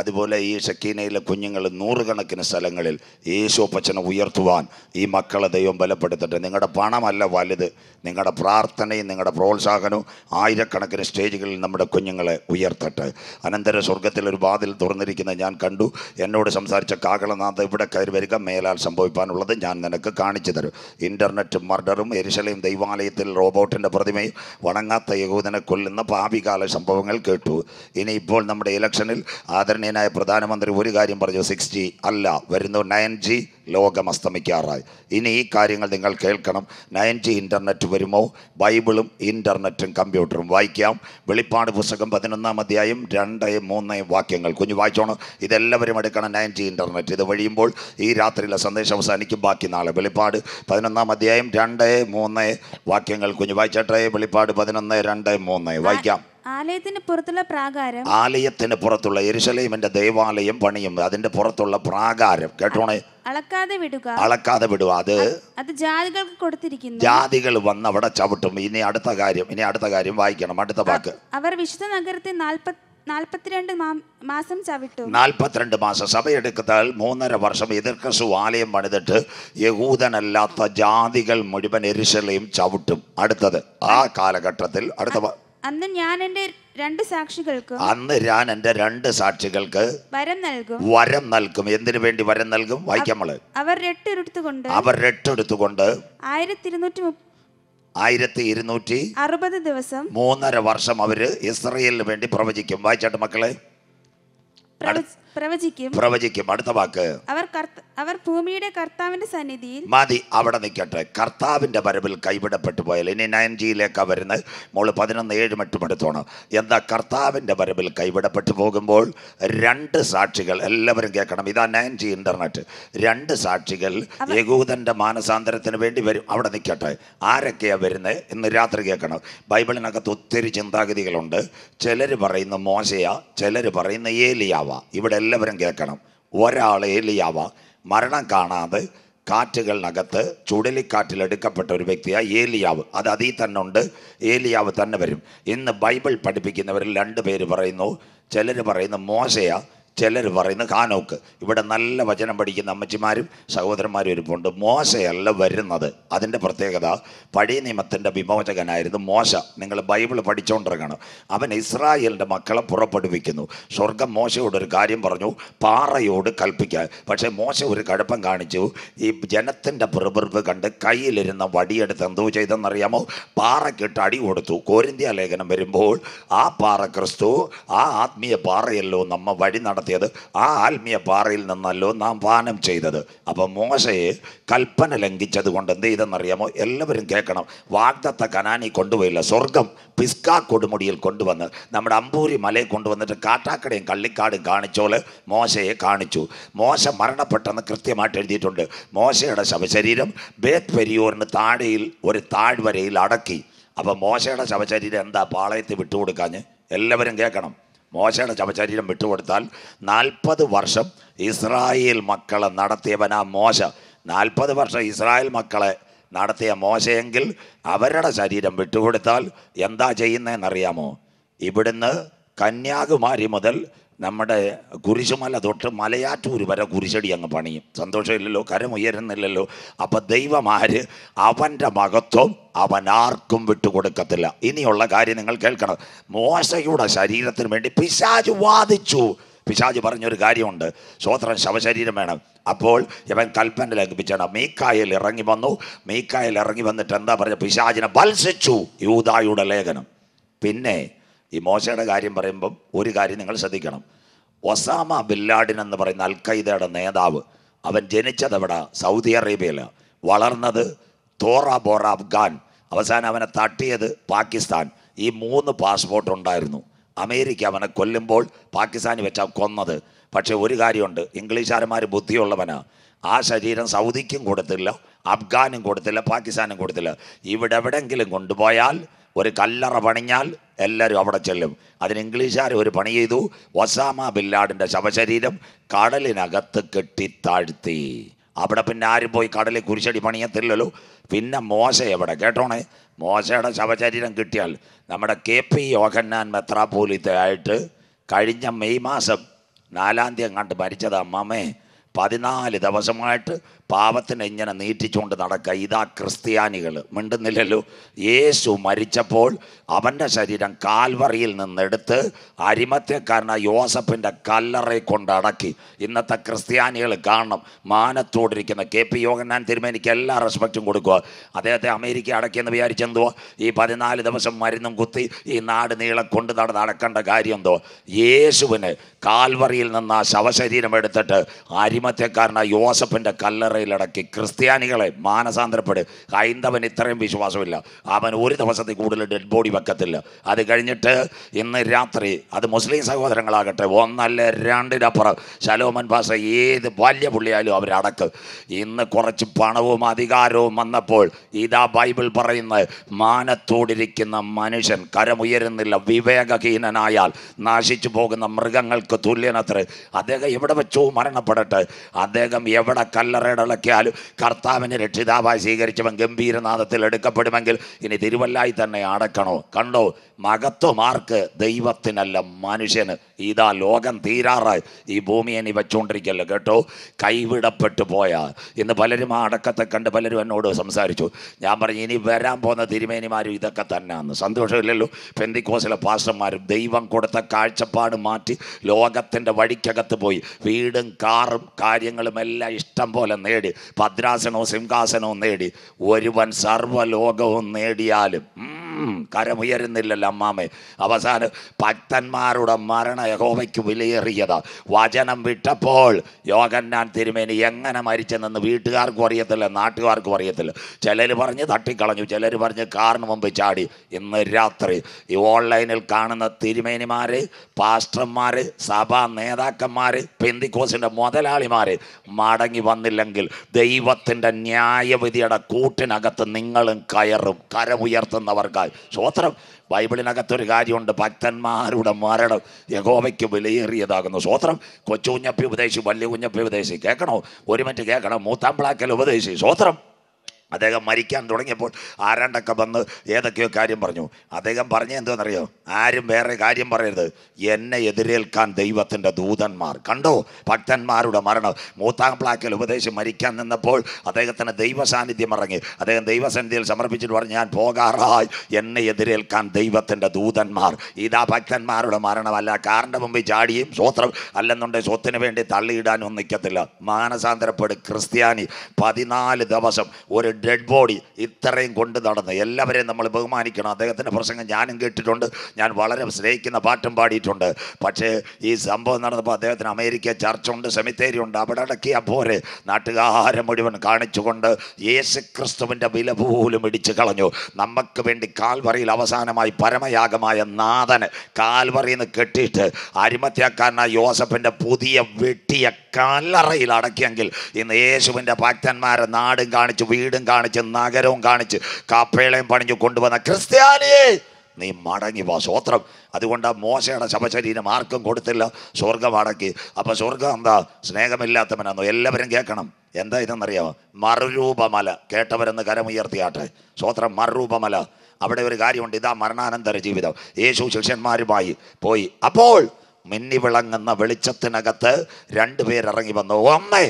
അതുപോലെ ഈ ഷക്കീനയിലെ കുഞ്ഞുങ്ങൾ നൂറുകണക്കിന് സ്ഥലങ്ങളിൽ യേശു അപ്പച്ചനെ ഉയർത്തുവാൻ ഈ മക്കളെ ദൈവം ബലപ്പെടുത്തട്ടെ നിങ്ങളുടെ പണമല്ല വലുത് നിങ്ങളുടെ പ്രാർത്ഥനയും നിങ്ങളുടെ പ്രോത്സാഹനവും ആയിരക്കണക്കിന് സ്റ്റേജുകളിൽ നമ്മുടെ കുഞ്ഞുങ്ങളെ ഉയർത്തട്ടെ അനന്തര സ്വർഗത്തിൽ ഒരു വാതിൽ തുറന്നിരിക്കുന്നത് ഞാൻ കണ്ടു എന്നോട് സംസാരിച്ച കാകളനാഥ് ഇവിടെ കയറി വരിക മേലാൽ സംഭവിക്കാനുള്ളത് ഞാൻ നിനക്ക് കാണിച്ചു തരും ഇൻ്റർനെറ്റ് മർഡറും എരിശലയും ദൈവാലയത്തിൽ റോബോട്ടിൻ്റെ പ്രതിമയും വണങ്ങാത്ത യഹൂദനെ കൊല്ലുന്ന ഭാവികാല സംഭവങ്ങൾ കേട്ടു ഇനി ഇപ്പോൾ നമ്മുടെ ഇലക്ഷനിൽ ആദരണീയ മാന്യനായ പ്രധാനമന്ത്രി ഒരു കാര്യം പറഞ്ഞു സിക്സ് ജി അല്ല വരുന്നു നയൻ ജി ലോകം അസ്തമിക്കാറായി ഇനി ഈ കാര്യങ്ങൾ നിങ്ങൾ കേൾക്കണം നയൻ ജി ഇൻ്റർനെറ്റ് വരുമോ ബൈബിളും ഇൻ്റർനെറ്റും കമ്പ്യൂട്ടറും വായിക്കാം വെളിപ്പാട് പുസ്തകം പതിനൊന്നാം അധ്യായം രണ്ട് മൂന്ന് വാക്യങ്ങൾ കുഞ്ഞ് വായിച്ചോണം ഇതെല്ലാവരും എടുക്കണം നയൻ ജി ഇൻ്റർനെറ്റ് ഇത് വഴിയുമ്പോൾ ഈ രാത്രിയിലെ സന്ദേശം അവസാനിക്കും ബാക്കി നാളെ വെളിപ്പാട് പതിനൊന്നാം അധ്യായം രണ്ട് മൂന്ന് വാക്യങ്ങൾ കുഞ്ഞ് വായിച്ചട്ടെ വെളിപ്പാട് പതിനൊന്ന് രണ്ട് മൂന്ന് വായിക്കാം ആലയത്തിന് പുറത്തുള്ള പ്രാകാരം ആലയത്തിന് പുറത്തുള്ള എരുശലേമിന്റെ ദേവാലയം പണിയും അതിന്റെ പുറത്തുള്ള പ്രാകാരം കേട്ടോണേ അളക്കാതെ വിടുക അളക്കാതെ വിടുക അത് അത് ജാതികൾക്ക് കൊടുത്തിരിക്കുന്നു ജാതികൾ വന്ന് അവിടെ ചവിട്ടും ഇനി അടുത്ത കാര്യം ഇനി അടുത്ത കാര്യം വായിക്കണം അടുത്ത വാക്ക് അവർ വിശുദ്ധ നഗരത്തെ നാൽപ്പത്തി നാൽപ്പത്തിരണ്ട് മാസം ചവിട്ടു സഭയെടുക്കത്താൽ മൂന്നര വർഷം എതിർക്കസു ആലയം പണിതിട്ട് യഹൂദനല്ലാത്ത ജാതികൾ മുഴുവൻ എരിശലയും ചവിട്ടും അടുത്തത് ആ കാലഘട്ടത്തിൽ അടുത്ത അന്ന് ഞാൻ എൻ്റെ രണ്ട് സാക്ഷികൾക്ക് അന്ന് ഞാൻ എൻ്റെ രണ്ട് സാക്ഷികൾക്ക് വരം നൽകും വരം നൽകും എന്തിനു വേണ്ടി വരം നൽകും വായിക്കാമള് അവർ രട്ടെടുത്തുകൊണ്ട് അവർ രട്ടെടുത്തുകൊണ്ട് ആയിരത്തി ഇരുന്നൂറ്റി ആയിരത്തി ഇരുന്നൂറ്റി അറുപത് ദിവസം മൂന്നര വർഷം അവര് ഇസ്രയേലിന് വേണ്ടി പ്രവചിക്കും വായിച്ചാട്ട് മക്കളെ പ്രവചിക്കും പ്രവചിക്കും അടുത്ത വാക്ക് അവർ അവർ ഭൂമിയുടെ കർത്താവിന്റെ സന്നിധിയിൽ മതി അവിടെ നിൽക്കട്ടെ കർത്താവിന്റെ വരവിൽ കൈവിടപ്പെട്ടു പോയാൽ ഇനി നയൻ ജിയിലേക്കാ വരുന്നത് മോള് പതിനൊന്ന് ഏഴ് മറ്റും എടുത്തോണം എന്താ കർത്താവിന്റെ വരവിൽ കൈവിടപ്പെട്ടു പോകുമ്പോൾ രണ്ട് സാക്ഷികൾ എല്ലാവരും കേൾക്കണം ഇതാ നയൻ ജി ഇന്റർനെറ്റ് രണ്ട് സാക്ഷികൾ യഹൂദന്റെ മാനസാന്തരത്തിന് വേണ്ടി വരും അവിടെ നിൽക്കട്ടെ ആരൊക്കെയാ വരുന്നത് ഇന്ന് രാത്രി കേൾക്കണം ബൈബിളിനകത്ത് ഒത്തിരി ചിന്താഗതികളുണ്ട് ചിലർ പറയുന്ന മോശയാ ചിലർ പറയുന്ന ഏലിയാവ ഇവിടെ എല്ലാവരും കേൾക്കണം ഒരാൾ ഏലിയാവ മരണം കാണാതെ കാറ്റുകളിനകത്ത് ചുഴലിക്കാറ്റിലെടുക്കപ്പെട്ട ഒരു വ്യക്തിയാണ് ഏലിയാവ് അത് അതിൽ തന്നെ ഉണ്ട് ഏലിയാവ് തന്നെ വരും ഇന്ന് ബൈബിൾ പഠിപ്പിക്കുന്നവരിൽ രണ്ട് പേര് പറയുന്നു ചിലർ പറയുന്നു മോശയാണ് ചിലർ പറയുന്നു കാനോക്ക് ഇവിടെ നല്ല വചനം പഠിക്കുന്ന അമ്മച്ചിമാരും സഹോദരന്മാരും ഇരിപ്പുണ്ട് മോശയല്ല വരുന്നത് അതിൻ്റെ പ്രത്യേകത പഴയ നിയമത്തിൻ്റെ വിമോചകനായിരുന്നു മോശ നിങ്ങൾ ബൈബിൾ പഠിച്ചുകൊണ്ടിരിക്കണം അവൻ ഇസ്രായേലിൻ്റെ മക്കളെ പുറപ്പെടുവിക്കുന്നു സ്വർഗം മോശയോട് ഒരു കാര്യം പറഞ്ഞു പാറയോട് കൽപ്പിക്കുക പക്ഷേ മോശ ഒരു കടുപ്പം കാണിച്ചു ഈ ജനത്തിൻ്റെ പ്രവൃത്തി കണ്ട് കയ്യിലിരുന്ന വടിയെടുത്ത് എന്തോ ചെയ്തെന്നറിയാമോ പാറക്കിട്ട് അടി കൊടുത്തു കോരിന്ത്യ ലേഖനം വരുമ്പോൾ ആ പാറ ക്രിസ്തു ആ ആത്മീയ പാറയല്ലോ നമ്മ വഴി നടത്തി നടത്തിയത് ആ ആത്മീയ പാറയിൽ നിന്നല്ലോ നാം പാനം ചെയ്തത് അപ്പം മോശയെ കൽപ്പന ലംഘിച്ചത് കൊണ്ട് എന്ത് ചെയ്തെന്നറിയാമോ എല്ലാവരും കേൾക്കണം വാഗ്ദത്ത കനാനി കൊണ്ടുപോയില്ല സ്വർഗം പിസ്ക കൊടുമുടിയിൽ കൊണ്ടുവന്ന് നമ്മുടെ അമ്പൂരി മലയെ കൊണ്ടുവന്നിട്ട് കാട്ടാക്കടയും കള്ളിക്കാടും കാണിച്ചോല് മോശയെ കാണിച്ചു മോശ മരണപ്പെട്ടെന്ന് കൃത്യമായിട്ട് എഴുതിയിട്ടുണ്ട് മോശയുടെ ശവശരീരം ബേത്ത് പെരിയോറിന് താഴെയിൽ ഒരു താഴ്വരയിൽ അടക്കി അപ്പം മോശയുടെ ശവശരീരം എന്താ പാളയത്തിൽ വിട്ടുകൊടുക്കാഞ്ഞ് എല്ലാവരും കേൾക്കണം മോശയുടെ ശവശരീരം വിട്ടുകൊടുത്താൽ നാൽപ്പത് വർഷം ഇസ്രായേൽ മക്കളെ നടത്തിയവനാ മോശ നാൽപ്പത് വർഷം ഇസ്രായേൽ മക്കളെ നടത്തിയ മോശയെങ്കിൽ അവരുടെ ശരീരം വിട്ടുകൊടുത്താൽ എന്താ ചെയ്യുന്നതെന്നറിയാമോ ഇവിടുന്ന് കന്യാകുമാരി മുതൽ നമ്മുടെ കുരിശുമല തൊട്ട് മലയാറ്റൂർ വരെ കുരിശടി അങ്ങ് പണിയും സന്തോഷമില്ലല്ലോ കരമുയരുന്നില്ലല്ലോ അപ്പം ദൈവമാര് അവൻ്റെ മഹത്വം അവനാർക്കും വിട്ടുകൊടുക്കത്തില്ല ഇനിയുള്ള കാര്യം നിങ്ങൾ കേൾക്കണം മോശയുടെ ശരീരത്തിന് വേണ്ടി പിശാജ് വാദിച്ചു പിശാജ് പറഞ്ഞൊരു കാര്യമുണ്ട് സ്വോത്രം ശവശരീരം വേണം അപ്പോൾ ഇവൻ കൽപ്പന ലംഘിപ്പിച്ചാണ് മീക്കായൽ ഇറങ്ങി വന്നു മീക്കായൽ ഇറങ്ങി വന്നിട്ട് എന്താ പറഞ്ഞ പിശാജിനെ ബത്സിച്ചു യൂതായുടെ ലേഖനം പിന്നെ ഈ മോശയുടെ കാര്യം പറയുമ്പം ഒരു കാര്യം നിങ്ങൾ ശ്രദ്ധിക്കണം ഒസാമ ബില്ലാഡിൻ എന്ന് പറയുന്ന അൽ ഖൈദയുടെ നേതാവ് അവൻ ജനിച്ചത് എവിടെ സൗദി അറേബ്യയിൽ വളർന്നത് തോറ ബോറ അഫ്ഗാൻ അവസാനം അവനെ തട്ടിയത് പാകിസ്ഥാൻ ഈ മൂന്ന് പാസ്പോർട്ട് ഉണ്ടായിരുന്നു അമേരിക്ക അവനെ കൊല്ലുമ്പോൾ പാകിസ്ഥാനിൽ വെച്ചാൽ കൊന്നത് പക്ഷേ ഒരു കാര്യമുണ്ട് ഇംഗ്ലീഷുകാരന്മാർ ബുദ്ധിയുള്ളവനാ ആ ശരീരം സൗദിക്കും കൊടുത്തില്ല അഫ്ഗാനും കൊടുത്തില്ല പാകിസ്ഥാനും കൊടുത്തില്ല ഇവിടെ എവിടെയെങ്കിലും കൊണ്ടുപോയാൽ ഒരു കല്ലറ പണിഞ്ഞാൽ എല്ലാവരും അവിടെ ചെല്ലും അതിന് ഇംഗ്ലീഷുകാർ ഒരു പണി ചെയ്തു ഒസാമ ബില്ലാടിൻ്റെ ശവശരീരം കടലിനകത്ത് കെട്ടി താഴ്ത്തി അവിടെ പിന്നെ ആരും പോയി കടലിൽ കുരിശടി പണിയത്തില്ലല്ലോ പിന്നെ മോശ എവിടെ കേട്ടോണേ മോശയുടെ ശവശരീരം കിട്ടിയാൽ നമ്മുടെ കെ പി യോഹന്നാൻ മെത്രാപോലിത്തെ കഴിഞ്ഞ മെയ് മാസം നാലാം തീയതി കണ്ട് മരിച്ചത് അമ്മമ്മേ പതിനാല് ദിവസമായിട്ട് പാപത്തിനെ ഇങ്ങനെ നീറ്റിച്ചുകൊണ്ട് നടക്കുക ഇതാ ക്രിസ്ത്യാനികൾ മിണ്ടുന്നില്ലല്ലോ യേശു മരിച്ചപ്പോൾ അവൻ്റെ ശരീരം കാൽവറിയിൽ നിന്നെടുത്ത് അരിമത്യക്കാരനായ യോസഫിൻ്റെ കല്ലറയെ കൊണ്ട് അടക്കി ഇന്നത്തെ ക്രിസ്ത്യാനികൾ കാണണം മാനത്തോടിരിക്കുന്ന കെ പി യോഗനാൻ തിരുമേ എല്ലാ റെസ്പെക്റ്റും കൊടുക്കുക അദ്ദേഹത്തെ അമേരിക്ക അടക്കിയെന്ന് വിചാരിച്ചെന്തോ ഈ പതിനാല് ദിവസം മരുന്നും കുത്തി ഈ നാട് നീളം കൊണ്ട് നടന്ന് അടക്കേണ്ട കാര്യം എന്തോ യേശുവിന് കാൽവറിയിൽ നിന്ന് ആ ശവശരീരം എടുത്തിട്ട് അരിമത്യക്കാരനായ യോസഫിൻ്റെ കല്ലറ തടവറയിലടക്കി ക്രിസ്ത്യാനികളെ മാനസാന്തരപ്പെടും ഹൈന്ദവൻ ഇത്രയും വിശ്വാസമില്ല അവൻ ഒരു ദിവസത്തിൽ കൂടുതൽ ഡെഡ് ബോഡി വെക്കത്തില്ല അത് കഴിഞ്ഞിട്ട് ഇന്ന് രാത്രി അത് മുസ്ലിം സഹോദരങ്ങളാകട്ടെ ഒന്നല്ല രണ്ടിനപ്പുറം ശലോമൻ ഭാഷ ഏത് ബാല്യ പുള്ളിയായാലും അവരടക്ക് ഇന്ന് കുറച്ച് പണവും അധികാരവും വന്നപ്പോൾ ഇതാ ബൈബിൾ പറയുന്ന മാനത്തോടിരിക്കുന്ന മനുഷ്യൻ കരമുയരുന്നില്ല വിവേകഹീനനായാൽ നാശിച്ചു പോകുന്ന മൃഗങ്ങൾക്ക് തുല്യനത്ര അദ്ദേഹം എവിടെ വെച്ചോ മരണപ്പെടട്ടെ അദ്ദേഹം എവിടെ കല്ലറയുടെ വിളക്കിയാൽ കർത്താവിനെ രക്ഷിതാവായി സ്വീകരിച്ചവൻ ഗംഭീരനാഥത്തിൽ എടുക്കപ്പെടുമെങ്കിൽ ഇനി തിരുവല്ലായി തന്നെ അടക്കണോ കണ്ടോ മകത്വമാർക്ക് ദൈവത്തിനല്ല മനുഷ്യന് ഇതാ ലോകം തീരാറായി ഈ ഭൂമിയെ നീ വെച്ചുകൊണ്ടിരിക്കല്ലോ കേട്ടോ കൈവിടപ്പെട്ടു പോയാ ഇന്ന് പലരും ആ അടക്കത്തെ കണ്ട് പലരും എന്നോട് സംസാരിച്ചു ഞാൻ പറഞ്ഞു ഇനി വരാൻ പോകുന്ന തിരുമേനിമാരും ഇതൊക്കെ തന്നെയാണ് സന്തോഷമില്ലല്ലോ പെന്തിക്കോസിലെ പാസ്റ്റർമാരും ദൈവം കൊടുത്ത കാഴ്ചപ്പാട് മാറ്റി ലോകത്തിൻ്റെ വഴിക്കകത്ത് പോയി വീടും കാറും കാര്യങ്ങളും എല്ലാം ഇഷ്ടം പോലെ നേടി ഭദ്രാസനവും സിംഹാസനവും നേടി ഒരുവൻ സർവ്വലോകവും നേടിയാലും കരമുയരുന്നില്ലല്ലോ അമ്മാമേ അവസാനം ഭക്തന്മാരുടെ മരണ യഹോവയ്ക്ക് വിലയേറിയത് വചനം വിട്ടപ്പോൾ ഞാൻ തിരുമേനി എങ്ങനെ മരിച്ചെന്ന് വീട്ടുകാർക്കും അറിയത്തില്ല നാട്ടുകാർക്കും അറിയത്തില്ല ചിലർ പറഞ്ഞ് തട്ടിക്കളഞ്ഞു ചിലർ പറഞ്ഞ് കാറിന് മുമ്പ് ചാടി ഇന്ന് രാത്രി ഈ ഓൺലൈനിൽ കാണുന്ന തിരുമേനിമാർ പാസ്റ്റർമാർ സഭാ നേതാക്കന്മാർ പെന്തിക്കോസിൻ്റെ മുതലാളിമാർ മടങ്ങി വന്നില്ലെങ്കിൽ ദൈവത്തിൻ്റെ ന്യായവിധിയുടെ കൂട്ടിനകത്ത് നിങ്ങളും കയറും കരമുയർത്തുന്നവർക്ക് കർത്താവ് സ്വോത്രം ബൈബിളിനകത്തൊരു കാര്യമുണ്ട് ഭക്തന്മാരുടെ മരണം യഗോവയ്ക്ക് വിലയേറിയതാകുന്നു സ്വോത്രം കുഞ്ഞപ്പി ഉപദേശി വലിയ കുഞ്ഞപ്പി ഉപദേശി കേൾക്കണോ ഒരു മിനിറ്റ് കേൾക്കണം മൂത്താമ്പിളാക്കൽ ഉപദേശി സ്വോത്രം അദ്ദേഹം മരിക്കാൻ തുടങ്ങിയപ്പോൾ ആരാണ്ടൊക്കെ വന്ന് ഏതൊക്കെയോ കാര്യം പറഞ്ഞു അദ്ദേഹം പറഞ്ഞ എന്താണെന്നറിയോ ആരും വേറെ കാര്യം പറയരുത് എന്നെ എതിരേൽക്കാൻ ദൈവത്തിൻ്റെ ദൂതന്മാർ കണ്ടോ ഭക്തന്മാരുടെ മരണം മൂത്താം പ്ലാക്കൽ ഉപദേശം മരിക്കാൻ നിന്നപ്പോൾ അദ്ദേഹത്തിന് ദൈവ സാന്നിധ്യം ഇറങ്ങി അദ്ദേഹം ദൈവസന്നിധിയിൽ സമർപ്പിച്ചിട്ട് പറഞ്ഞു ഞാൻ പോകാറായി എന്നെ എതിരേൽക്കാൻ ദൈവത്തിൻ്റെ ദൂതന്മാർ ഇതാ ഭക്തന്മാരുടെ മരണമല്ല കാറിൻ്റെ മുമ്പിൽ ചാടിയും സ്വത്രം അല്ലെന്നുണ്ടെങ്കിൽ സ്വത്തിന് വേണ്ടി തള്ളിയിടാനൊന്നും നിൽക്കത്തില്ല മാനസാന്തരപ്പെട് ക്രിസ്ത്യാനി പതിനാല് ദിവസം ഒരു ഡെഡ് ബോഡി ഇത്രയും കൊണ്ട് നടന്ന് എല്ലാവരെയും നമ്മൾ ബഹുമാനിക്കണം അദ്ദേഹത്തിൻ്റെ പ്രസംഗം ഞാനും കേട്ടിട്ടുണ്ട് ഞാൻ വളരെ സ്നേഹിക്കുന്ന പാട്ടും പാടിയിട്ടുണ്ട് പക്ഷേ ഈ സംഭവം നടന്നപ്പോൾ അദ്ദേഹത്തിന് അമേരിക്ക ചർച്ചുണ്ട് സെമിത്തേരി ഉണ്ട് അവിടെ അടക്കിയ പോരെ നാട്ടുകാഹാരം മുഴുവൻ കാണിച്ചുകൊണ്ട് യേശു ക്രിസ്തുവിൻ്റെ വില പോലും ഇടിച്ചു കളഞ്ഞു നമുക്ക് വേണ്ടി കാൽവറിയിൽ അവസാനമായി പരമയാഗമായ നാഥന് കാൽവറിയിൽ നിന്ന് കെട്ടിയിട്ട് അരിമത്യാക്കാരനായ യോസഫിൻ്റെ പുതിയ വെട്ടിയ കല്ലറയിൽ അടക്കിയെങ്കിൽ ഇന്ന് യേശുവിൻ്റെ ഭക്തന്മാരെ നാടും കാണിച്ച് വീടും കാണിച്ച് നഗരവും കാണിച്ച് കാപ്പേളയും പണിഞ്ഞു കൊണ്ടുവന്ന ക്രിസ്ത്യാനിയെ നീ മടങ്ങി പോ സ്വോത്രം അതുകൊണ്ട് ആ മോശയുടെ ശവശരീരം ആർക്കും കൊടുത്തില്ല സ്വർഗം അടക്കി അപ്പം സ്വർഗം എന്താ സ്നേഹമില്ലാത്തവനാന്നോ എല്ലാവരും കേൾക്കണം എന്താ ഇതെന്നറിയാമോ മറുരൂപമല കേട്ടവരെന്ന് കരമുയർത്തിയാട്ടെ സ്വോത്രം മറുരൂപമല അവിടെ ഒരു കാര്യമുണ്ട് ഇതാ മരണാനന്തര ജീവിതം യേശു ശിഷ്യന്മാരുമായി പോയി അപ്പോൾ മിന്നി വിളങ്ങുന്ന വെളിച്ചത്തിനകത്ത് രണ്ടുപേരിറങ്ങി വന്നു ഒന്നേ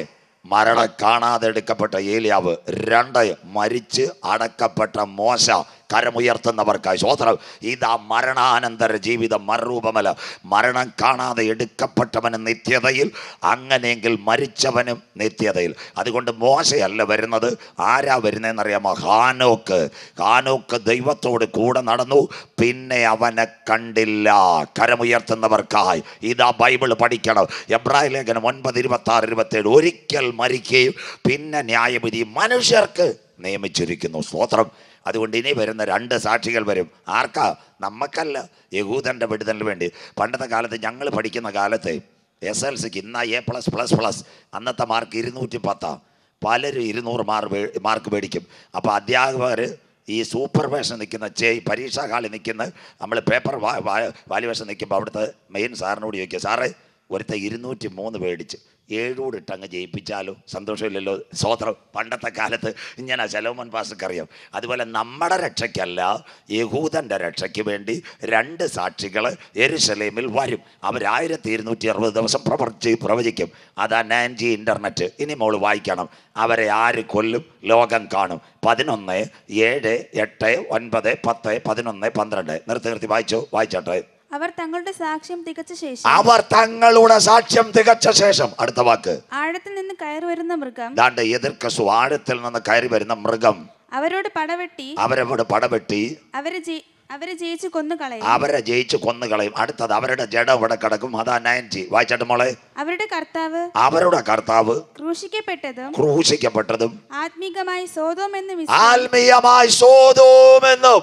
മരണം കാണാതെ എടുക്കപ്പെട്ട ഏലിയാവ് രണ്ട് മരിച്ച് അടക്കപ്പെട്ട മോശ കരമുയർത്തുന്നവർക്കായി സ്വോത്രം ഇതാ മരണാനന്തര ജീവിതം മറുരൂപമല്ല മരണം കാണാതെ എടുക്കപ്പെട്ടവന് നിത്യതയിൽ അങ്ങനെയെങ്കിൽ മരിച്ചവനും നിത്യതയിൽ അതുകൊണ്ട് മോശയല്ല വരുന്നത് ആരാ വരുന്നതെന്നറിയാമോ ഹാനോക്ക് ഹാനോക്ക് ദൈവത്തോട് കൂടെ നടന്നു പിന്നെ അവനെ കണ്ടില്ല കരമുയർത്തുന്നവർക്കായി ഇതാ ബൈബിൾ പഠിക്കണം എബ്രാഹിം ലേഖനം ഒൻപത് ഇരുപത്തി ആറ് ഇരുപത്തേഴ് ഒരിക്കൽ മരിക്കുകയും പിന്നെ ന്യായവിധി മനുഷ്യർക്ക് നിയമിച്ചിരിക്കുന്നു സ്വോത്രം അതുകൊണ്ട് ഇനി വരുന്ന രണ്ട് സാക്ഷികൾ വരും ആർക്കാ നമുക്കല്ല യഹൂദൻ്റെ വിടുതലിന് വേണ്ടി പണ്ടത്തെ കാലത്ത് ഞങ്ങൾ പഠിക്കുന്ന കാലത്ത് എസ് എൽ സിക്ക് ഇന്ന എ പ്ലസ് പ്ലസ് പ്ലസ് അന്നത്തെ മാർക്ക് ഇരുന്നൂറ്റി പത്താം പലരും ഇരുന്നൂറ് മാർക്ക് മാർക്ക് മേടിക്കും അപ്പോൾ അധ്യാപകർ ഈ സൂപ്പർവേഷൻ നിൽക്കുന്ന ചേ പരീക്ഷാ ഹാളിൽ നിൽക്കുന്ന നമ്മൾ പേപ്പർ വാലിവേഷൻ നിൽക്കുമ്പോൾ അവിടുത്തെ മെയിൻ സാറിനോട് ചോദിക്കുക സാറേ ഒരുത്തെ ഇരുന്നൂറ്റി മൂന്ന് മേടിച്ച് ഏഴോടിട്ട് അങ്ങ് ജയിപ്പിച്ചാലോ സന്തോഷമില്ലല്ലോ സ്വോത്രം പണ്ടത്തെ കാലത്ത് ഇങ്ങനെ ശലോമൻ പാസ്റ്റർക്കറിയാം അതുപോലെ നമ്മുടെ രക്ഷയ്ക്കല്ല യഹൂദൻ്റെ രക്ഷയ്ക്ക് വേണ്ടി രണ്ട് സാക്ഷികൾ എരുസലേമിൽ വരും അവരായിരത്തി ഇരുന്നൂറ്റി അറുപത് ദിവസം പ്രവർത്തി പ്രവചിക്കും അതാ നയൻ ജി ഇൻ്റർനെറ്റ് ഇനി മോൾ വായിക്കണം അവരെ ആര് കൊല്ലും ലോകം കാണും പതിനൊന്ന് ഏഴ് എട്ട് ഒൻപത് പത്ത് പതിനൊന്ന് പന്ത്രണ്ട് നിർത്തി നിർത്തി വായിച്ചോ വായിച്ചോട്ടെ അവർ തങ്ങളുടെ സാക്ഷ്യം തികച്ച ശേഷം അവർ തങ്ങളുടെ സാക്ഷ്യം തികച്ച ശേഷം അടുത്ത വാക്ക് ആഴത്തിൽ നിന്ന് കയറി വരുന്ന മൃഗം ദാണ്ട എതിർക്കസു ആഴത്തിൽ നിന്ന് കയറി വരുന്ന മൃഗം അവരോട് പടവെട്ടി അവരോട് പടവെട്ടി അവരെ അവരെ ജയിച്ച് കൊന്നു കളയും അവരെ ജയിച്ച് കൊന്നു കളയും അടുത്തത് അവരുടെ ജഡം ഇവിടെ കിടക്കും അതാ നയൻറ്റി വായിച്ചാട്ട് മോളെ അവരുടെ കർത്താവ് അവരുടെ കർത്താവ് ക്രൂശിക്കപ്പെട്ടതും ക്രൂശിക്കപ്പെട്ടതും ആത്മീകമായി സോതോമെന്നും എന്നും ആത്മീയമായി സോതോമെന്നും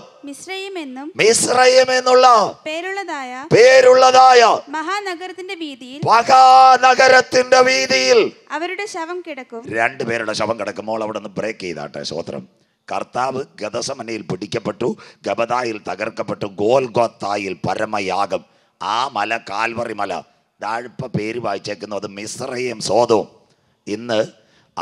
എന്നും പേരുള്ളതായ പേരുള്ളതായ മഹാനഗരത്തിന്റെ വീതിയിൽ മഹാനഗരത്തിന്റെ വീതിയിൽ അവരുടെ ശവം കിടക്കും രണ്ടുപേരുടെ ശവം കിടക്കും മോൾ അവിടെ നിന്ന് ബ്രേക്ക് ചെയ്താട്ടെ സ്വോത്രം കർത്താവ് ഗതസമനയിൽ പിടിക്കപ്പെട്ടു ഗബതായിൽ തകർക്കപ്പെട്ടു ഗോൽഗോത്തായിൽ പരമയാഗം ആ മല കാൽവറി മല താഴ്പ പേര് വായിച്ചേക്കുന്നു അത് മിശ്രയും സോതവും ഇന്ന്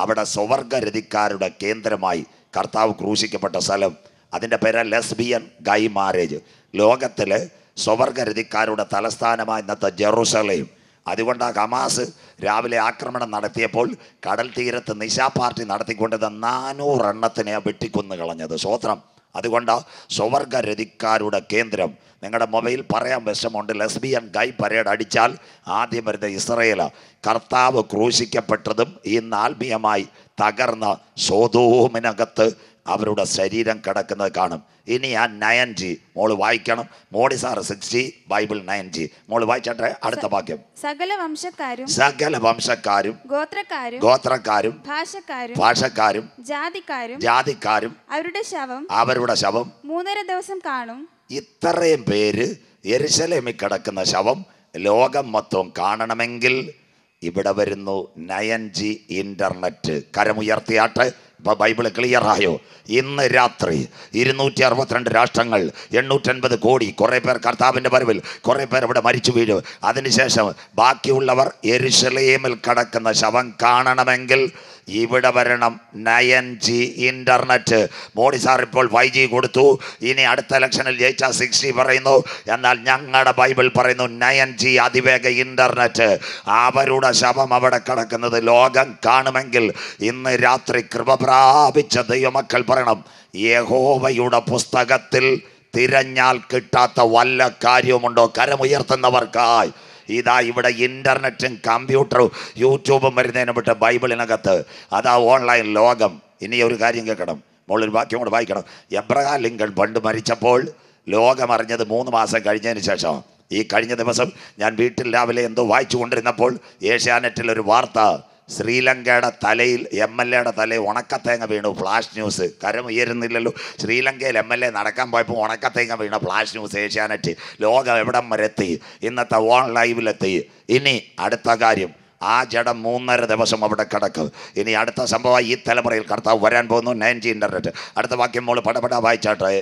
അവിടെ സ്വവർഗരതിക്കാരുടെ കേന്ദ്രമായി കർത്താവ് ക്രൂശിക്കപ്പെട്ട സ്ഥലം അതിൻ്റെ പേര് ലെസ്ബിയൻ ഗൈ മാരേജ് ലോകത്തിലെ സ്വവർഗരതിക്കാരുടെ തലസ്ഥാനമായ ഇന്നത്തെ ജെറുസലേം ആ ഹമാസ് രാവിലെ ആക്രമണം നടത്തിയപ്പോൾ കടൽ തീരത്ത് നിശാ പാർട്ടി നടത്തിക്കൊണ്ടത് നാനൂറെണ്ണത്തിനെ വെട്ടിക്കൊന്നു കളഞ്ഞത് സ്വോത്രം അതുകൊണ്ട് സ്വവർഗരതിക്കാരുടെ കേന്ദ്രം നിങ്ങളുടെ മൊബൈൽ പറയാൻ വിഷമമുണ്ട് ലെസ്ബിയൻ ഗൈ പരേഡ് അടിച്ചാൽ ആദ്യം വരുന്ന ഇസ്രയേൽ കർത്താവ് ക്രൂശിക്കപ്പെട്ടതും ഇന്ന് ആത്മീയമായി തകർന്ന സോതോമിനകത്ത് അവരുടെ ശരീരം കിടക്കുന്നത് കാണും ഇനി ആ ജി മോള് വായിക്കണം മോഡി സാർ സിക്സ്റ്റി ബൈബിൾ ജി മോള് വായിച്ചെ അടുത്ത വാക്യം സകല വംശക്കാരും സകല വംശക്കാരും ഗോത്രക്കാരും ഗോത്രക്കാരും ഭാഷക്കാരും ഭാഷക്കാരും ജാതിക്കാരും ജാതിക്കാരും അവരുടെ ശവം അവരുടെ ശവം മൂന്നര ദിവസം കാണും ഇത്രയും പേര് എരിശലേമിൽ കിടക്കുന്ന ശവം ലോകം മൊത്തം കാണണമെങ്കിൽ ഇവിടെ വരുന്നു ജി ഇന്റർനെറ്റ് കരമുയർത്തിയാട്ട് ബൈബിള് ക്ലിയറായോ ഇന്ന് രാത്രി ഇരുന്നൂറ്റി അറുപത്തിരണ്ട് രാഷ്ട്രങ്ങൾ എണ്ണൂറ്റൻപത് കോടി കുറേ പേർ കർത്താവിൻ്റെ വരവിൽ കുറേ പേർ ഇവിടെ മരിച്ചു വീഴും അതിനുശേഷം ബാക്കിയുള്ളവർ എരുഷലേമിൽ കടക്കുന്ന ശവം കാണണമെങ്കിൽ ഇവിടെ വരണം nine G internet Modi sir ഇപ്പോൾ ഫൈവ് ജി കൊടുത്തു ഇനി അടുത്ത ഇലക്ഷനിൽ ജയിച്ച സിക്സ് ജി പറയുന്നു എന്നാൽ ഞങ്ങളുടെ ബൈബിൾ പറയുന്നു നയൻ ജി അതിവേഗ ഇന്റർനെറ്റ് അവരുടെ ശവം അവിടെ കിടക്കുന്നത് ലോകം കാണുമെങ്കിൽ ഇന്ന് രാത്രി കൃപ പ്രാപിച്ച ദൈവമക്കൾ പറയണം യഹോവയുടെ പുസ്തകത്തിൽ തിരഞ്ഞാൽ കിട്ടാത്ത വല്ല കാര്യവുമുണ്ടോ കരമുയർത്തുന്നവർക്കായി ഇതാ ഇവിടെ ഇൻ്റർനെറ്റും കമ്പ്യൂട്ടറും യൂട്യൂബും വരുന്നതിനെ വിട്ട് ബൈബിളിനകത്ത് അതാ ഓൺലൈൻ ലോകം ഇനി ഒരു കാര്യം കേൾക്കണം മുകളിൽ വാക്യം കൂടെ വായിക്കണം എബ്രഹാം ലിങ്കൺ പണ്ട് മരിച്ചപ്പോൾ ലോകമറിഞ്ഞത് മൂന്ന് മാസം കഴിഞ്ഞതിന് ശേഷം ഈ കഴിഞ്ഞ ദിവസം ഞാൻ വീട്ടിൽ രാവിലെ എന്തോ വായിച്ചു കൊണ്ടിരുന്നപ്പോൾ ഏഷ്യാനെറ്റിൽ ഒരു വാർത്ത ശ്രീലങ്കയുടെ തലയിൽ എം എൽ എയുടെ തലയിൽ ഉണക്കത്തേങ്ങ വീണു ഫ്ലാഷ് ന്യൂസ് കരം ഉയരുന്നില്ലല്ലോ ശ്രീലങ്കയിൽ എം എൽ എ നടക്കാൻ പോയപ്പോൾ ഉണക്കത്തേങ്ങ വീണ ഫ്ലാഷ് ന്യൂസ് ഏഷ്യാനെറ്റ് ലോകം എവിടം വരെ എത്തി ഇന്നത്തെ ഓൺ ലൈവിലെത്തി ഇനി അടുത്ത കാര്യം ആ ജഡം മൂന്നര ദിവസം അവിടെ കിടക്കും ഇനി അടുത്ത സംഭവം ഈ തലമുറയിൽ കർത്താവ് വരാൻ പോകുന്നു നയൻറ്റി ഇന്റർനെറ്റ് അടുത്ത വാക്യം മോള് പടപട വായിച്ചാട്ടെ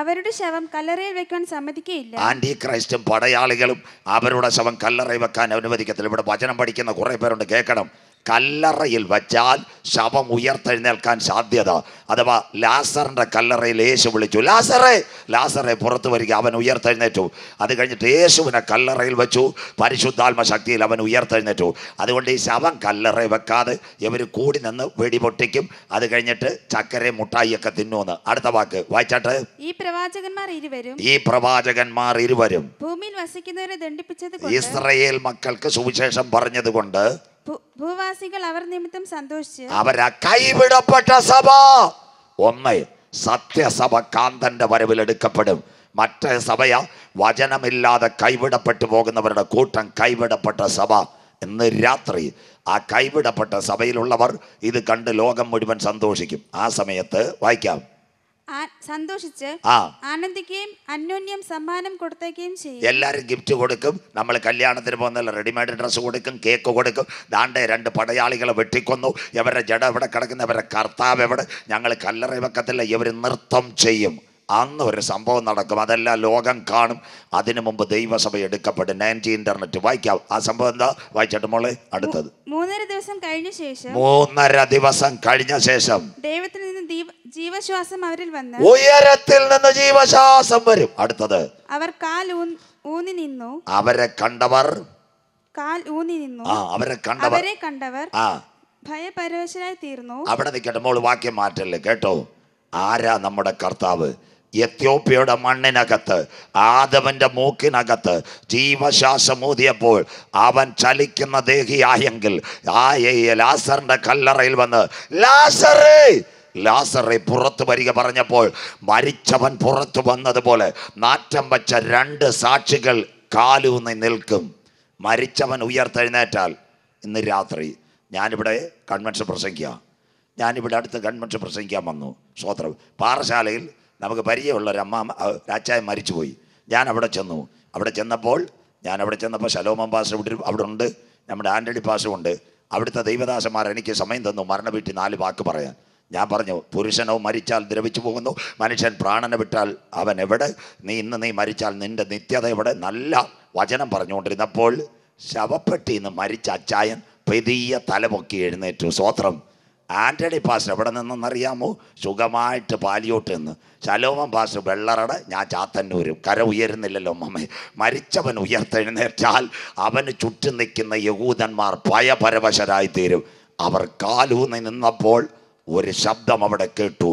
അവരുടെ ശവം കല്ലറയിൽ വെക്കാൻ സമ്മതിക്കുകയില്ല ആന്റി ക്രൈസ്റ്റും പടയാളികളും അവരുടെ ശവം കല്ലറയിൽ വെക്കാൻ അനുവദിക്കത്തില്ല ഇവിടെ വചനം പഠിക്കുന്ന കുറേ പേരുണ്ട് കേൾക്കണം കല്ലറയിൽ വച്ചാൽ ശവം ഉയർത്തെഴുന്നേൽക്കാൻ സാധ്യത അഥവാ ലാസറിൻ്റെ കല്ലറയിൽ യേശു വിളിച്ചു ലാസറെ ലാസറെ പുറത്തു വരിക അവൻ ഉയർത്തെഴുന്നേറ്റു അത് കഴിഞ്ഞിട്ട് യേശുവിനെ കല്ലറയിൽ വെച്ചു പരിശുദ്ധാത്മ ശക്തിയിൽ അവൻ ഉയർത്തെഴുന്നേറ്റു അതുകൊണ്ട് ഈ ശവം കല്ലറ വെക്കാതെ ഇവർ കൂടി നിന്ന് വെടിപൊട്ടിക്കും അത് കഴിഞ്ഞിട്ട് ചക്കരയും മുട്ടായിയൊക്കെ തിന്നുമെന്ന് അടുത്ത വാക്ക് വായിച്ചാട്ട് ഈ പ്രവാചകന്മാർ ഇരുവരും ഈ പ്രവാചകന്മാർ ഇരുവരും ഭൂമിയിൽ വസിക്കുന്നവരെ ദണ്ഡിപ്പിച്ചത് ഇസ്രയേൽ മക്കൾക്ക് സുവിശേഷം പറഞ്ഞതുകൊണ്ട് ഭൂവാസികൾ അവർ നിമിത്തം സന്തോഷിച്ച് അവരെ കൈവിടപ്പെട്ട സഭ ഒന്ന് സത്യസഭ കാന്തന്റെ വരവിൽ എടുക്കപ്പെടും മറ്റേ സഭയ വചനമില്ലാതെ കൈവിടപ്പെട്ടു പോകുന്നവരുടെ കൂട്ടം കൈവിടപ്പെട്ട സഭ ഇന്ന് രാത്രി ആ കൈവിടപ്പെട്ട സഭയിലുള്ളവർ ഇത് കണ്ട് ലോകം മുഴുവൻ സന്തോഷിക്കും ആ സമയത്ത് വായിക്കാം സന്തോഷിച്ച് ആനന്ദിക്കുകയും അന്യോന്യം സമ്മാനം കൊടുത്തേക്കുകയും ചെയ്യും എല്ലാവരും ഗിഫ്റ്റ് കൊടുക്കും നമ്മൾ കല്യാണത്തിന് പോകുന്ന റെഡിമെയ്ഡ് ഡ്രസ്സ് കൊടുക്കും കേക്ക് കൊടുക്കും ദാണ്ടെ രണ്ട് പടയാളികളെ വെട്ടിക്കൊന്നു ഇവരുടെ ജഡം എവിടെ കിടക്കുന്ന ഇവരുടെ കർത്താവ് എവിടെ ഞങ്ങൾ കല്ലറ വെക്കത്തില്ല ഇവർ നൃത്തം ചെയ്യും അന്ന് ഒരു സംഭവം നടക്കും അതെല്ലാം ലോകം കാണും അതിനു മുമ്പ് ദൈവസഭ എടുക്കപ്പെടും നയൻറ്റി ഇന്റർനെറ്റ് വായിക്കാം ആ സംഭവം എന്താ വായിച്ചിട്ട് മോളെ അടുത്തത് മൂന്നര ദിവസം കഴിഞ്ഞ ശേഷം മൂന്നര ദിവസം കഴിഞ്ഞ ശേഷം ദൈവത്തിൽ നിന്ന് ജീവശ്വാസം അവരിൽ വന്നു ഉയരത്തിൽ നിന്ന് ജീവശ്വാസം വരും അടുത്തത് അവർ കാൽ ഊന്നി നിന്നു അവരെ കണ്ടവർ കാൽ ഊന്നി നിന്നു അവരെ കണ്ടവർ അവരെ കണ്ടവർ ഭയപരവശരായി തീർന്നു അവിടെ നിൽക്കട്ടെ മോള് വാക്യം മാറ്റല്ലേ കേട്ടോ ആരാ നമ്മുടെ കർത്താവ് എത്യോപ്യയുടെ മണ്ണിനകത്ത് ആദവൻ്റെ മൂക്കിനകത്ത് ജീവശ്വാസം ഊതിയപ്പോൾ അവൻ ചലിക്കുന്ന ദേഹിയായെങ്കിൽ ആ ലാസറിൻ്റെ കല്ലറയിൽ വന്ന് ലാസറേ ലാസറെ പുറത്തു വരിക പറഞ്ഞപ്പോൾ മരിച്ചവൻ പുറത്തു വന്നതുപോലെ നാറ്റം വച്ച രണ്ട് സാക്ഷികൾ കാലൂന്നി നിൽക്കും മരിച്ചവൻ ഉയർത്തെഴുന്നേറ്റാൽ ഇന്ന് രാത്രി ഞാനിവിടെ കൺവെൻഷൻ പ്രസംഗിക്കുക ഞാനിവിടെ അടുത്ത് കൺവെൻഷൻ പ്രസംഗിക്കാൻ വന്നു സ്വോത്രം പാറശാലയിൽ നമുക്ക് പരിചയമുള്ള ഒരു അമ്മാമ മരിച്ചു മരിച്ചുപോയി ഞാൻ അവിടെ ചെന്നു അവിടെ ചെന്നപ്പോൾ ഞാൻ അവിടെ ചെന്നപ്പോൾ ശലോമം പാസ് അവിടെ ഉണ്ട് നമ്മുടെ ആൻ്റണി പാസും ഉണ്ട് അവിടുത്തെ ദൈവദാസന്മാർ എനിക്ക് സമയം തന്നു മരണ വീട്ടിൽ നാല് വാക്ക് പറയാൻ ഞാൻ പറഞ്ഞു പുരുഷനോ മരിച്ചാൽ ദ്രവിച്ചു പോകുന്നു മനുഷ്യൻ പ്രാണനെ വിട്ടാൽ അവൻ എവിടെ നീ ഇന്ന് നീ മരിച്ചാൽ നിൻ്റെ നിത്യത എവിടെ നല്ല വചനം പറഞ്ഞുകൊണ്ടിരുന്നപ്പോൾ ശവപ്പെട്ടിന്ന് മരിച്ച അച്ചായൻ പെതിയ തലമൊക്കി എഴുന്നേറ്റു സ്വോത്രം ആൻ്റണി പാസ്റ്റർ എവിടെ നിന്നെന്നറിയാമോ സുഖമായിട്ട് പാലിയോട്ട് നിന്ന് ശലോമൻ പാസ്റ്റർ വെള്ളറട ഞാൻ ചാത്തന്നൂരും കര ഉയരുന്നില്ലല്ലോ മമ്മ മരിച്ചവൻ ഉയർത്തെഴുന്നേറ്റാൽ അവന് ചുറ്റും നിൽക്കുന്ന യഹൂദന്മാർ തീരും അവർ കാലൂന്ന് നിന്നപ്പോൾ ഒരു ശബ്ദം അവിടെ കേട്ടു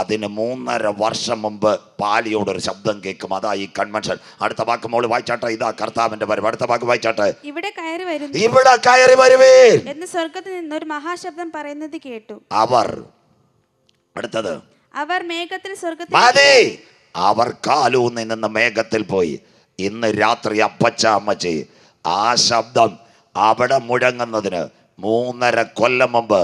അതിന് മൂന്നര വർഷം മുമ്പ് പാലിയോട് ഒരു ശബ്ദം കേൾക്കും അതാ ഈ കൺവെൻഷൻ അടുത്ത വാക്ക് മോള് വായിച്ചാട്ടെ ഇതാ കർത്താവിന്റെ പരിപാടി അടുത്ത വാക്ക് വായിച്ചാട്ടെ ഇവിടെ കയറി വരുന്നു ഇവിടെ കയറി വരുവേ എന്ന് സ്വർഗത്തിൽ നിന്ന് ഒരു മഹാശബ്ദം പറയുന്നത് കേട്ടു അവർ അടുത്തത് അവർ മേഘത്തിൽ സ്വർഗത്തിൽ മതി അവർ കാലൂന്നി നിന്ന് മേഘത്തിൽ പോയി ഇന്ന് രാത്രി അപ്പച്ച അമ്മച്ചി ആ ശബ്ദം അവിടെ മുഴങ്ങുന്നതിന് മൂന്നര കൊല്ലം മുമ്പ്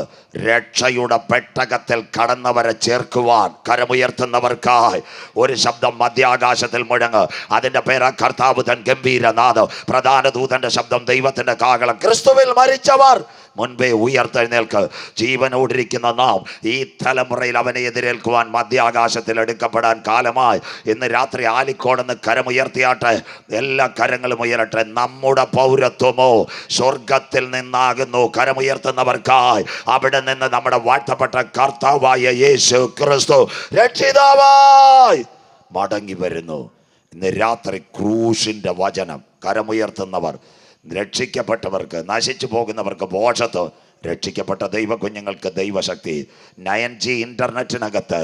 രക്ഷയുടെ പെട്ടകത്തിൽ കടന്നവരെ ചേർക്കുവാൻ കരമുയർത്തുന്നവർക്കായി ഒരു ശബ്ദം മധ്യാകാശത്തിൽ മുഴങ്ങ് അതിൻ്റെ പേരാ കർത്താവ് തൻ ഗംഭീരനാഥം പ്രധാന ദൂതന്റെ ശബ്ദം ദൈവത്തിന്റെ കാകളം ക്രിസ്തുവിൽ മരിച്ചവർ മുൻപേ ഉയർത്തെഴുന്നേൽക്ക് ജീവനോടിരിക്കുന്ന നാം ഈ തലമുറയിൽ അവനെ എതിരേൽക്കുവാൻ മധ്യാകാശത്തിൽ എടുക്കപ്പെടാൻ കാലമായി ഇന്ന് രാത്രി ആലിക്കോടെന്ന് കരമുയർത്തിയാട്ടെ എല്ലാ കരങ്ങളും ഉയരട്ടെ നമ്മുടെ പൗരത്വമോ സ്വർഗത്തിൽ നിന്നാകുന്നു കരമുയർത്തുന്നവർക്കായി അവിടെ നിന്ന് നമ്മുടെ വാഴ്ത്തപ്പെട്ട കർത്താവായ യേശു ക്രിസ്തു രക്ഷിതാവായി മടങ്ങി വരുന്നു ഇന്ന് രാത്രി ക്രൂശിൻ്റെ വചനം കരമുയർത്തുന്നവർ രക്ഷിക്കപ്പെട്ടവർക്ക് നശിച്ചു പോകുന്നവർക്ക് ബോഷത്ത് രക്ഷിക്കപ്പെട്ട ദൈവ കുഞ്ഞുങ്ങൾക്ക് ദൈവശക്തി നയൻ ജി ഇൻ്റർനെറ്റിനകത്ത്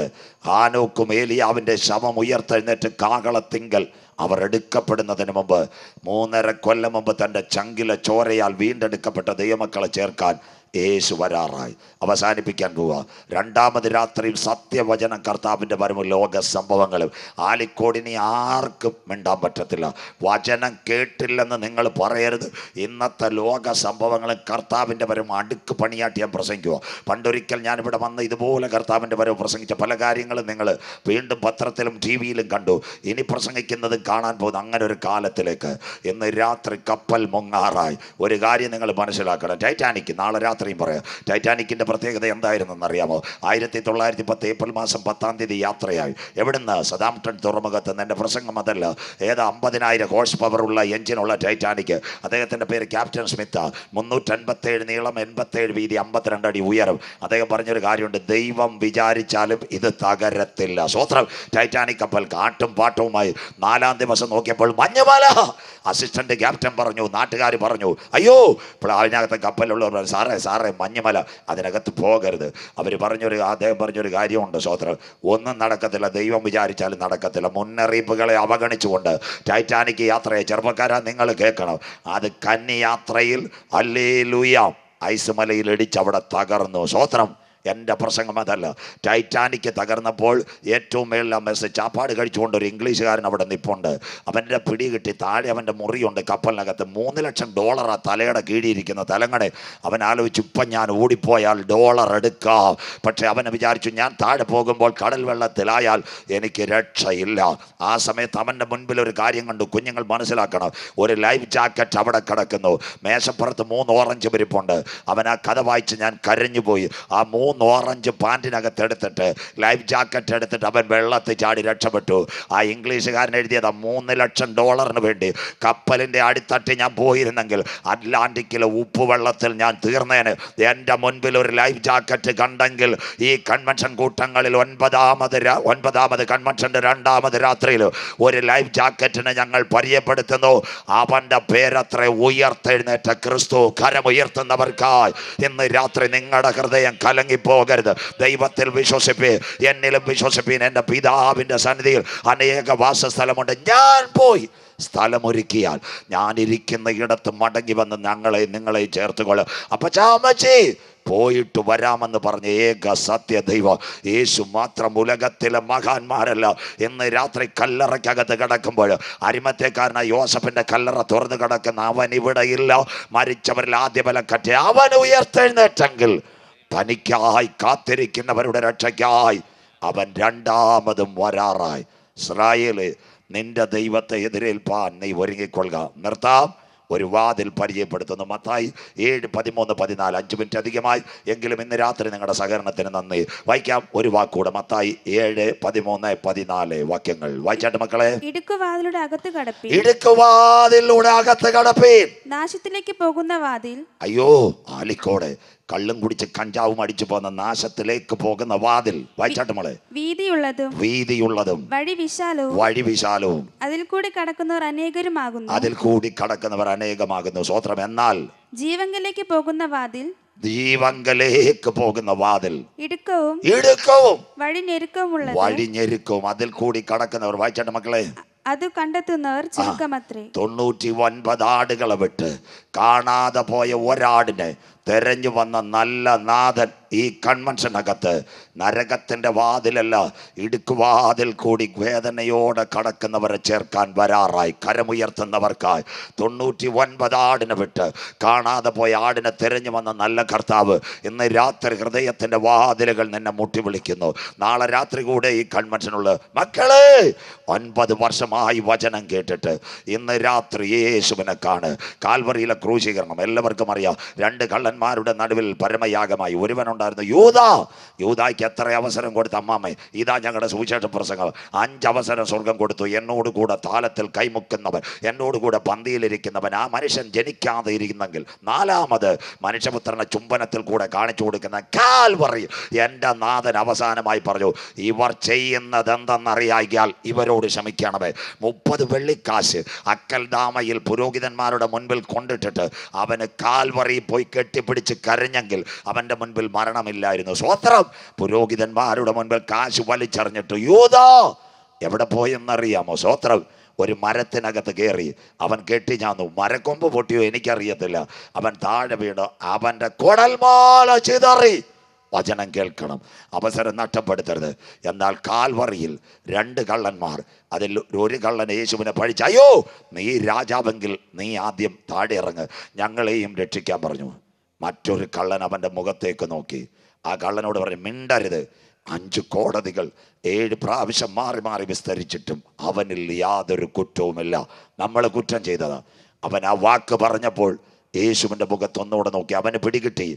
ഹാനോക്കും ഏലിയാവിൻ്റെ ശവം ഉയർത്തെഴുന്നേറ്റ് കാകളത്തിങ്കൽ അവർ എടുക്കപ്പെടുന്നതിന് മുമ്പ് മൂന്നര കൊല്ലം മുമ്പ് തൻ്റെ ചങ്കില ചോരയാൽ വീണ്ടെടുക്കപ്പെട്ട ദൈവമക്കളെ ചേർക്കാൻ യേശു വരാറായി അവസാനിപ്പിക്കാൻ പോവുക രണ്ടാമത് രാത്രിയിൽ സത്യവചനം കർത്താവിൻ്റെ പരമ ലോക സംഭവങ്ങളും ആലിക്കോടിനി ആർക്കും മിണ്ടാൻ പറ്റത്തില്ല വചനം കേട്ടില്ലെന്ന് നിങ്ങൾ പറയരുത് ഇന്നത്തെ ലോക സംഭവങ്ങളും കർത്താവിൻ്റെ വരവും അടുക്ക് പണിയാട്ടി ഞാൻ പ്രസംഗിക്കുക പണ്ടൊരിക്കൽ ഞാനിവിടെ വന്ന് ഇതുപോലെ കർത്താവിൻ്റെ വരവ് പ്രസംഗിച്ച പല കാര്യങ്ങളും നിങ്ങൾ വീണ്ടും പത്രത്തിലും ടി വിയിലും കണ്ടു ഇനി പ്രസംഗിക്കുന്നത് കാണാൻ പോകുന്ന അങ്ങനെ ഒരു കാലത്തിലേക്ക് ഇന്ന് രാത്രി കപ്പൽ മുങ്ങാറായി ഒരു കാര്യം നിങ്ങൾ മനസ്സിലാക്കണം ടൈറ്റാനിക് നാളെ രാത്രി യാത്രയും പറയാം ടൈറ്റാനിക്കിൻ്റെ പ്രത്യേകത എന്നറിയാമോ ആയിരത്തി തൊള്ളായിരത്തി പത്ത് ഏപ്രിൽ മാസം പത്താം തീയതി യാത്രയായി എവിടുന്ന് സദാംപ്ടൺ തുറമുഖത്ത് നിന്ന് എൻ്റെ പ്രസംഗം അതല്ല ഏതാ അമ്പതിനായിരം ഹോഴ്സ് പവറുള്ള എഞ്ചിനുള്ള ടൈറ്റാനിക് അദ്ദേഹത്തിൻ്റെ പേര് ക്യാപ്റ്റൻ സ്മിത്ത് മുന്നൂറ്റൻപത്തേഴ് നീളം എൺപത്തേഴ് വീതി അമ്പത്തിരണ്ട് അടി ഉയരം അദ്ദേഹം പറഞ്ഞൊരു കാര്യമുണ്ട് ദൈവം വിചാരിച്ചാലും ഇത് തകരത്തില്ല സ്വത്രം ടൈറ്റാനിക് കപ്പൽ കാട്ടും പാട്ടവുമായി നാലാം ദിവസം നോക്കിയപ്പോൾ മഞ്ഞമാല അസിസ്റ്റന്റ് ക്യാപ്റ്റൻ പറഞ്ഞു നാട്ടുകാർ പറഞ്ഞു അയ്യോ ഇപ്പോൾ അതിനകത്ത് കപ്പലുള്ളവർ സാറേ സാറേ മഞ്ഞുമല അതിനകത്ത് പോകരുത് അവർ പറഞ്ഞൊരു അദ്ദേഹം പറഞ്ഞൊരു കാര്യമുണ്ട് സോത്രം ഒന്നും നടക്കത്തില്ല ദൈവം വിചാരിച്ചാലും നടക്കത്തില്ല മുന്നറിയിപ്പുകളെ അവഗണിച്ചുകൊണ്ട് ടൈറ്റാനിക് യാത്രയെ ചെറുപ്പക്കാരാ നിങ്ങൾ കേൾക്കണം അത് കന്നി യാത്രയിൽ അല്ലേ ലുയാം ഐസുമലയിൽ ഇടിച്ചവിടെ തകർന്നു സോത്രം എൻ്റെ പ്രസംഗം അതല്ല ടൈറ്റാനിക്ക് തകർന്നപ്പോൾ ഏറ്റവും മേളിലെ മെസ്സേജ് ചാപ്പാട് കഴിച്ചുകൊണ്ട് ഒരു ഇംഗ്ലീഷുകാരൻ അവിടെ നിപ്പുണ്ട് അവൻ്റെ പിടി കിട്ടി താഴെ അവൻ്റെ മുറിയുണ്ട് കപ്പലിനകത്ത് മൂന്ന് ലക്ഷം ഡോളർ ആ തലയുടെ കീഴിയിരിക്കുന്ന തലങ്ങടെ അവൻ ആലോചിച്ചു ഇപ്പം ഞാൻ ഓടിപ്പോയാൽ ഡോളർ എടുക്കാം പക്ഷേ അവനെ വിചാരിച്ചു ഞാൻ താഴെ പോകുമ്പോൾ കടൽ വെള്ളത്തിലായാൽ എനിക്ക് രക്ഷയില്ല ആ സമയത്ത് അവൻ്റെ മുൻപിൽ ഒരു കാര്യം കണ്ടു കുഞ്ഞുങ്ങൾ മനസ്സിലാക്കണം ഒരു ലൈഫ് ജാക്കറ്റ് അവിടെ കിടക്കുന്നു മേശപ്പുറത്ത് മൂന്ന് ഓറഞ്ച് പരിപ്പുണ്ട് അവൻ ആ കഥ വായിച്ച് ഞാൻ കരഞ്ഞു പോയി ആ മൂന്ന് മൂന്ന് ഓറഞ്ച് പാൻറ്റിനകത്ത് എടുത്തിട്ട് ലൈഫ് ജാക്കറ്റ് എടുത്തിട്ട് അവൻ വെള്ളത്തിൽ ചാടി രക്ഷപ്പെട്ടു ആ ഇംഗ്ലീഷുകാരൻ എഴുതിയതാ മൂന്ന് ലക്ഷം ഡോളറിന് വേണ്ടി കപ്പലിൻ്റെ അടിത്തട്ടി ഞാൻ പോയിരുന്നെങ്കിൽ അറ്റ്ലാന്റിക്കിലെ ഉപ്പുവെള്ളത്തിൽ ഞാൻ തീർന്നേന് എൻ്റെ മുൻപിൽ ഒരു ലൈഫ് ജാക്കറ്റ് കണ്ടെങ്കിൽ ഈ കൺവെൻഷൻ കൂട്ടങ്ങളിൽ ഒൻപതാമത് ഒൻപതാമത് കൺവെൻഷൻ്റെ രണ്ടാമത് രാത്രിയിൽ ഒരു ലൈഫ് ജാക്കറ്റിനെ ഞങ്ങൾ പരിചയപ്പെടുത്തുന്നു അവൻ്റെ പേരത്ര ഉയർത്തെഴുന്നേറ്റ ക്രിസ്തു കരമുയർത്തുന്നവർക്കായി ഇന്ന് രാത്രി നിങ്ങളുടെ ഹൃദയം കലങ്ങി പോകരുത് ദൈവത്തിൽ വിശ്വസിപ്പീൻ എന്നിലും വിശ്വസിപ്പീൻ എൻ്റെ പിതാവിൻ്റെ സന്നിധിയിൽ അനേക വാസസ്ഥലമുണ്ട് ഞാൻ പോയി സ്ഥലമൊരുക്കിയാൽ ഞാനിരിക്കുന്ന ഇടത്ത് മടങ്ങി വന്ന് ഞങ്ങളെ നിങ്ങളെ ചേർത്തുകൊള്ളും അപ്പം ചാമച്ചി പോയിട്ട് വരാമെന്ന് പറഞ്ഞ ഏക ദൈവം യേശു മാത്രം ഉലകത്തിലെ മഹാന്മാരല്ല എന്ന് രാത്രി കല്ലറയ്ക്കകത്ത് കിടക്കുമ്പോൾ അരിമത്തേക്കാരന യോസഫിൻ്റെ കല്ലറ തുറന്നു കിടക്കുന്ന അവൻ ഇവിടെ ഇല്ല മരിച്ചവരിൽ ആദ്യ ബലം കറ്റി അവൻ ഉയർത്തെഴുന്നേറ്റെങ്കിൽ തനിക്കായി കാത്തിരിക്കുന്നവരുടെ രക്ഷയ്ക്കായി അവൻ രണ്ടാമതും വരാറായി ഇസ്രായേല് നിന്റെ ദൈവത്തെ എതിരേൽപ്പാൻ നീ ഒരുങ്ങിക്കൊള്ളുക നിർത്താം ഒരു വാതിൽ പരിചയപ്പെടുത്തുന്നു മത്തായി ഏഴ് പതിമൂന്ന് പതിനാല് അഞ്ച് മിനിറ്റ് അധികമായി എങ്കിലും ഇന്ന് രാത്രി നിങ്ങളുടെ സഹകരണത്തിന് നന്ദി വായിക്കാം ഒരു വാക്കൂടെ മത്തായി ഏഴ് പതിമൂന്ന് പതിനാല് വാക്യങ്ങൾ വായിച്ചാട്ട് മക്കളെ ഇടുക്കുവാതിലൂടെ അകത്ത് കടപ്പി ഇടുക്കുവാതിലൂടെ അകത്ത് കടപ്പി നാശത്തിലേക്ക് പോകുന്ന വാതിൽ അയ്യോ ആലിക്കോടെ കള്ളും കുടിച്ച് കഞ്ചാവും അടിച്ചു പോകുന്ന നാശത്തിലേക്ക് പോകുന്ന വാതിൽ മോളെ വീതിയുള്ളതും വീതിയുള്ളതും വഴി വിശാലവും വഴി വിശാലവും അതിൽ കൂടി കടക്കുന്നവർ അനേകരുമാകുന്നു അതിൽ കൂടി കടക്കുന്നവർ അനേകമാകുന്നു സ്വത്രം എന്നാൽ ജീവങ്കലേക്ക് പോകുന്ന വാതിൽ ജീവങ്കലേക്ക് പോകുന്ന വാതിൽ ഇടുക്കവും ഇടുക്കവും വഴി ഞെരുക്കവും വഴി ഞെരുക്കവും അതിൽ കൂടി കടക്കുന്നവർ വായിച്ചാട്ടെ മക്കളെ അത് കണ്ടെത്തുന്നവർ ചുരുക്കമത്രേ തൊണ്ണൂറ്റി ഒൻപത് ആടുകളെ വിട്ട് കാണാതെ പോയ ഒരാടിനെ തെരഞ്ഞു വന്ന നല്ല നാഥൻ ഈ കൺവെൻഷനകത്ത് നരകത്തിൻ്റെ വാതിലല്ല ഇടുക്കുവാതിൽ കൂടി വേദനയോടെ കടക്കുന്നവരെ ചേർക്കാൻ വരാറായി കരമുയർത്തുന്നവർക്കായി തൊണ്ണൂറ്റി ഒൻപത് ആടിനെ വിട്ട് കാണാതെ പോയ ആടിനെ തിരഞ്ഞു വന്ന നല്ല കർത്താവ് ഇന്ന് രാത്രി ഹൃദയത്തിൻ്റെ വാതിലുകൾ നിന്നെ മുട്ടി വിളിക്കുന്നു നാളെ രാത്രി കൂടെ ഈ കൺവെൻഷനുള്ള മക്കളെ ഒൻപത് വർഷമായി വചനം കേട്ടിട്ട് ഇന്ന് രാത്രി യേശുവിനെ കാണ് കാൽവറിയിലെ ക്രൂശീകരണം എല്ലാവർക്കും അറിയാം രണ്ട് കള്ളൻ പുത്രന്മാരുടെ നടുവിൽ പരമയാഗമായി ഒരുവനുണ്ടായിരുന്നു യൂത യൂതായ്ക്ക് എത്ര അവസരം കൊടുത്ത അമ്മാമ്മ ഇതാ ഞങ്ങളുടെ സുവിശേഷ പ്രസംഗം അഞ്ചവസരം സ്വർഗം കൊടുത്തു എന്നോട് കൂടെ താലത്തിൽ കൈമുക്കുന്നവൻ എന്നോട് കൂടെ പന്തിയിലിരിക്കുന്നവൻ ആ മനുഷ്യൻ ജനിക്കാതെ ഇരിക്കുന്നെങ്കിൽ നാലാമത് മനുഷ്യപുത്രനെ ചുംബനത്തിൽ കൂടെ കാണിച്ചു കൊടുക്കുന്ന കാൽ പറയും എൻ്റെ നാഥൻ അവസാനമായി പറഞ്ഞു ഇവർ ചെയ്യുന്നത് എന്തെന്നറിയാകിയാൽ ഇവരോട് ക്ഷമിക്കണമേ മുപ്പത് വെള്ളിക്കാശ് അക്കൽ ദാമയിൽ പുരോഹിതന്മാരുടെ മുൻപിൽ കൊണ്ടിട്ടിട്ട് അവന് പറയും പോയി കെട്ടി പിടിച്ച് കരഞ്ഞെങ്കിൽ അവൻ്റെ മുൻപിൽ മരണമില്ലായിരുന്നു സ്വോത്രം പുരോഹിതന്മാരുടെ മുൻപിൽ കാശ് വലിച്ചെറിഞ്ഞിട്ട് യൂതോ എവിടെ പോയെന്നറിയാമോ സ്വോത്രം ഒരു മരത്തിനകത്ത് കയറി അവൻ കെട്ടിഞ്ഞാന്നു മരക്കൊമ്പ് പൊട്ടിയോ എനിക്കറിയത്തില്ല അവൻ താഴെ വീണു അവൻ്റെ കുടൽമാല ചിതറി വചനം കേൾക്കണം അവസരം നഷ്ടപ്പെടുത്തരുത് എന്നാൽ കാൽവറിയിൽ രണ്ട് കള്ളന്മാർ അതിൽ ഒരു കള്ളൻ യേശുവിനെ പഴിച്ച അയ്യോ നീ രാജാവെങ്കിൽ നീ ആദ്യം താഴെ ഇറങ്ങ് ഞങ്ങളെയും രക്ഷിക്കാൻ പറഞ്ഞു മറ്റൊരു കള്ളൻ അവൻ്റെ മുഖത്തേക്ക് നോക്കി ആ കള്ളനോട് പറഞ്ഞു മിണ്ടരുത് അഞ്ച് കോടതികൾ ഏഴ് പ്രാവശ്യം മാറി മാറി വിസ്തരിച്ചിട്ടും അവനിൽ യാതൊരു കുറ്റവുമില്ല നമ്മൾ കുറ്റം ചെയ്തതാ അവൻ ആ വാക്ക് പറഞ്ഞപ്പോൾ യേശുവിൻ്റെ മുഖത്തൊന്നുകൂടെ നോക്കി അവന് പിടികിട്ടി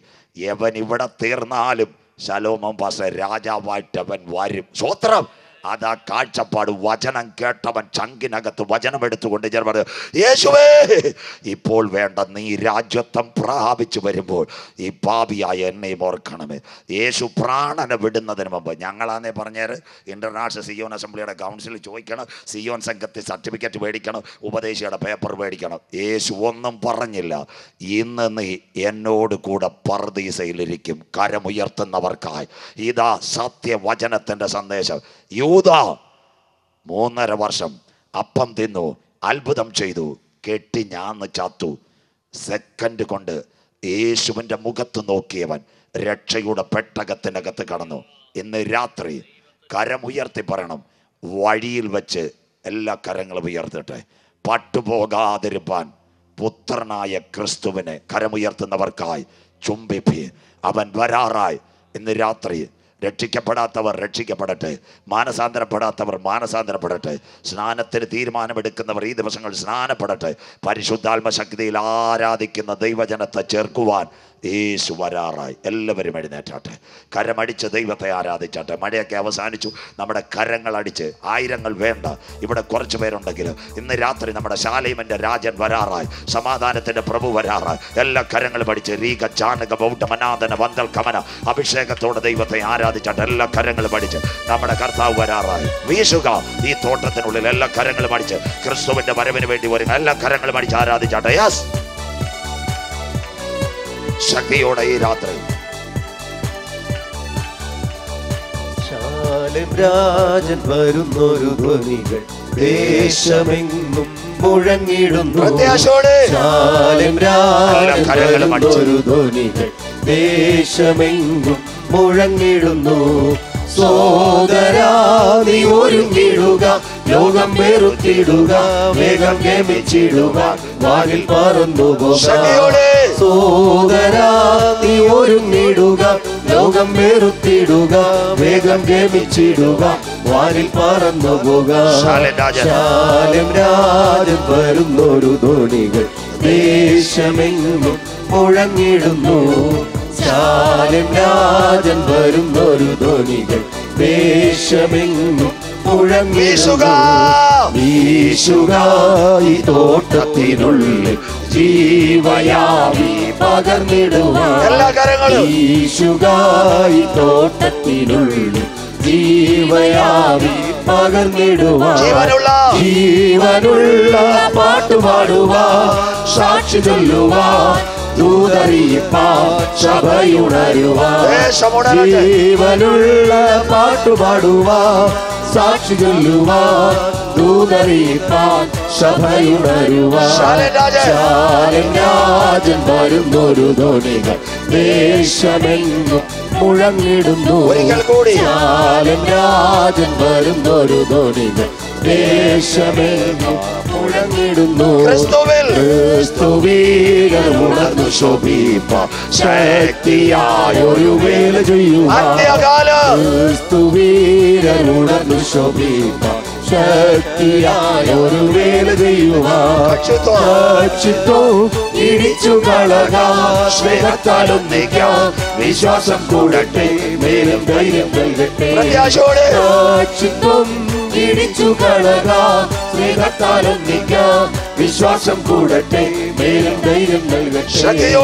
എവൻ ഇവിടെ തീർന്നാലും ശലോമം പാസ രാജാവായിട്ട് അവൻ വരും സ്വോത്രം അതാ കാഴ്ചപ്പാട് വചനം കേട്ടവൻ ചങ്കിനകത്ത് വചനം എടുത്തുകൊണ്ട് ഞാൻ പറഞ്ഞു യേശുവേ ഇപ്പോൾ വേണ്ട നീ രാജ്യത്വം പ്രാപിച്ചു വരുമ്പോൾ ഈ പാപിയായ എന്നെയും ഓർക്കണമേ യേശു പ്രാണന വിടുന്നതിന് മുമ്പ് ഞങ്ങളാന്നേ പറഞ്ഞാൽ ഇന്റർനാഷണൽ സിയോൻ അസംബ്ലിയുടെ കൗൺസിൽ ചോദിക്കണം സിയോൻ സംഘത്തിൽ സർട്ടിഫിക്കറ്റ് മേടിക്കണം ഉപദേശിയുടെ പേപ്പർ മേടിക്കണം യേശു ഒന്നും പറഞ്ഞില്ല ഇന്ന് നീ എന്നോട് കൂടെ പർദീസയിലിരിക്കും കരമുയർത്തുന്നവർക്കായി ഇതാ സത്യവചനത്തിൻ്റെ സന്ദേശം യു യൂത മൂന്നര വർഷം അപ്പം തിന്നു അത്ഭുതം ചെയ്തു കെട്ടി ഞാന്ന് ചാത്തു സെക്കൻഡ് കൊണ്ട് യേശുവിൻ്റെ മുഖത്ത് നോക്കിയവൻ രക്ഷയുടെ പെട്ടകത്തിനകത്ത് കടന്നു ഇന്ന് രാത്രി കരമുയർത്തി പറയണം വഴിയിൽ വെച്ച് എല്ലാ കരങ്ങളും ഉയർത്തിട്ടെ പട്ടുപോകാതിരുപ്പാൻ പുത്രനായ ക്രിസ്തുവിനെ കരമുയർത്തുന്നവർക്കായി ചുംബിപ്പി അവൻ വരാറായി ഇന്ന് രാത്രി രക്ഷിക്കപ്പെടാത്തവർ രക്ഷിക്കപ്പെടട്ടെ മാനസാന്തരപ്പെടാത്തവർ മാനസാന്തരപ്പെടട്ടെ സ്നാനത്തിന് തീരുമാനമെടുക്കുന്നവർ ഈ ദിവസങ്ങൾ സ്നാനപ്പെടട്ടെ പരിശുദ്ധാത്മശക്തിയിൽ ശക്തിയിൽ ആരാധിക്കുന്ന ദൈവജനത്തെ ചേർക്കുവാൻ യേശു വരാറായി എല്ലാവരും എഴുന്നേറ്റാട്ടെ കരമടിച്ച് ദൈവത്തെ ആരാധിച്ചാട്ടെ മഴയൊക്കെ അവസാനിച്ചു നമ്മുടെ കരങ്ങൾ അടിച്ച് ആയിരങ്ങൾ വേണ്ട ഇവിടെ കുറച്ച് പേരുണ്ടെങ്കിൽ ഇന്ന് രാത്രി നമ്മുടെ ശാലീമൻ്റെ രാജൻ വരാറായി സമാധാനത്തിൻ്റെ പ്രഭു വരാറായി എല്ലാ കരങ്ങളും പഠിച്ച് രീക ചാണക ബൗട്ട മനാഥന വന്തൽ കമന അഭിഷേകത്തോടെ ദൈവത്തെ ആരാധിച്ചാട്ടെ എല്ലാ കരങ്ങളും പഠിച്ച് നമ്മുടെ കർത്താവ് വരാറായി വീശുക ഈ തോട്ടത്തിനുള്ളിൽ എല്ലാ കരങ്ങളും അടിച്ച് ക്രിസ്തുവിൻ്റെ വരവിന് വേണ്ടി വരുന്ന എല്ലാ കരങ്ങളും അടിച്ച് ആരാധിച്ചാട്ടെ യെസ് ശക്തിയോടെ ഈ രാത്രി രാജൻ വരുന്നൊരു ധ്വനികൾ ദേശമെങ്ങും മുഴങ്ങിടുന്നു ശാലം രാജൻ ധ്വനികൾ ദേശമെങ്ങും മുഴങ്ങിടുന്നു സോദര നീ ഒരുങ്ങിടുക ലോകം വെറുത്തിടുക വേഗം ഗമിച്ചിടുക വാതിൽ പറന്നുപോക സോദര നീ ഒരുങ്ങിടുക ലോകം വെറുത്തിടുക വേഗം ഗമിച്ചിടുക വാനിൽ പറന്നുപോക പോകാലും രാജം വരുന്നൊരു ധോണികൾ ദേശമെങ്ങും മുഴങ്ങിടുന്നു ചാലും രാജൻ വരും ഒരു ധ്വനികൾ ദേശമെങ്ങും മുഴങ്ങീശുകായി തോട്ടത്തിനുള്ളിൽ ജീവയാമി ഈശുഗായി തോട്ടത്തിനുള്ളിൽ ജീവയാമി പകർന്നിടുവാ ജീവനുള്ള പാട്ടുപാടുവാ സാക്ഷി ചൊല്ലുവാ ജീവനുള്ള പാട്ടുപാടുവാ സാക്ഷി ചൊല്ലുവാ ദൂതറിയിപ്പാൻ സഭയുണരുവാ രാജൻ വരുന്നൊരു ധോണികൾ ദേശമെങ്ങും മുഴങ്ങിടുന്നു ഒരിക്കൽ കൂടി രാജൻ വരുന്നൊരു ധോണികൾ ദേശമെങ്ങും മുഴങ്ങിടുന്നു ക്രിസ്തുവിൽ ക്രിസ്തുവീൽ ഉണർന്നു ശോഭിപ്പ ശക്തിയായ ഒരു വേല ചെയ്യൂ ക്രിസ്തുവീൽ ഉണർന്നു ശോഭിപ്പ ശക്തിയായ ഒരു വേല വിശ്വാസം കൂടട്ടെ മേലും ധൈര്യം നൽകട്ടെ പ്രത്യാശയോടെ ഇടിച്ചു കളക സ്നേഹത്താലും നീക്കാം വിശ്വാസം കൂടട്ടെ മേലും ധൈര്യം നൽകട്ടെ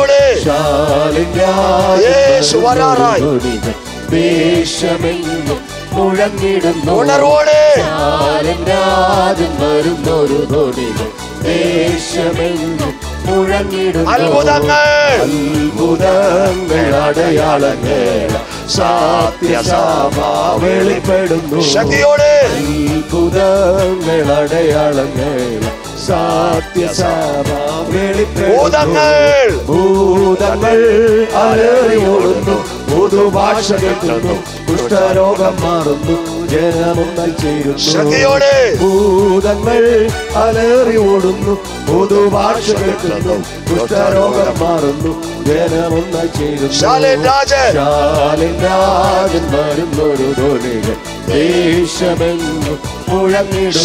ഉണർവോടെ ആരും ഉണർവോടെ വരുന്നൊരു ധോണികൾ ദേശമെങ്ങും മുഴങ്ങിടും അത്ഭുതങ്ങൾ അത്ഭുതങ്ങൾ അടയാളങ്ങൾ സാത്യസഭ വെളിപ്പെടുന്നു ശക്തിയോടെ അത്ഭുതങ്ങൾ അടയാളങ്ങൾ സാത്യസഭ വെളിപ്പെടുന്നു ഭൂതങ്ങൾ അലറി ഓടുന്നു പുതുഭാഷ കെട്ടുന്നു കുഷ്ഠരോഗം മാറുന്നു ജനമൊന്നായി ചേരുന്നു ഭൂതങ്ങൾ അലറി ഓടുന്നു പുതുഭാഷ കേൾക്കുന്നു കുഷ്ഠരോഗം മാറുന്നു ജനമൊന്നായി ചേരുന്നു ശാലിൻ രാജൻ വരുന്നൊരു ധ്വനികൾ ദേശമെങ്ങും മുഴങ്ങിടുന്നു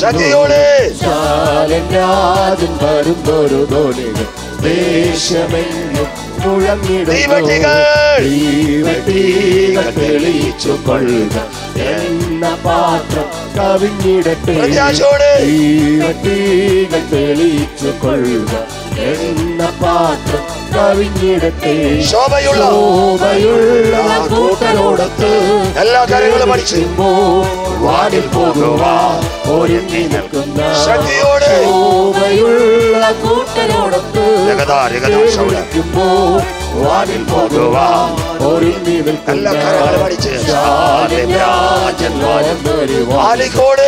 ശാലിൻ രാജൻ വരുന്നൊരു ധ്വനികൾ ദേശമെങ്ങും മുഴങ്ങിടുന്നു ശോഭയുള്ള എല്ലാ കാര്യങ്ങളും പഠിച്ചു വാടിൽ പോകുവാ ഒരുങ്ങി നിൽക്കുന്ന ശോഭയുള്ള കൂട്ടനോടൊത്ത് ക്ഷണിക്കുമ്പോൾ വാതിൽ പോകുവാൻ ഒരുങ്ങി നിൽക്കുന്ന രാജൻ വരം വരുവാളിക്കോട്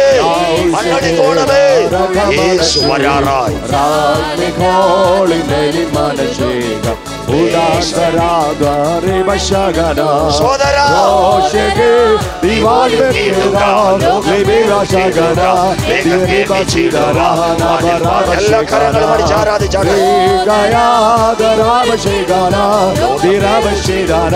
യേശു വരാറായി റാണികോളിന്റെ മനശേഖം ಉದಾಕರಾದ ರೇಬಶಗನ ಸೋದರ ದೋಷೆಗೆ ದಿವಾಲ್ಬೇಕಿದ ಲೋಕವಿರಶಗನ ದಿರಿಬಚಿದರ ನವರಾವಶಗನ ಗಯಾದ ರಾವಶಗನ ದಿರವಶಿದರ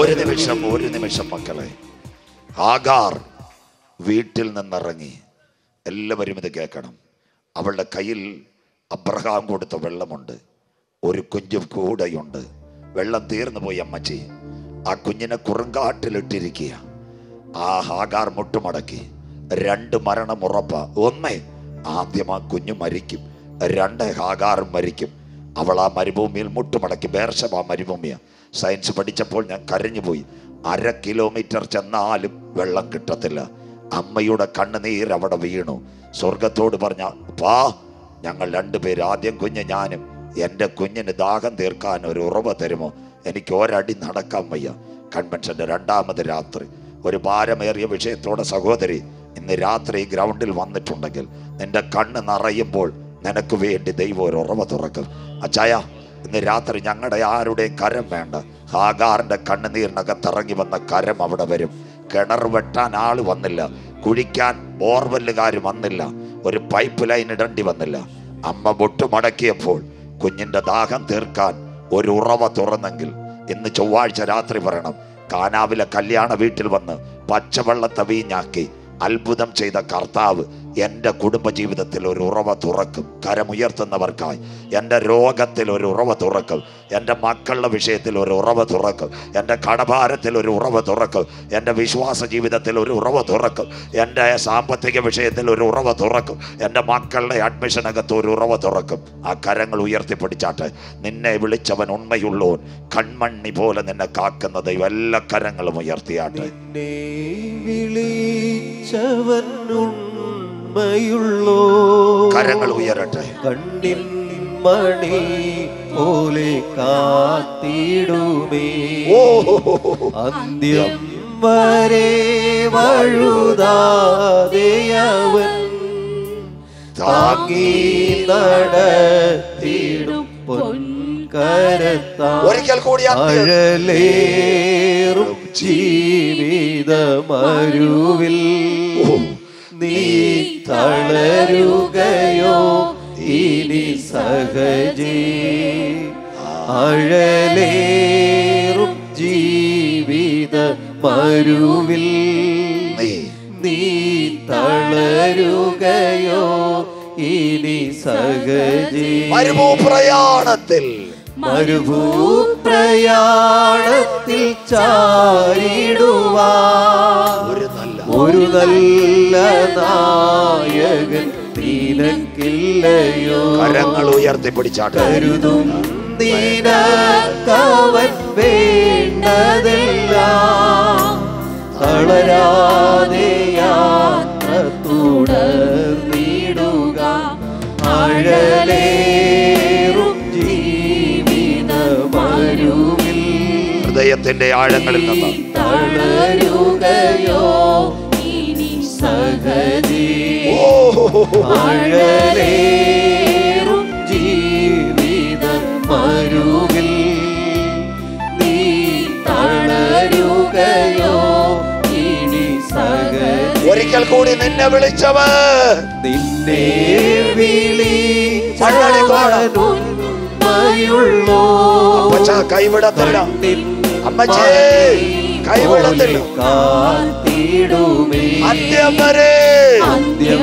ഒരു നിമിഷം ഒരു നിമിഷം മക്കളെ ഹാഗാർ വീട്ടിൽ നിന്നിറങ്ങി എല്ലാവരും ഇത് കേൾക്കണം അവളുടെ കയ്യിൽ അബ്രഹാം കൊടുത്ത വെള്ളമുണ്ട് ഒരു കുഞ്ഞു കൂടെയുണ്ട് വെള്ളം തീർന്നു പോയി അമ്മച്ചി ആ കുഞ്ഞിനെ കുറുങ്കാട്ടിലിട്ടിരിക്കുക ആ ഹാഗാർ മുട്ടുമടക്കി രണ്ട് മരണം ഉറപ്പ ഒന്ന് ആദ്യം ആ കുഞ്ഞു മരിക്കും രണ്ട് ഹാഗാറും മരിക്കും അവൾ ആ മരുഭൂമിയിൽ മുട്ടുമടക്കി ബേർഷബ മരുഭൂമിയാണ് സയൻസ് പഠിച്ചപ്പോൾ ഞാൻ കരഞ്ഞുപോയി അര കിലോമീറ്റർ ചെന്നാലും വെള്ളം കിട്ടത്തില്ല അമ്മയുടെ കണ്ണുനീർ അവിടെ വീണു സ്വർഗത്തോട് പറഞ്ഞ പാ ഞങ്ങൾ രണ്ടുപേർ ആദ്യം കുഞ്ഞ് ഞാനും എൻ്റെ കുഞ്ഞിന് ദാഹം തീർക്കാൻ ഒരു ഉറവ തരുമോ എനിക്ക് ഒരടി നടക്കാൻ വയ്യ കൺവെൻഷൻ്റെ രണ്ടാമത് രാത്രി ഒരു ഭാരമേറിയ വിഷയത്തോടെ സഹോദരി ഇന്ന് രാത്രി ഗ്രൗണ്ടിൽ വന്നിട്ടുണ്ടെങ്കിൽ നിന്റെ കണ്ണ് നിറയുമ്പോൾ നിനക്ക് വേണ്ടി ദൈവം ഒരു ഉറവ തുറക്കും അച്ചായ ഇന്ന് രാത്രി ഞങ്ങളുടെ ആരുടെയും കരം വേണ്ട ഹാഗാറിന്റെ കണ്ണുനീരിനകത്തിറങ്ങി വന്ന കരം അവിടെ വരും കിണർ വെട്ടാൻ ആൾ വന്നില്ല കുഴിക്കാൻ ബോർവെല്ലുകാർ വന്നില്ല ഒരു പൈപ്പ് ലൈൻ ഇടേണ്ടി വന്നില്ല അമ്മ മടക്കിയപ്പോൾ കുഞ്ഞിൻ്റെ ദാഹം തീർക്കാൻ ഒരു ഉറവ തുറന്നെങ്കിൽ ഇന്ന് ചൊവ്വാഴ്ച രാത്രി പറയണം കാനാവിലെ കല്യാണ വീട്ടിൽ വന്ന് വീഞ്ഞാക്കി അത്ഭുതം ചെയ്ത കർത്താവ് എൻ്റെ കുടുംബജീവിതത്തിൽ ഒരു ഉറവ തുറക്കും കരമുയർത്തുന്നവർക്കായി എൻ്റെ രോഗത്തിൽ ഒരു ഉറവ തുറക്കും എൻ്റെ മക്കളുടെ വിഷയത്തിൽ ഒരു ഉറവ തുറക്കും എൻ്റെ കടഭാരത്തിൽ ഒരു ഉറവ തുറക്കും എൻ്റെ വിശ്വാസ ജീവിതത്തിൽ ഒരു ഉറവ തുറക്കും എൻ്റെ സാമ്പത്തിക വിഷയത്തിൽ ഒരു ഉറവ തുറക്കും എൻ്റെ മക്കളുടെ അഡ്മിഷനകത്ത് ഒരു ഉറവ തുറക്കും ആ കരങ്ങൾ ഉയർത്തിപ്പിടിച്ചാട്ടെ നിന്നെ വിളിച്ചവൻ ഉണ്മയുള്ളവൻ കൺമണ്ണി പോലെ നിന്നെ കാക്കുന്ന ദൈവം എല്ലാ കരങ്ങളും ഉയർത്തിയാട്ടെ ഓർമ്മയുള്ളൂ കരങ്ങൾ ഉയരട്ടെ കണ്ണിൽ മണി പോലെ കാത്തിടുമേ ഓ അന്ത്യം വരെ വഴുതാതെയവൻ താങ്ങി നടത്തിടും ഒരിക്കൽ കൂടി അഴലേറും ജീവിതമരുവിൽ നീ തളരുകയോ ഇനി സഹജീ അഴലേറും ജീവിത മരുവിൽ നീ തളരുകയോ ഇനി സഹജീ മരുഭൂ പ്രയാണത്തിൽ മരുഭൂ പ്രയാണത്തിൽ ചാരിടുവാ ഒരു നല്ല നായകൻ നിനക്കില്ലയോ കരങ്ങൾ ഉയർത്തി കരുതും നിനക്കവൻ വേണ്ടതില്ല തളരാതെ യാത്ര തുടർന്നിടുക അഴലേറും ജീവിത ഹൃദയത്തിന്റെ ആഴങ്ങളിൽ നിന്ന് തളരുകയോ മഴലേറും ജീവിതം നീ തളരുകയോ ഇനി സകല ഒരിക്കൽ കൂടി നിന്നെ വിളിച്ചവ നിന്നെ വിളി അപ്പച്ച കൈവിടത്തില്ല അമ്മച്ചേ കൈവിടത്തില്ല അന്ത്യം വരെ അന്ത്യം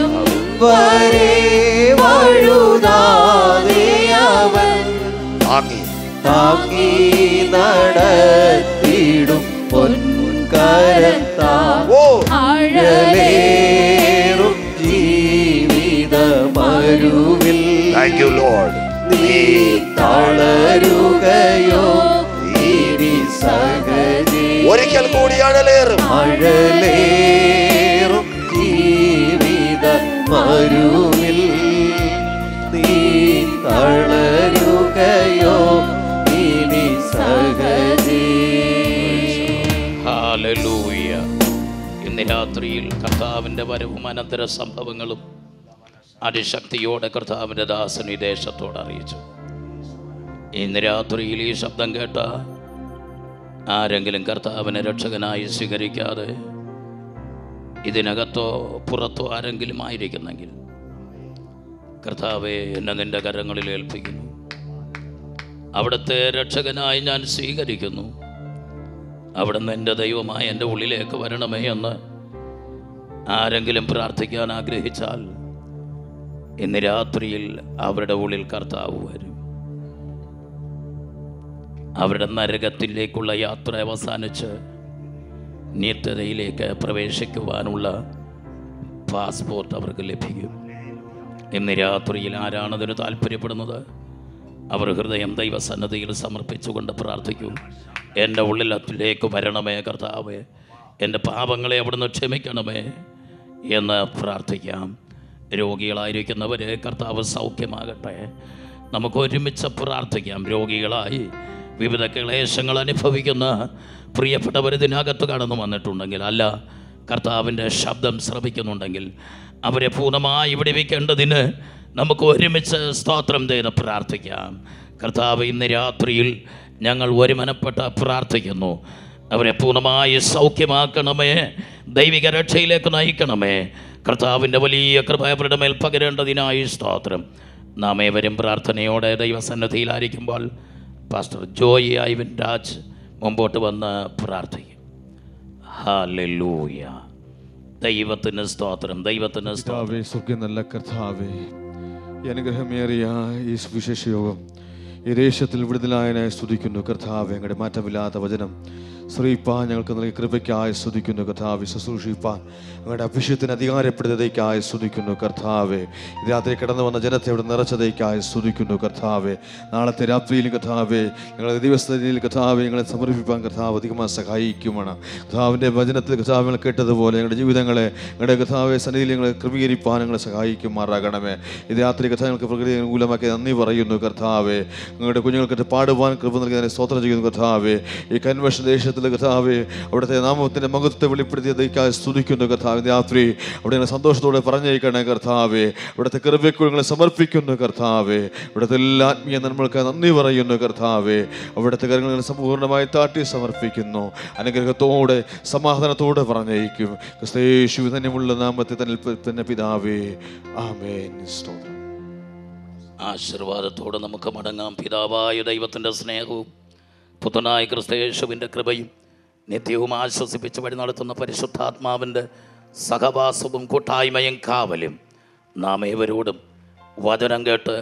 താങ്ങി നടത്തിടും പൊൻകരത്താ ആഴലേറും ജീവിതമരുവിൽ താങ്ക് യു ലോർഡ് നീ ഒരിക്കൽ കൂടിയാണ് അഴലേറും നീ തളരുകയോ ഇനി സഹജീ രാത്രിയിൽ കർത്താവിൻ്റെ വരവും അനന്തര സംഭവങ്ങളും അതിശക്തിയോടെ കർത്താവിൻ്റെ ദാസൻ ഈ ദേശത്തോട് അറിയിച്ചു ഇന്ന് രാത്രിയിൽ ഈ ശബ്ദം കേട്ട ആരെങ്കിലും കർത്താവിനെ രക്ഷകനായി സ്വീകരിക്കാതെ ഇതിനകത്തോ പുറത്തോ ആരെങ്കിലും ആയിരിക്കുന്നെങ്കിൽ കർത്താവെ എന്നെ നിന്റെ കരങ്ങളിൽ ഏൽപ്പിക്കുന്നു അവിടുത്തെ രക്ഷകനായി ഞാൻ സ്വീകരിക്കുന്നു അവിടുന്ന് എൻ്റെ ദൈവമായി എൻ്റെ ഉള്ളിലേക്ക് വരണമേ എന്ന് ആരെങ്കിലും പ്രാർത്ഥിക്കാൻ ആഗ്രഹിച്ചാൽ ഇന്ന് രാത്രിയിൽ അവരുടെ ഉള്ളിൽ കർത്താവ് വരും അവരുടെ നരകത്തിലേക്കുള്ള യാത്ര അവസാനിച്ച് നിത്യതയിലേക്ക് പ്രവേശിക്കുവാനുള്ള പാസ്പോർട്ട് അവർക്ക് ലഭിക്കും ഇന്ന് രാത്രിയിൽ ആരാണതിന് താല്പര്യപ്പെടുന്നത് അവർ ഹൃദയം ദൈവസന്നദ്ധിയിൽ സമർപ്പിച്ചുകൊണ്ട് പ്രാർത്ഥിക്കും എൻ്റെ ഉള്ളിൽ അതിലേക്ക് വരണമേ കർത്താവേ എൻ്റെ പാപങ്ങളെ അവിടുന്ന് ക്ഷമിക്കണമേ എന്ന് പ്രാർത്ഥിക്കാം രോഗികളായിരിക്കുന്നവർ കർത്താവ് സൗഖ്യമാകട്ടെ നമുക്ക് ഒരുമിച്ച് പ്രാർത്ഥിക്കാം രോഗികളായി വിവിധ ക്ലേശങ്ങൾ അനുഭവിക്കുന്ന പ്രിയപ്പെട്ടവർ ഇതിനകത്ത് കടന്നു വന്നിട്ടുണ്ടെങ്കിൽ അല്ല കർത്താവിൻ്റെ ശബ്ദം ശ്രമിക്കുന്നുണ്ടെങ്കിൽ അവരെ പൂർണ്ണമായി വിടിവിക്കേണ്ടതിന് നമുക്ക് ഒരുമിച്ച് സ്തോത്രം ചെയ്ത് പ്രാർത്ഥിക്കാം കർത്താവ് ഇന്ന് രാത്രിയിൽ ഞങ്ങൾ ഒരുമനപ്പെട്ട പ്രാർത്ഥിക്കുന്നു അവരെ പൂർണ്ണമായി സൗഖ്യമാക്കണമേ ദൈവിക രക്ഷയിലേക്ക് നയിക്കണമേ കർത്താവിൻ്റെ വലിയ കൃപയവരുടെ മേൽ പകരേണ്ടതിനായി സ്തോത്രം നാം ഏവരും പ്രാർത്ഥനയോടെ ദൈവസന്നദ്ധിയിലായിരിക്കുമ്പോൾ പാസ്റ്റർ ജോയി ഐവൻ രാജ് മുമ്പോട്ട് വന്ന് പ്രാർത്ഥിക്കും ഹാലൂയ ദൈവത്തിന് സ്തോത്രം ദൈവത്തിന് സ്തോത്രം നല്ല കർത്താവേ അനുഗ്രഹമേറിയ ഈ സുവിശേഷ യോഗം ഈ ദേശത്തിൽ വിടുതലായനായി സ്തുതിക്കുന്നു കർത്താവ് ഞങ്ങളുടെ മാറ്റമില്ലാത്ത വചനം ശ്രീപാ ഞങ്ങൾക്ക് നൽകിയ കൃപയ്ക്കായി സ്തുതിക്കുന്നു കർത്താവ് ശുശ്രൂഷിപ്പ അവരുടെ അഭിഷേകത്തിന് അധികാരപ്പെടുത്തതേക്കായി സ്തുതിക്കുന്നു കർത്താവ് രാത്രി കടന്നു വന്ന ജനത്തെ ഇവിടെ നിറച്ചതേക്കായി സ്തുതിക്കുന്നു കർത്താവ് നാളത്തെ രാത്രിയിൽ കഥാവ് ഞങ്ങളുടെ ദിവസത്തിൽ കഥാവ് ഞങ്ങളെ സമർപ്പിപ്പാൻ കർത്താവ് അധികമായി സഹായിക്കുമാണ് കഥാവിൻ്റെ വചനത്തിൽ കഥാവ് ഞങ്ങൾ കേട്ടതുപോലെ ഞങ്ങളുടെ ജീവിതങ്ങളെ ഞങ്ങളുടെ കർത്താവെ സന്നിധിയിൽ ഞങ്ങളെ ക്രമീകരിപ്പാൻ ഞങ്ങളെ സഹായിക്കുമാറാകണമേ ഇത് രാത്രി ഞങ്ങൾക്ക് പ്രകൃതി അനുകൂലമാക്കി നന്ദി പറയുന്നു കർത്താവ് ഞങ്ങളുടെ കുഞ്ഞുങ്ങൾക്ക് പാടുവാൻ കൃപ നൽകി സ്തോത്രം ചെയ്യുന്നു കഥാവ് ഈ കൺവേഷൻ ദേശത്ത് വിഷയത്തിൽ കഥാവ് അവിടുത്തെ നാമത്തിൻ്റെ മഹത്വത്തെ വെളിപ്പെടുത്തിയ ദൈക്കായി സ്തുതിക്കുന്നു കർത്താവ് രാത്രി അവിടെ ഞങ്ങൾ സന്തോഷത്തോടെ പറഞ്ഞേക്കണേ കർത്താവ് ഇവിടുത്തെ കൃപക്കുഴങ്ങളെ സമർപ്പിക്കുന്നു കർത്താവ് ഇവിടുത്തെ എല്ലാ ആത്മീയ നമ്മൾക്ക് നന്ദി പറയുന്നു കർത്താവ് അവിടുത്തെ കാര്യങ്ങൾ സമ്പൂർണ്ണമായി താട്ടി സമർപ്പിക്കുന്നു അനുഗ്രഹത്തോടെ സമാധാനത്തോടെ പറഞ്ഞേക്കും ക്രിസ്തേശു തന്നെയുള്ള നാമത്തെ തന്നെ പിതാവേ ആമേൻ സ്തോത്രം ആശീർവാദത്തോടെ നമുക്ക് മടങ്ങാം പിതാവായ ദൈവത്തിൻ്റെ സ്നേഹവും പുത്തനായ ക്രിസ്തയേശുവിൻ്റെ കൃപയും നിത്യവും ആശ്വസിപ്പിച്ച് വഴി നടത്തുന്ന പരിശുദ്ധാത്മാവിൻ്റെ സഹവാസവും കൂട്ടായ്മയും കാവലും നാം ഏവരോടും വചനം കേട്ട്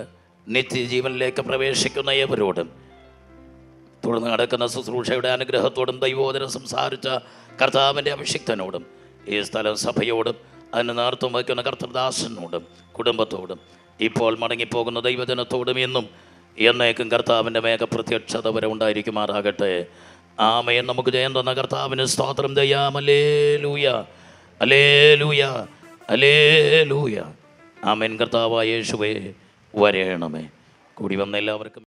നിത്യജീവനിലേക്ക് പ്രവേശിക്കുന്ന ഏവരോടും തുടർന്ന് നടക്കുന്ന ശുശ്രൂഷയുടെ അനുഗ്രഹത്തോടും ദൈവോദരം സംസാരിച്ച കർത്താവിൻ്റെ അഭിഷിക്തനോടും ഈ സ്ഥലം സഭയോടും അതിന് നേതൃത്വം വഹിക്കുന്ന കർത്തൃദാസനോടും കുടുംബത്തോടും ഇപ്പോൾ മടങ്ങിപ്പോകുന്ന ദൈവജനത്തോടും എന്നും എന്നേക്കും കർത്താവിൻ്റെ പ്രത്യക്ഷത വരെ ഉണ്ടായിരിക്കുമാറാകട്ടെ ആമയൻ നമുക്ക് ജയം തന്ന കർത്താവിന് സ്തോത്രം ചെയ്യാം അലേ ലൂയ അലേ ലൂയ അലേ ലൂയ ആമേൻ കർത്താവായ യേശുവേ വരേണമേ കൂടി വന്ന എല്ലാവർക്കും